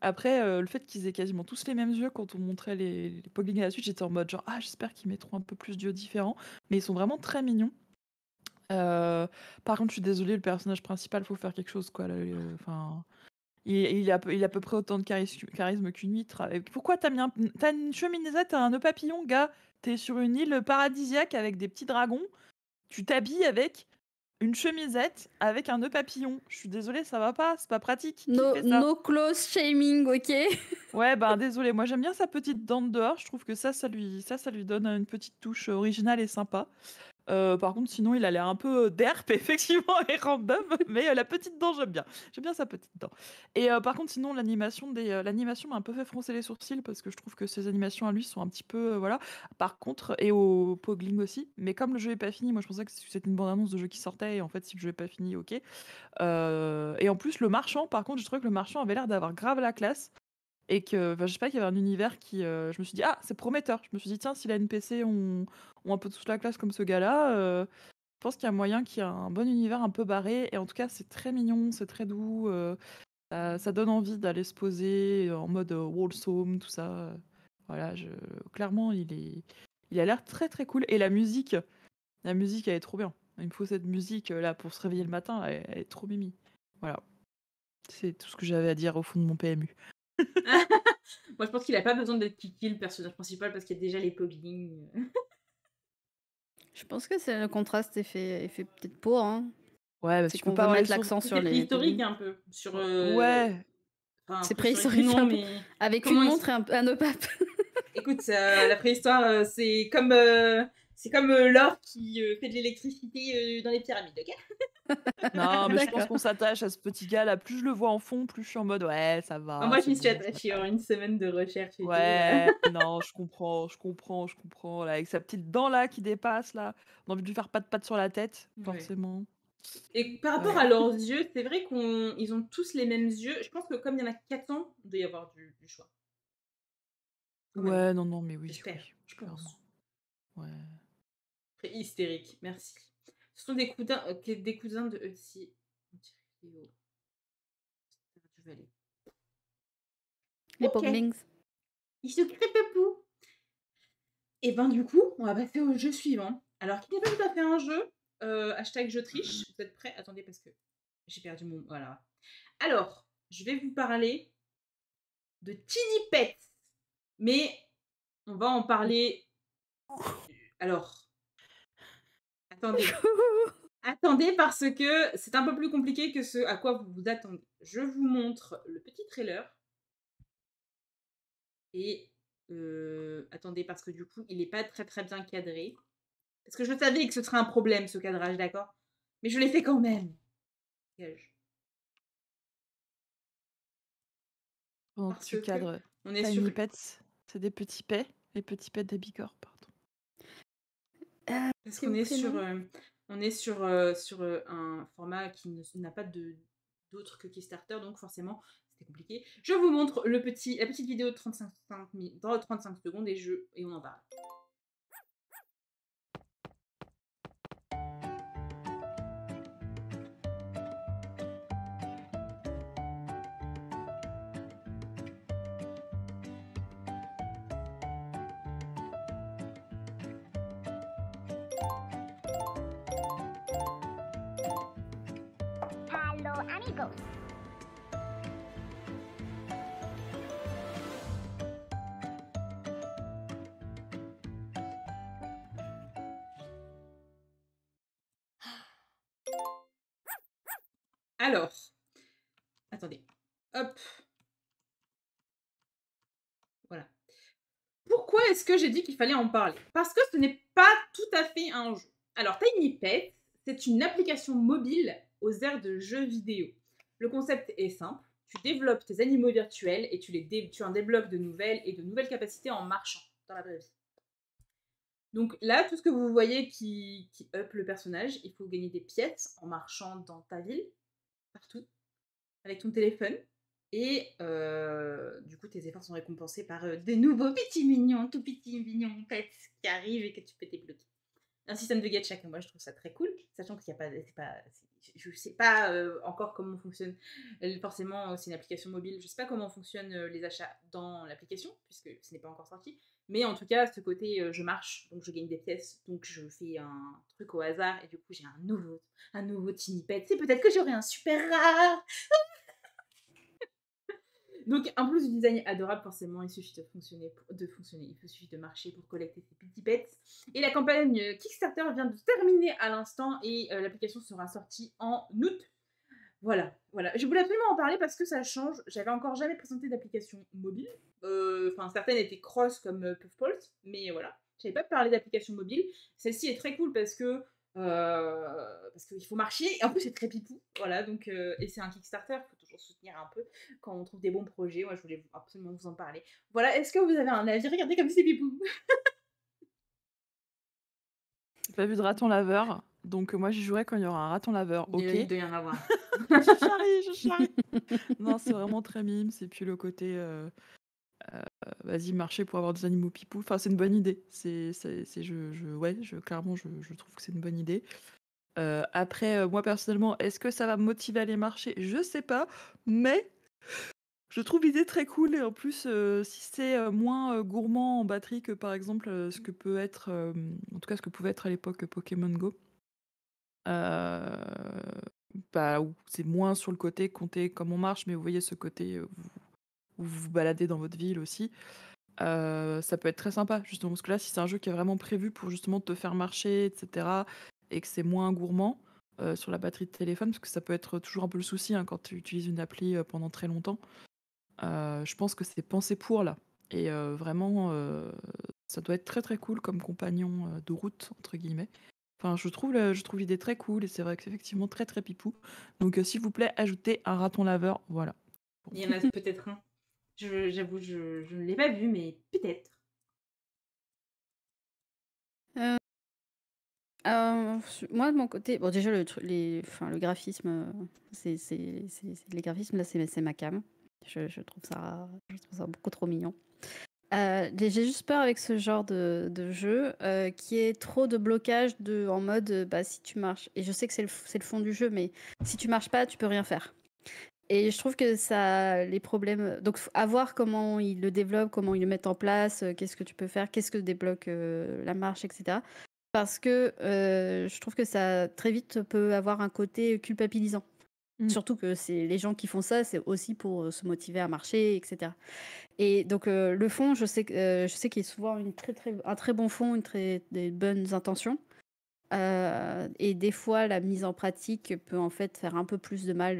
Speaker 1: Après, euh, le fait qu'ils aient quasiment tous les mêmes yeux quand on montrait les, les poglings à la suite, j'étais en mode genre, ah, j'espère qu'ils mettront un peu plus d'yeux différents. Mais ils sont vraiment très mignons. par contre, je suis désolée, le personnage principal, faut faire quelque chose, quoi. Enfin, il, a, il, à peu près autant de charisme, qu'une huître. Pourquoi t'as mis un, une chemisette t'as un nœud papillon, gars T'es sur une île paradisiaque avec des petits dragons. Tu t'habilles avec une chemisette avec un nœud papillon. Je suis désolée, ça va pas, c'est pas pratique. No, no close shaming, ok Ouais, ben désolé, moi j'aime bien sa petite dent dehors, je trouve que ça, ça lui, ça, ça lui donne une petite touche originale et sympa. Euh, par contre, sinon, il a l'air un peu euh, derp, effectivement, et random, mais euh, la petite dent, j'aime bien. J'aime bien sa petite dent. Et par contre, sinon, l'animation des, l'animation m'a un peu fait froncer les sourcils parce que je trouve que ses animations à lui sont un petit peu, voilà. Par contre, et au Pogling aussi, mais comme le jeu est pas fini, moi je pensais que c'était une bande-annonce de jeu qui sortait, et en fait, si le jeu est pas fini, ok. et en plus, le marchand, par contre, je trouvais que le marchand avait l'air d'avoir grave la classe. Et que, je sais pas, qu'il y avait un univers qui. Euh, je me suis dit, ah, c'est prometteur. Je me suis dit, tiens, si la NPC ont, on un peu toute la classe comme ce gars-là, euh, je pense qu'il y a moyen qu'il y ait un bon univers un peu barré. Et en tout cas, c'est très mignon, c'est très doux. Euh, ça, donne envie d'aller se poser en mode wholesome, tout ça. Voilà, je, clairement, il, est, il a l'air très très cool. Et la musique, la musique, elle est trop bien. Il me faut cette musique là pour se réveiller le matin, elle est trop mimi. Voilà. C'est tout ce que j'avais à dire au fond de mon PMU.
Speaker 3: Moi, je pense qu'il a pas besoin d'être Kiki, le personnage principal, parce qu'il y a déjà les poglings. Euh.
Speaker 5: je pense que c'est le contraste est fait, fait peut-être pour. Hein. Ouais, parce qu'on peut mettre l'accent sur les. préhistorique un peu.
Speaker 3: Sur, Ouais.
Speaker 5: c'est préhistorique. mais... Avec une montre et un, un
Speaker 3: Écoute, la préhistoire, euh, c'est comme euh, c'est comme euh, l'or qui euh, fait de l'électricité euh, dans les pyramides, ok
Speaker 1: Non, mais je pense qu'on s'attache à ce petit gars là. Plus je le vois en fond, plus je suis en mode ouais, ça va. moi, je m'y suis attachée en hein, une semaine de recherche. ouais, non, je comprends, je comprends, je comprends. Là, avec sa petite dent là qui dépasse là, on a envie de lui faire pas de patte sur la tête, forcément. Et par rapport à leurs yeux,
Speaker 3: c'est vrai qu'ils ont tous les mêmes yeux. Je pense que comme il y en a 400, il doit y avoir du, du choix.
Speaker 1: Ouais, non, non, mais oui. J'espère, je Ouais
Speaker 3: hystérique, merci. Ce sont des cousins, euh, des cousins de
Speaker 2: Les okay. Ils se créent Et eh ben du coup, on va passer au jeu suivant. Alors, qui n'est
Speaker 3: pas tout à fait un jeu, euh, hashtag je triche. Vous êtes prêts Attendez, parce que j'ai perdu mon. Voilà. Alors, je vais vous parler de Tiny Pets. Mais on va en parler. Oh. Alors, attendez. parce que c'est un peu plus compliqué que ce à quoi vous vous attendez. Je vous montre le petit trailer. Et euh, attendez parce que du coup, il n'est pas très très bien cadré. Parce que je savais
Speaker 2: que ce serait un problème ce cadrage, d'accord Mais je l'ai fait quand même. Oh, on est sur.
Speaker 1: c'est des petits pets, les petits pets des euh, Parce qu'on est, sur, euh,
Speaker 3: on est sur, euh, un format qui n'a pas d'autre que Kickstarter, donc forcément c'était compliqué. Je vous montre le petit, la petite vidéo de 35, secondes et, et on en parle.
Speaker 2: Alors, attendez. Hop. Voilà.
Speaker 3: Pourquoi est-ce que j'ai dit qu'il fallait en parler Parce que ce n'est pas tout à fait un jeu. Alors, Tiny Pet, c'est une application mobile aux aires de jeux vidéo. Le concept est simple. Tu développes tes animaux virtuels et tu, les tu en débloques de nouvelles et de nouvelles capacités en marchant dans la vraie vie. Donc là, tout ce que vous voyez qui, up le personnage, il faut gagner des pièces en marchant dans ta ville, partout, avec ton téléphone. Et euh, du coup, tes efforts sont récompensés par euh, des nouveaux petits mignons, tout petits mignons, qui arrivent et que tu peux débloquer. Un système de gacha que moi je trouve ça très cool, sachant qu'il n'y a pas, pas, je ne sais pas euh, encore comment fonctionne. Euh, forcément, euh, c'est une application mobile. Je ne sais pas comment fonctionnent les achats dans l'application, puisque ce n'est pas encore sorti. Mais en tout cas, ce côté, je marche, donc je gagne des pièces, donc je fais un truc au hasard, et du coup, j'ai un nouveau, un nouveau Tinypet. C'est peut-être que j'aurai un super rare. Donc, en plus du design adorable, forcément, il suffit de fonctionner, de fonctionner, il suffit de marcher pour collecter ses petits pets. Et la campagne Kickstarter vient de terminer à l'instant et euh, l'application sera sortie en août. Voilà, voilà. Je voulais absolument en parler parce que ça change. J'avais encore jamais présenté d'application mobile. Euh, enfin, certaines étaient cross comme euh, mais voilà. J'avais pas parlé d'application mobile. Celle-ci est très cool parce que euh, parce qu'il faut marcher. Et en plus, c'est très pipou. Voilà, donc, euh, et c'est un Kickstarter soutenir un peu quand on trouve des bons projets. Moi, je voulais absolument vous en parler. Voilà, est-ce que vous avez un avis Regardez comme c'est pipou
Speaker 1: J'ai pas vu de raton laveur, donc moi j'y jouerai quand il y aura un raton laveur. Ok. Il doit y en avoir. je charrie, je charrie. non, c'est vraiment très mime. C'est puis le côté. Euh, euh, vas-y marcher pour avoir des animaux pipou. Enfin, c'est une bonne idée. C'est, c'est, je, je, ouais, je, clairement, je, je trouve que c'est une bonne idée. Euh, après, euh, moi personnellement, est-ce que ça va me motiver à aller marcher Je sais pas, mais je trouve l'idée très cool et en plus, euh, si c'est moins gourmand en batterie que par exemple ce que peut être, en tout cas ce que pouvait être à l'époque Pokémon Go, bah, c'est moins sur le côté compter comme on marche, mais vous voyez ce côté où vous, vous baladez dans votre ville aussi. ça peut être très sympa justement parce que là, si c'est un jeu qui est vraiment prévu pour justement te faire marcher, etc et que c'est moins gourmand euh, sur la batterie de téléphone, parce que ça peut être toujours un peu le souci hein, quand tu utilises une appli euh, pendant très longtemps. Euh, je pense que c'est pensé pour là. Et vraiment, ça doit être très très cool comme compagnon de route, entre guillemets. Enfin, je trouve, je trouve l'idée très cool et c'est vrai que c'est effectivement très très pipou. Donc, s'il vous plaît, ajoutez un raton laveur. Voilà. Il y en a
Speaker 3: peut-être
Speaker 2: un. J'avoue, je ne l'ai pas vu, mais peut-être.
Speaker 5: Euh, moi, de mon côté, bon, déjà, le, le graphisme, euh, c'est, les graphismes, là, c'est, ma cam. Je, trouve ça, beaucoup trop mignon. Euh, j'ai juste peur avec ce genre de, jeu qui est trop de blocage de, en mode bah, si tu marches, et je sais que c'est le, fond du jeu, mais si tu marches pas, tu peux rien faire. Et je trouve que ça, les problèmes. Donc, à voir comment ils le développent, comment ils le mettent en place, qu'est-ce que tu peux faire, qu'est-ce que débloque la marche, etc parce que euh, je trouve que ça très vite peut avoir un côté culpabilisant. Mm. Surtout que c'est les gens qui font ça, c'est aussi pour euh, se motiver à marcher, etc. Et donc euh, le fond, je sais, je sais qu'il y a souvent une très, très, un très bon fond, une très, des bonnes intentions. et des fois, la mise en pratique peut en fait faire un peu plus de mal.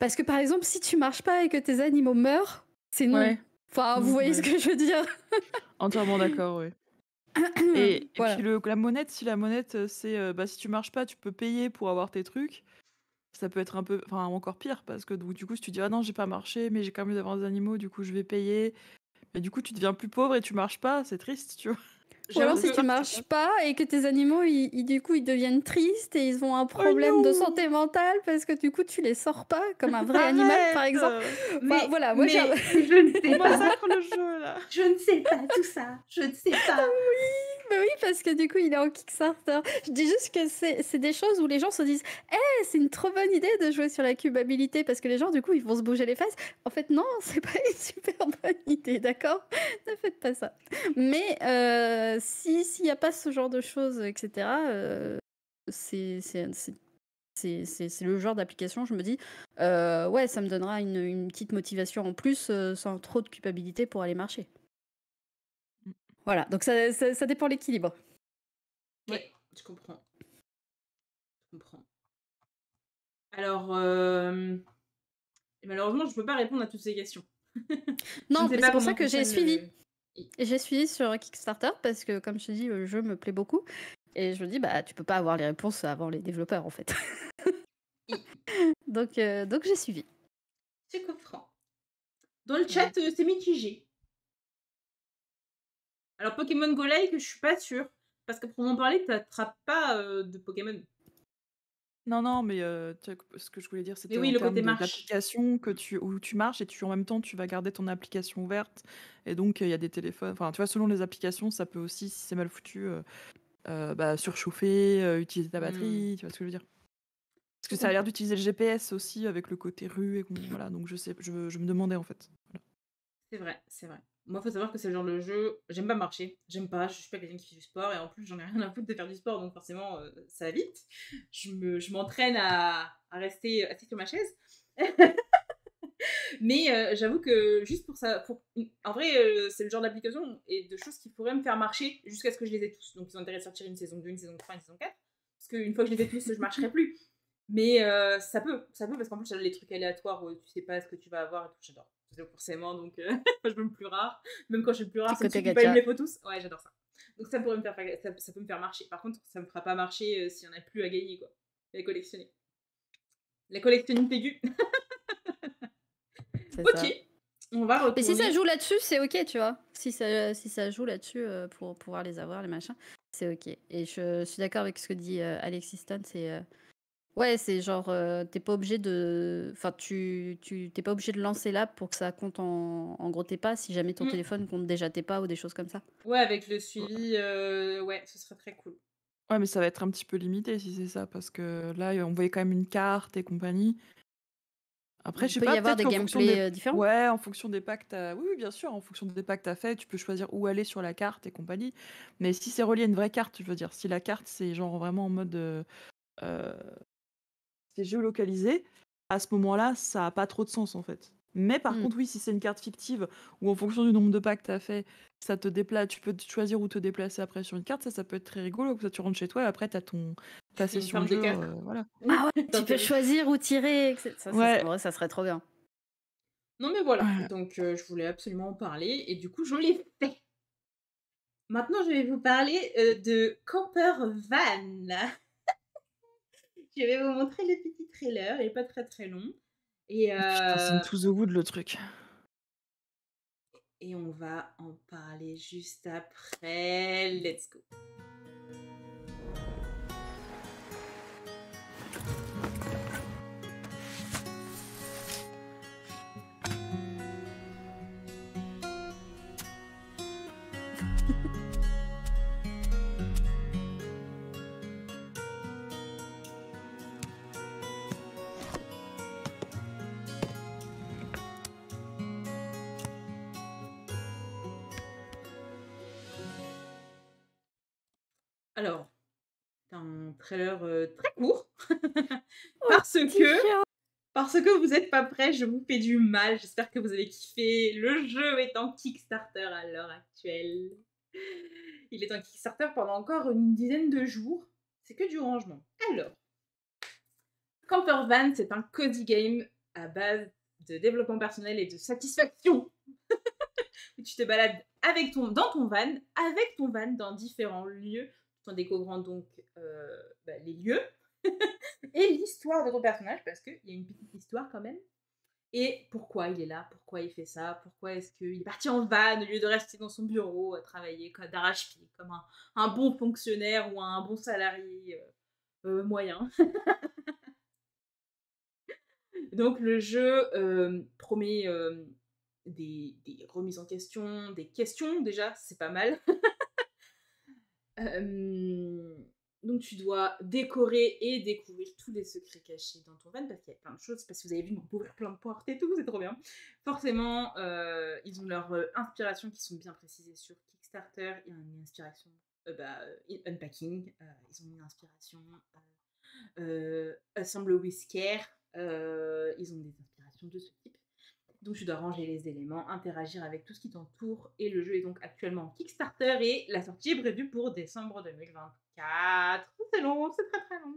Speaker 5: Parce que par exemple, si tu marches pas et que tes animaux meurent, c'est non. Enfin, vous mm, voyez ce que je veux
Speaker 1: dire Entièrement d'accord, oui. Et, puis la monnaie si la monnaie euh, c'est euh, bah, si tu marches pas, tu peux payer pour avoir tes trucs. Ça peut être un peu, enfin encore pire, parce que du coup, si tu dis ah non, j'ai pas marché, mais j'ai quand même d'avoir des animaux, du coup, je vais payer. Mais du coup, tu deviens plus pauvre et tu marches pas, c'est triste, tu vois. Genre si tu marches
Speaker 5: pas et que tes animaux, ils, du coup, ils deviennent tristes et ils ont un oh problème de santé mentale parce que du coup, tu les sors pas comme un vrai animal, par exemple. Mais, voilà, moi, je ne sais pas. le jeu, là. Je ne sais pas tout ça. Je ne sais pas. Oui, bah oui, parce que du coup, il est en Kickstarter. Je dis juste que c'est des choses où les gens se disent, eh, c'est une trop bonne idée de jouer sur la culpabilité parce que les gens, du coup, ils vont se bouger les fesses. En fait, non, c'est pas une super bonne idée, d'accord Ne faites pas ça. Mais euh, si s'il n'y a pas ce genre de choses, etc., euh, c'est c'est le genre d'application, je me dis, euh, ouais, ça me donnera une, petite motivation en plus, euh, sans trop de culpabilité pour aller marcher. Mm. Voilà, donc ça, dépend de dépend l'équilibre. Oui,
Speaker 2: je comprends. Je comprends. Alors,
Speaker 3: malheureusement, je ne peux pas répondre à toutes ces questions.
Speaker 2: non, c'est pour ça que j'ai
Speaker 5: suivi. J'ai suivi sur Kickstarter parce que, comme je te dis, le jeu me plaît beaucoup. Et je me dis, bah, tu peux pas avoir les réponses avant les développeurs, en fait. Euh, donc, j'ai suivi. Je comprends. Dans
Speaker 3: le chat, euh, c'est
Speaker 5: mitigé.
Speaker 3: Alors, Pokémon Go que je suis pas sûre. Parce que pour m'en parler, tu n'attrapes pas euh, de Pokémon.
Speaker 1: Non, non, mais ce que je voulais dire, c'était oui, que tu où tu marches et tu en même temps, tu vas garder ton application ouverte et donc il y a des téléphones enfin, tu vois, selon les applications, ça peut aussi, si c'est mal foutu, bah, surchauffer, utiliser ta mmh. batterie, tu vois ce que je veux dire? Parce que ça a l'air d'utiliser le GPS aussi avec le côté rue et voilà, donc je sais je me demandais, en fait.
Speaker 3: C'est vrai, c'est vrai. Moi, faut savoir que c'est le genre de jeu, j'aime pas marcher, j'aime pas, je suis pas quelqu'un qui fait du sport, et en plus, j'en ai rien à foutre de faire du sport, donc forcément, euh, ça va vite. Je, m'entraîne à, rester assis sur ma chaise. Mais euh, j'avoue que juste pour ça, en vrai, euh, c'est le genre d'application et de choses qui pourraient me faire marcher jusqu'à ce que je les ai tous. Donc, ils ont intérêt à sortir une saison 2, une saison 3, une saison 4. Parce qu'une fois que je les ai tous, je marcherai plus. Mais ça peut, ça peut, parce qu'en plus, les trucs aléatoires où tu sais pas ce que tu vas avoir et tout, j'adore forcément, donc euh, je veux plus rare. Même quand je suis plus rare, c'est que tu pas les photos. Ouais, j'adore ça. Donc ça pourrait me faire, peut me faire marcher. Par contre, ça me fera pas marcher euh, s'il y en a plus à gagner quoi. Les collectionner. Les collectionner pégu.
Speaker 4: ok. On va retourner. Et si ça joue
Speaker 5: là-dessus, c'est ok, tu vois. Si ça, si ça joue là-dessus euh, pour pouvoir les avoir, les machins, c'est ok. Et je, je suis d'accord avec ce que dit Alexis Stone, c'est Ouais, c'est genre, euh, t'es pas obligé de. Enfin, tu, tu t'es pas obligé de lancer l'app pour que ça compte en, gros tes pas si jamais ton mmh. téléphone
Speaker 1: compte déjà tes pas ou des choses comme ça.
Speaker 3: Ouais, avec le suivi, euh, ouais, ce serait très cool.
Speaker 1: Ouais, mais ça va être un petit peu limité si c'est ça, parce que là, on voyait quand même une carte et compagnie. Après, je sais pas. Il peut y avoir des gameplays euh, différents. Ouais, en fonction des packs, t'as... Oui, bien sûr, en fonction des packs que t'as fait, tu peux choisir où aller sur la carte et compagnie. Mais si c'est relié à une vraie carte, je veux dire, si la carte c'est genre vraiment en mode géolocalisé, à ce moment-là, ça n'a pas trop de sens en fait. Mais par hmm. contre, oui, si c'est une carte fictive ou en fonction du nombre de packs que tu as fait, ça te déplace, tu peux choisir où te déplacer après sur une carte, ça, ça peut être très rigolo. que ça, tu rentres chez toi et après, tu as ton, ta session de euh, voilà.
Speaker 5: Ah tu peux choisir où tirer, etc.
Speaker 3: Ça, ouais.
Speaker 1: ça, serait trop bien.
Speaker 3: Non, mais voilà. Donc, euh, je voulais absolument en parler et du coup, je l'ai fait. Maintenant, je vais vous parler euh, de Camper Van. Je vais vous montrer le petit trailer, il n'est pas très très long. Et euh... Putain, c'est
Speaker 1: euh to the le truc.
Speaker 3: Et on va en parler juste après. Let's go. trailer euh, très court.
Speaker 2: Oh, parce que
Speaker 3: parce que vous n'êtes pas prêts, je vous fais du mal. J'espère que vous avez kiffé. Le jeu est en Kickstarter à l'heure actuelle. Il est en Kickstarter pendant encore une dizaine de jours. C'est que du rangement. Alors, Camper Van, c'est un cozy Game à base de développement personnel et de satisfaction. tu te balades avec ton, dans ton van, avec ton van dans différents lieux en découvrant donc euh, bah, les lieux et l'histoire de ton personnage, parce qu'il y a une petite histoire quand même. Et pourquoi il est là, pourquoi il fait ça, pourquoi est-ce qu'il est parti en van au lieu de rester dans son bureau à travailler comme d'arrache-pied, comme un, bon fonctionnaire ou un bon salarié euh, euh, moyen. Donc le jeu promet des, des, remises en question, des questions déjà, c'est pas mal. donc tu dois décorer et découvrir tous les secrets cachés dans ton van parce qu'il y a plein de choses, parce que vous avez vu, mon vont plein de portes et tout, c'est trop bien. Forcément, euh, ils ont leurs euh, inspiration inspirations qui sont bien précisées sur Kickstarter. Euh, bah, ils ont une inspiration bah, Unpacking, ils ont une inspiration Assemble Whisker, ils ont des inspirations de ce type. Donc tu dois ranger les éléments, interagir avec tout ce qui t'entoure et le jeu est donc actuellement en Kickstarter et la sortie est prévue pour décembre 2024. C'est long, c'est très très long.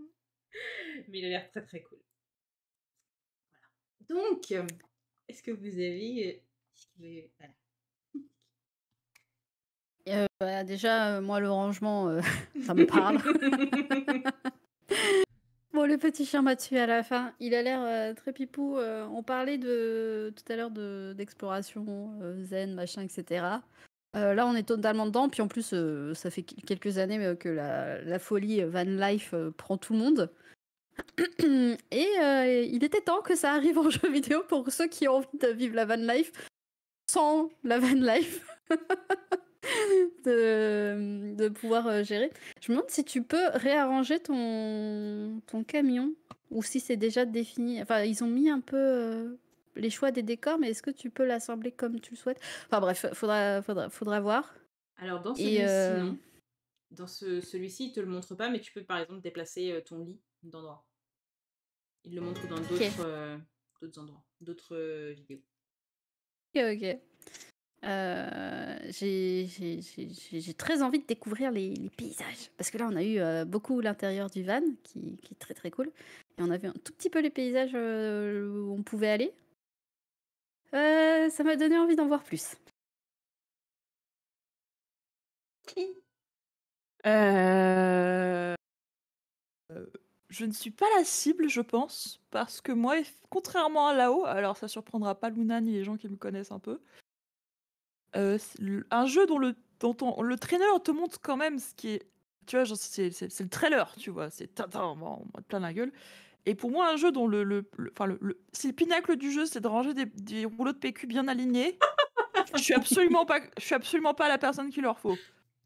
Speaker 3: Mais il a l'air très très cool. Donc, est-ce que vous avez... Euh, voilà.
Speaker 5: Euh, bah, déjà, euh, moi, le rangement, ça me parle. le petit chien battu à la fin, il a l'air euh, très pipou. Euh, on parlait de tout à l'heure d'exploration euh, zen, machin, etc. là, on est totalement dedans. Puis en plus, ça fait quelques années que la, la, folie van life prend tout le monde. Et il était temps que ça arrive en jeu vidéo pour ceux qui ont envie de vivre la van life sans la van life. de, pouvoir euh, gérer. Je me demande si tu peux réarranger ton, ton camion ou si c'est déjà défini. Enfin, ils ont mis un peu euh, les choix des décors, mais est-ce que tu peux l'assembler comme tu le souhaites Enfin bref, faudra, faudra, voir.
Speaker 3: Alors dans celui-ci, euh... dans ce, celui-ci, te le montre pas, mais tu peux par exemple déplacer euh, ton lit d'endroit. Il le montre dans d'autres, d'autres endroits, d'autres vidéos.
Speaker 5: Ok, ok. Euh, j'ai très envie de découvrir les, paysages. Parce que là, on a eu euh, beaucoup l'intérieur du van, qui, est très très cool. Et on a vu un tout petit peu les paysages euh, où on pouvait aller. ça m'a donné envie d'en voir plus.
Speaker 2: Je
Speaker 1: ne suis pas la cible, je pense, parce que moi, contrairement à là-haut, alors ça surprendra pas Luna ni les gens qui me connaissent un peu, euh, un jeu dont le le trailer te montre quand même ce qui est tu vois, c'est c'est le trailer, tu vois? C'est tintin, on plein la gueule et pour moi, un jeu dont le le enfin, le pinacle du jeu, c'est de ranger des rouleaux de PQ bien alignés, je suis absolument pas je suis absolument pas la personne qu'il leur faut.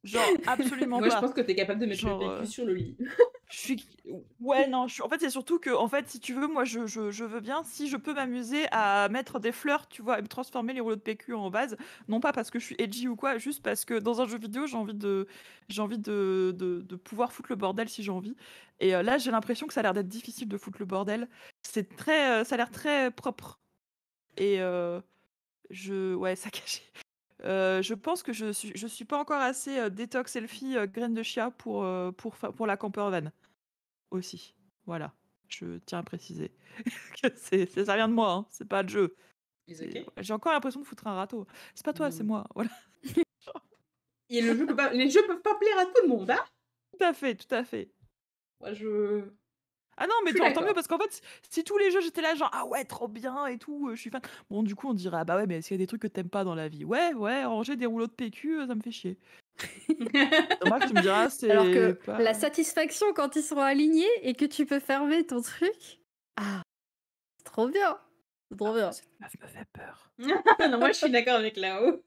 Speaker 1: Genre, absolument pas. Moi, je pense que t'es capable de mettre Genre, PQ euh, sur le lit. je suis ouais non je en fait c'est surtout que en fait si tu veux moi je, je, je veux bien si je peux m'amuser à mettre des fleurs tu vois et me transformer les rouleaux de PQ en base non pas parce que je suis edgy ou quoi juste parce que dans un jeu vidéo j'ai envie de j'ai envie de, de, de, pouvoir foutre le bordel si j'ai envie et euh, là j'ai l'impression que ça a l'air d'être difficile de foutre le bordel c'est très euh, ça a l'air très propre et euh... je ouais ça cache. Euh, je pense que je suis je suis pas encore assez, euh, détox selfie, euh, graines de chia pour, la pour pour la van Aussi, voilà, je tiens à préciser que c'est ça vient de moi, hein. c'est pas le jeu. j'ai encore l'impression de foutre un râteau. C'est pas toi, c'est hmm. moi, voilà.
Speaker 3: le
Speaker 1: les jeux peuvent pas plaire à tout le monde, hein? Tout à fait, tout à fait. Moi je ah non, mais tant, entends mieux, parce qu'en fait, si tous les jeux, j'étais là, genre, ah ouais, trop bien et tout, euh, je suis fan. Bon, du coup, on dirait, ah bah ouais, mais s'il y a des trucs que t'aimes pas dans la vie, ouais, ouais, ranger des rouleaux de PQ, euh, ça me fait chier. Dommage, tu me diras, c'est. Alors que la
Speaker 5: satisfaction quand ils sont alignés et que tu peux fermer ton truc, ah, trop bien.
Speaker 1: C'est trop ah, bien. ça
Speaker 3: me fait peur. non, moi, je suis d'accord avec là-haut.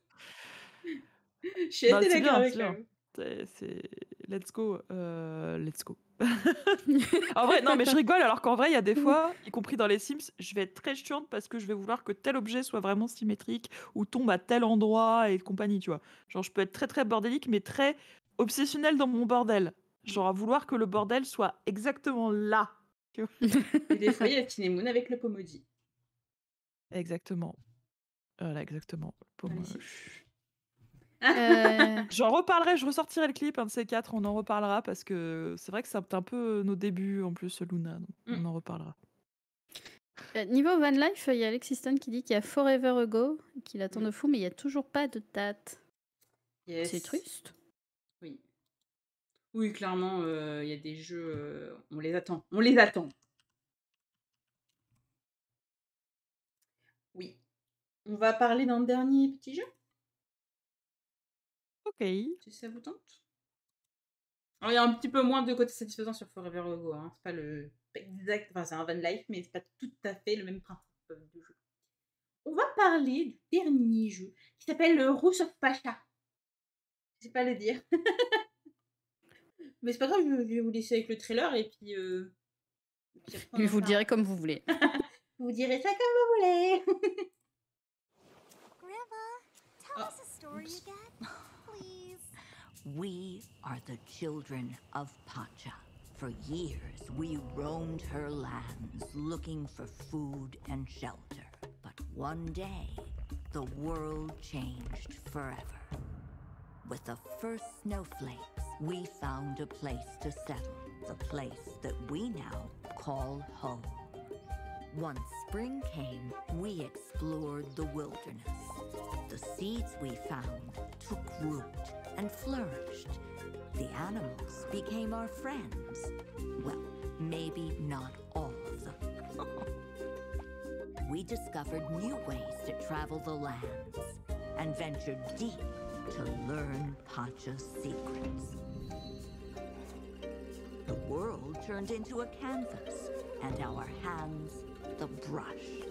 Speaker 4: Je suis bah, assez d'accord avec là-haut.
Speaker 1: C'est. Let's go. Euh, let's go. en vrai, non, mais je rigole, alors qu'en vrai, il y a des fois, y compris dans les Sims, je vais être très chiante parce que je vais vouloir que tel objet soit vraiment symétrique ou tombe à tel endroit et compagnie, tu vois. Genre, je peux être très, très bordélique, mais très obsessionnel dans mon bordel. Genre, à vouloir que le bordel soit exactement là. et des fois, il y a avec le pomodi. Exactement. Voilà, exactement. Euh, J'en reparlerai, je ressortirai le clip, un de ces quatre, on en reparlera parce que c'est vrai que c'est un peu nos débuts en plus, Luna, mm. on en reparlera.
Speaker 5: Euh, niveau Van Life, il y a Stone qui dit qu'il y a Forever Ago, qu'il attend de mm. fou, mais il n'y a toujours pas de date.
Speaker 2: C'est triste. Oui.
Speaker 3: Oui, clairement, euh, il y a
Speaker 2: des jeux, on les attend. On les attend. Oui. On va parler d'un dernier petit jeu Ok. ça vous tente. Alors, il y a un petit peu moins de côté
Speaker 3: satisfaisant sur Forever logo hein. C'est pas le exact, enfin c'est un van life, mais c'est pas tout à fait le même principe de jeu. On va parler du dernier jeu qui s'appelle le Rousse of Pacha. Je sais pas le dire. mais c'est pas grave, je vais vous laisser avec le trailer et puis. Euh, vous direz
Speaker 5: comme vous voulez. vous direz
Speaker 6: ça comme vous voulez. tell ah, us a story We are the children of Pacha. For years, we roamed her lands looking for food and shelter. But one day, the world changed forever. With the first snowflakes, we found a place to settle, the place that we now call home. Once spring came, we explored the wilderness the seeds we found took root and flourished. The animals became our friends. Well, maybe not all of them. we discovered new ways to travel the lands and ventured deep to learn Pacha's secrets. The world turned into a canvas and our hands the brush.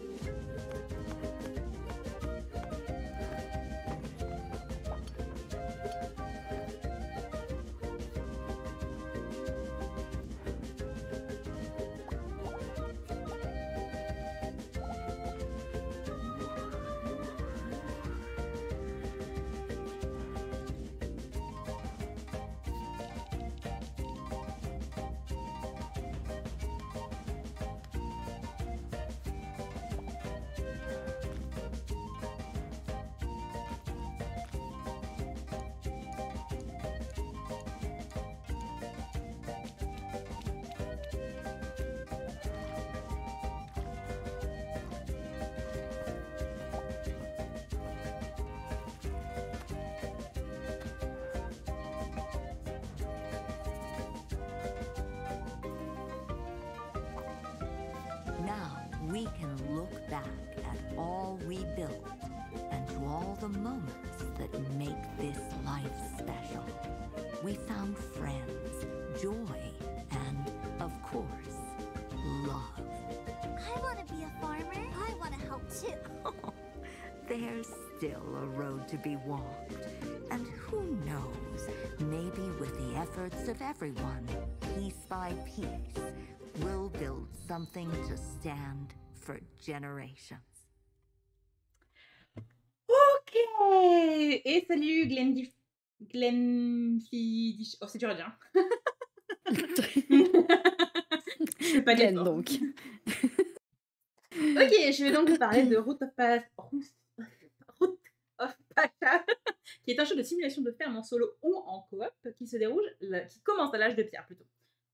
Speaker 6: built and to all the moments that make this life special. We found friends, joy, and, of course, love. I want to be a farmer. I want to help too. there's still a road to be walked. And who knows, maybe with the efforts of everyone, piece by piece, we'll build something to stand for generations.
Speaker 3: Et salut Glendy Glendy Oh, c'est dur à dire. Hein.
Speaker 5: c'est pas Glenn, donc.
Speaker 3: ok, je vais donc vous parler de Route of, qui est un jeu de simulation de ferme en solo ou en coop qui se déroule, qui commence à l'âge de pierre plutôt,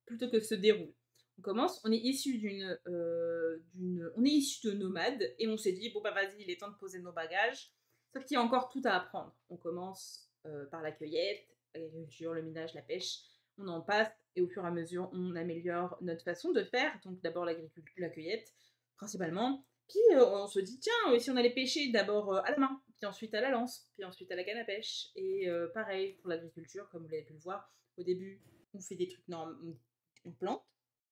Speaker 3: plutôt que se déroule. On commence, on est issu d'une, euh, d'une, on est issu de nomades et on s'est dit bon bah vas-y, il est temps de poser nos bagages Sauf qu'il y a encore tout à apprendre. On commence euh, par la cueillette, l'agriculture, le minage, la pêche. On en passe et au fur et à mesure, on améliore notre façon de faire. Donc d'abord la cueillette, principalement. Puis euh, on se dit, tiens, si on allait pêcher d'abord euh, à la main, puis ensuite à la lance, puis ensuite à la canne à pêche. Et pareil pour l'agriculture, comme vous l'avez pu le voir, au début, on fait des trucs normes, on plante,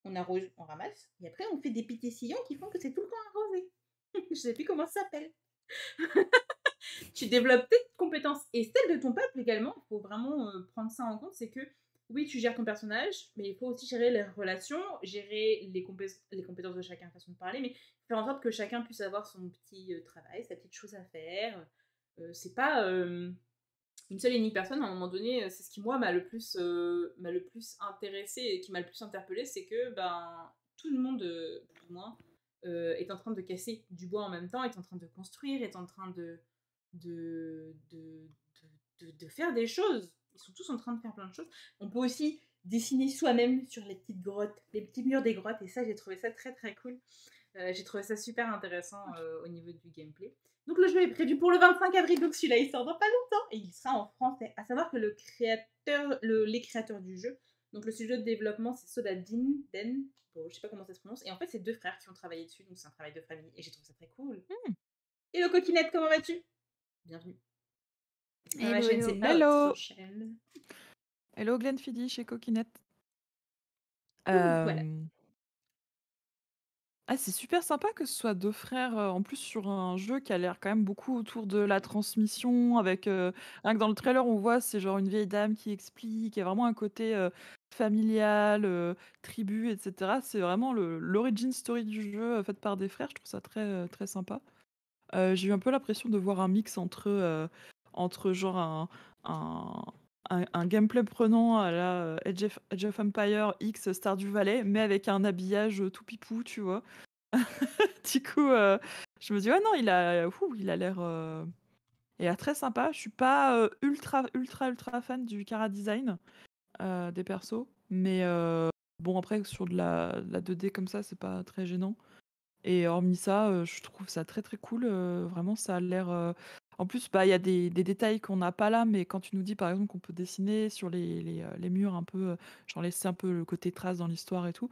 Speaker 3: on arrose, on ramasse, et après on fait des petits sillons qui font que c'est tout le temps arrosé. Je sais plus comment ça s'appelle. tu développes tes compétences et celles de ton peuple également. Il faut vraiment euh, prendre ça en compte. C'est que oui, tu gères ton personnage, mais il faut aussi gérer les relations, gérer les, compétences de chacun, façon de parler, mais faire en sorte que chacun puisse avoir son petit euh, travail, sa petite chose à faire. Euh, c'est pas une seule et unique personne. À un moment donné, c'est ce qui, moi, m'a le plus, m'a le plus intéressé et qui m'a le plus interpellé, c'est que ben, tout le monde, pour moi, est en train de casser du bois en même temps, est en train de construire, est en train de de, de, de, de, faire des choses. Ils sont tous en train de faire plein de choses. On peut aussi dessiner soi-même sur les petites grottes, les petits murs des grottes. Et ça, j'ai trouvé ça très très cool. Euh, j'ai trouvé ça super intéressant euh, au niveau du gameplay. Donc le jeu est prévu pour le 25 avril, donc celui-là il sort dans pas longtemps et il sera en français. À savoir que le créateur, le, les créateurs du jeu, donc le studio de développement c'est Soda Din Den, je sais pas comment ça se prononce, et en fait c'est deux frères qui ont travaillé dessus, donc c'est un travail de famille et j'ai trouvé
Speaker 2: ça très cool. Hmm. Et le coquinette, comment vas-tu Bienvenue.
Speaker 3: Eh ben,
Speaker 1: hello, hello. Hello. Hello. chez Coquinette. Ah, c'est super sympa que ce soit deux frères en plus sur un jeu qui a l'air quand même beaucoup autour de la transmission. Avec dans le trailer, on voit c'est genre une vieille dame qui explique. Il y a vraiment un côté familial, tribu, etc. C'est vraiment l'origin story du jeu euh, faite par des frères. Je trouve ça très très sympa. Euh, j'ai eu un peu l'impression de voir un mix entre, euh, entre genre un un gameplay prenant à la, Edge euh, Age of Empire X Empires X du mais avec un habillage, tout pipou, tu vois? Du coup, je me dis: «Ouais, non, il a il a l'air, a très sympa». Je suis pas, ultra, ultra, ultra fan du cara design, des persos, mais bon après sur de la la 2D comme ça, c'est pas très gênant. Et hormis ça, je trouve ça très très cool. vraiment, ça a l'air. En plus, bah, il y a des, détails qu'on n'a pas là, mais quand tu nous dis par exemple qu'on peut dessiner sur les, les, murs un peu, j'en genre laisser un peu le côté trace dans l'histoire et tout,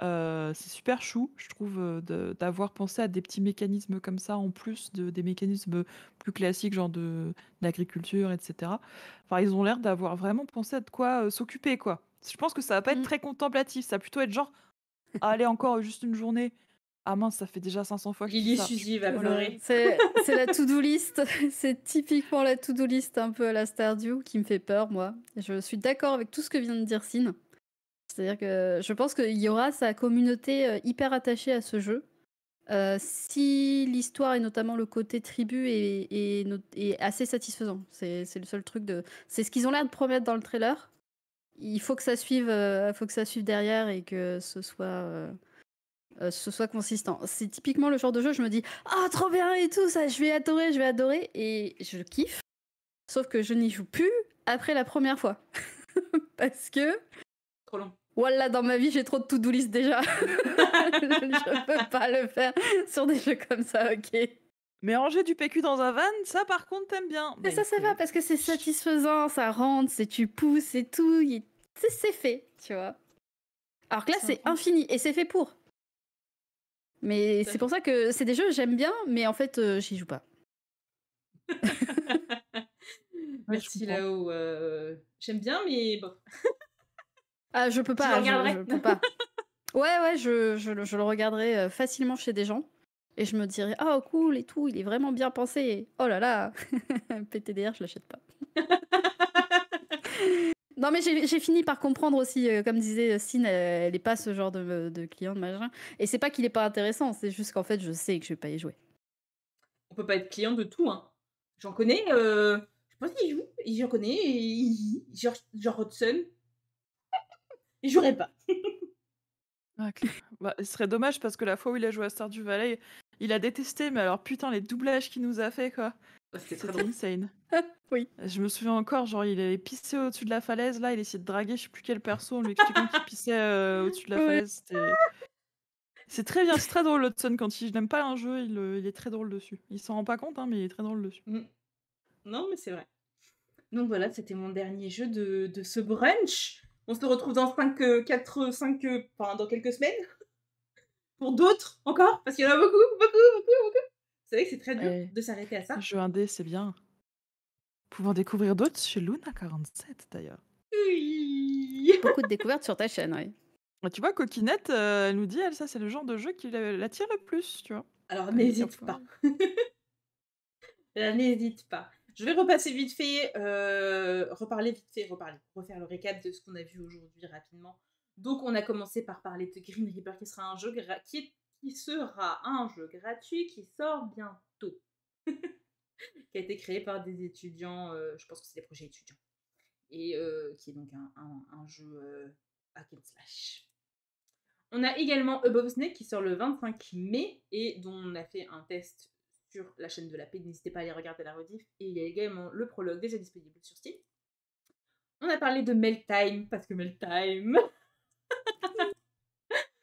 Speaker 1: c'est super chou, je trouve, d'avoir pensé à des petits mécanismes comme ça en plus de, des mécanismes plus classiques, genre de d'agriculture, etc. Enfin, ils ont l'air d'avoir vraiment pensé à de quoi s'occuper, quoi. Je pense que ça va pas être mmh. très contemplatif, ça va plutôt être genre, allez, encore juste une journée. Ah mince, ça fait déjà 500 fois que Lily ça. C'est la
Speaker 5: to-do list. C'est typiquement la to-do list un peu à la Stardew qui me fait peur, moi. Je suis d'accord avec tout ce que vient de dire Sine. C'est-à-dire que je pense qu'il y aura sa communauté euh, hyper attachée à ce jeu. Euh, si l'histoire et notamment le côté tribu est, assez satisfaisant, c'est le seul truc de. C'est ce qu'ils ont l'air de promettre dans le trailer. Il faut que ça suive, euh, faut que ça suive derrière et que ce soit. Euh, ce soit consistant. C'est typiquement le genre de jeu, je me dis Ah, oh, trop bien et tout, ça, je vais adorer, je vais adorer, et je kiffe. Sauf que je n'y joue plus après la première fois. Parce que. Trop long. Voilà, dans ma vie, j'ai trop de to-do list déjà. je peux pas le faire sur des jeux comme ça, ok. Mais
Speaker 1: ranger du PQ dans un van, ça par contre t'aimes bien. Mais ça,
Speaker 5: ça va parce que c'est satisfaisant, ça rentre, c'est tu pousses et tout, c'est fait, tu vois. Alors que là, c'est infini et c'est fait pour. Mais c'est pour ça que c'est des jeux j'aime bien, mais en fait euh, j'y joue pas.
Speaker 3: Merci là-haut. Euh, j'aime bien, mais bon.
Speaker 5: ah, je peux pas. Je, je, peux pas. Ouais, ouais, je, le regarderai euh, facilement chez des gens. Et je me dirais, ah oh, cool et tout, il est vraiment bien pensé. Oh là là, PTDR, je l'achète pas. Non, mais j'ai fini par comprendre aussi, euh, comme disait Sin, elle n'est pas ce genre de, client, de machin. Et c'est pas qu'il n'est pas intéressant, c'est juste qu'en fait, je sais que je ne vais pas y jouer.
Speaker 3: On peut pas être client de tout, hein. J'en connais, euh, je pense qu'il joue.
Speaker 1: j'en connais, genre, Hudson. Il jouerait pas. Ah, bah, ce serait dommage parce que la fois où il a joué à Star du Valais, il a détesté, mais alors putain, les doublages qu'il nous a fait, quoi. C'était très drôle. insane. oui. Je me souviens encore, genre, il avait pissé au-dessus de la falaise, là, il essayait de draguer, je sais plus quel perso, en lui expliquant qu'il pissait euh, au-dessus de la falaise. C'est très bien, c'est très drôle, Hudson. Quand il n'aime pas un jeu, il, euh, est très drôle dessus. Il s'en rend pas compte, hein, mais il est très drôle dessus. Mmh.
Speaker 3: Non, mais c'est vrai. Donc voilà, c'était mon dernier jeu de, de, ce brunch. On se retrouve dans 5, 4, 5, enfin, dans quelques semaines. Pour d'autres encore, parce qu'il y en a beaucoup, beaucoup, beaucoup,
Speaker 1: beaucoup. C'est vrai que c'est très dur de s'arrêter à ça. Jeu indé, c'est bien. Pouvant découvrir d'autres chez Luna47 d'ailleurs. Oui Beaucoup de découvertes sur ta chaîne, oui. Ah, tu vois, Coquinette, euh, elle nous dit, elle, ça c'est le genre de jeu qui l'attire le plus, tu vois. Alors n'hésite pas. Hein. n'hésite pas. Je vais repasser vite fait,
Speaker 3: euh, reparler vite fait, reparler, refaire le récap de ce qu'on a vu aujourd'hui rapidement. Donc on a commencé par parler de Green Reaper, qui sera un jeu qui est qui sera un jeu gratuit qui sort bientôt, qui a été créé par des étudiants, euh, je pense que c'est des projets étudiants, et euh, qui est donc un, jeu à euh, hack slash. On a également Above Snake qui sort le 25 mai et dont on a fait un test sur la chaîne de la paix. N'hésitez pas à aller regarder la rediff. Et il y a également le prologue déjà disponible sur Steam. On a parlé de Time parce que Meltime.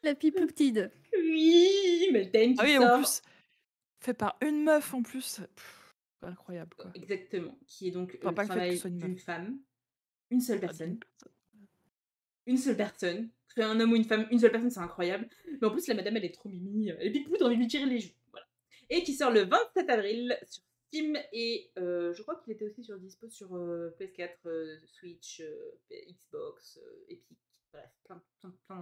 Speaker 3: La Oui, mais le thème ah en plus, fait par une meuf en plus. incroyable quoi. Exactement. Qui est donc euh, le une d'une femme, une seule ah, personne. Une seule personne. un homme ou une femme, une seule personne, c'est incroyable. Mais en plus, la madame, elle est trop mimi. Euh, elle est envie de lui tirer les joues. Voilà. Et qui sort le 27 avril sur Steam et euh, je crois qu'il était aussi sur dispo sur PS4, Switch, Xbox, Epic, bref, plein, plein, plein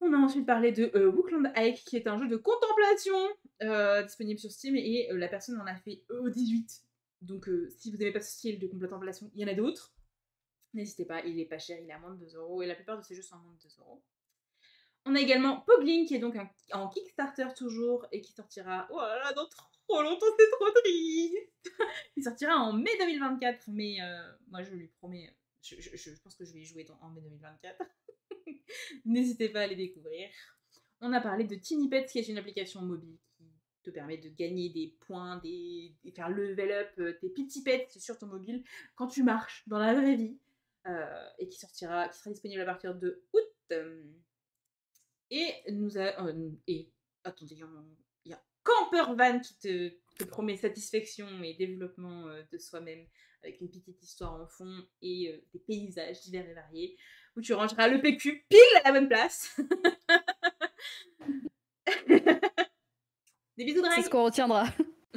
Speaker 3: on a ensuite parlé de euh, Wookland Hike, qui est un jeu de contemplation euh, disponible sur Steam, et euh, la personne en a fait 18 Donc si vous n'aimez pas ce style de contemplation, il y en a d'autres. N'hésitez pas, il est pas cher, il est à moins de 2€, et la plupart de ces jeux sont à moins de 2€. On a également Pogling, qui est donc en Kickstarter toujours, et qui sortira, oh là là, dans trop longtemps, c'est trop triste Il sortira en mai 2024, mais moi je lui promets, je, pense que je vais y jouer en mai 2024. N'hésitez pas à les découvrir. On a parlé de Tiny Pets, qui est une application mobile qui te permet de gagner des points, des, de faire level up euh, tes petits pets sur ton mobile quand tu marches dans la vraie vie. Euh, et qui sortira, qui sera disponible à partir de août. Et nous a, euh, et attendez, il y a Camper qui te, te promet satisfaction et développement de soi-même avec une petite histoire en fond et des paysages divers et variés tu rangeras le PQ pile à la même place. Des bisous, C'est ce qu'on retiendra.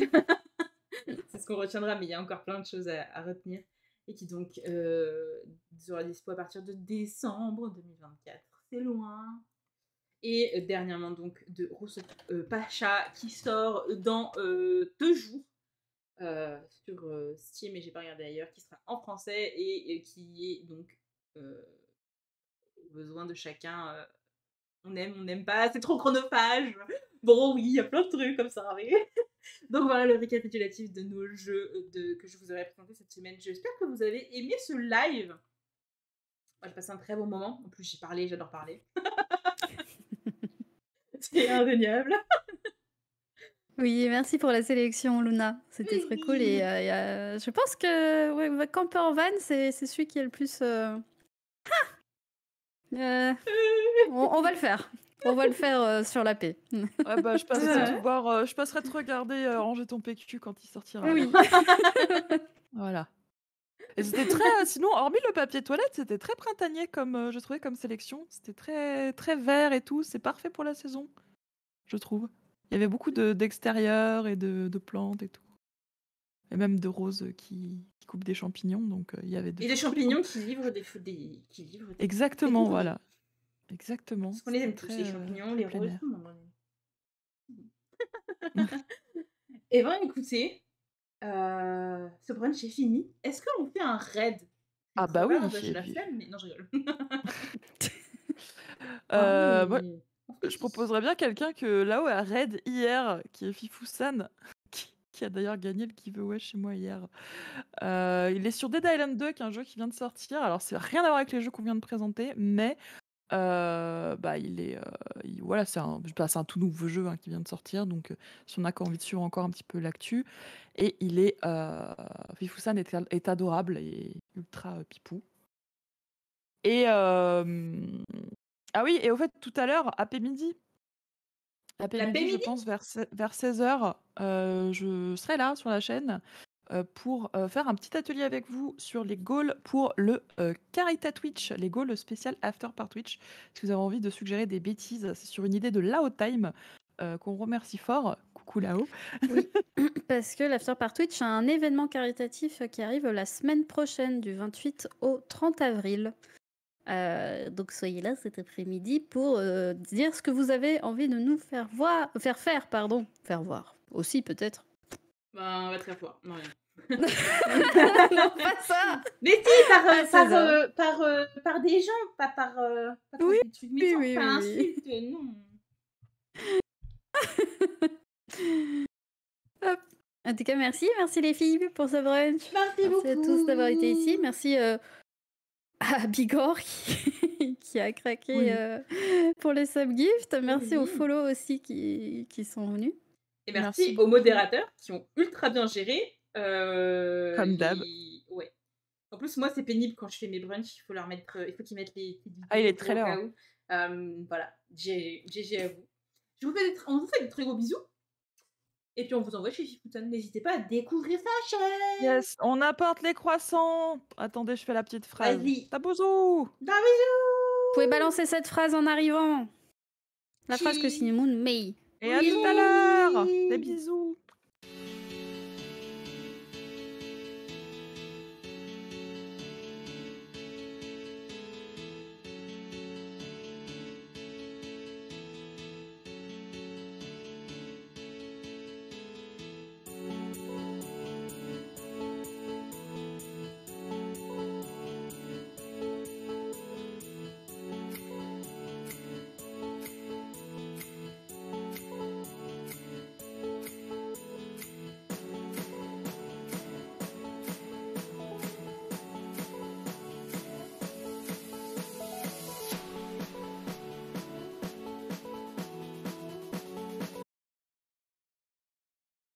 Speaker 3: C'est ce qu'on retiendra, mais il y a encore plein de choses à, retenir. Et qui donc euh, sera dispo à partir de décembre 2024. C'est loin. Et euh, dernièrement, donc, de Rousseau euh, Pacha qui sort dans euh, deux jours. sur Steam et j'ai pas regardé ailleurs, qui sera en français et, qui est donc besoin de chacun. on aime, on n'aime pas, c'est trop chronophage. Bon, oui, il y a plein de trucs comme ça. Donc voilà le récapitulatif de nos jeux de, que je vous aurais présenté cette semaine. J'espère que vous avez aimé ce live. Moi, ah, j'ai passé un très bon moment. En plus, j'ai parlé, j'adore parler.
Speaker 2: c'est indéniable.
Speaker 5: Oui, merci pour la sélection, Luna. C'était très cool. Et euh, je pense que ouais, Camper Van, c'est celui qui est le plus. Euh, euh, on, va le faire. On va le faire euh, sur la paix.
Speaker 1: bah, je passerai te voir, euh, je passerai te regarder ranger ton PQ quand il sortira. Oui. voilà. c'était très, sinon, hormis le papier toilette, c'était très printanier comme je trouvais comme sélection. C'était très très vert et tout. C'est parfait pour la saison, je trouve. Il y avait beaucoup de d'extérieur et de, de plantes et tout et même de roses qui, coupent des champignons. Donc euh, il y avait des et des champignons
Speaker 3: qui livrent des, des qui livrent Exactement, voilà.
Speaker 1: Exactement. Parce
Speaker 3: qu'on les aime tous, les euh, champignons, les roses. et eh ben écoutez, euh, ce brunch est fini. Est-ce qu'on
Speaker 1: fait un raid Ah bah oui. Je la
Speaker 3: non, je rigole.
Speaker 1: Oh, je proposerais bien quelqu'un que là-haut un raid hier, qui est Fifou qui a d'ailleurs gagné le giveaway chez moi hier. Euh, il est sur Dead Island 2, qui est un jeu qui vient de sortir. Alors, c'est rien à voir avec les jeux qu'on vient de présenter, mais euh, bah, il est, euh, voilà, bah, c'est un, tout nouveau jeu hein, qui vient de sortir, donc si on a envie de suivre encore un petit peu l'actu, et il est, Fifusan est, est, adorable et ultra pipou. Et ah oui, et au fait tout à l'heure, après midi, je pense, vers, 16h, euh, je serai là sur la chaîne euh, pour euh, faire un petit atelier avec vous sur les goals pour le Carita Twitch, les goals spécial After par Twitch. Si vous avez envie de suggérer des bêtises, c'est sur une idée de Lao Time qu'on remercie fort. Coucou Lao. Oui, parce que l'After par Twitch a un événement caritatif qui arrive la
Speaker 5: semaine prochaine, du 28 au 30 avril. Euh, donc soyez là cet après-midi pour euh, dire ce que vous avez envie de nous faire voir, faire faire, pardon, faire voir. Aussi peut-être.
Speaker 3: ben on va très fort non Non, non, pas ça.
Speaker 4: Mais si, par ah,
Speaker 3: par, euh, par, des gens, pas par, pas oui, des trucs oui, oui, pas non.
Speaker 5: Hop. En tout cas, merci, merci les filles pour ce brunch. Merci, merci beaucoup. à tous d'avoir été ici. Merci à Bigor qui, a craqué euh, pour les subgifts. Merci aux follow aussi qui, qui sont venus.
Speaker 3: Et merci, aux modérateurs qui ont ultra bien géré. Euh, Comme d'hab. Ouais. En plus, moi, c'est pénible quand je fais mes brunchs. Il faut leur mettre, euh, il faut qu'ils mettent les. Ah, il est très lourd. voilà, GG à vous. Je vous fais des... On vous fait très gros bisous. Et puis on vous envoie chez Fifouton. N'hésitez pas à découvrir sa chaîne.
Speaker 1: Yes, on apporte les croissants. Attendez, je fais la petite phrase. Vas-y. Tabouzou. Bah, vous pouvez balancer
Speaker 5: cette phrase en arrivant. La phrase que Cinnamon met Et à tout à l'heure.
Speaker 1: Des bisous.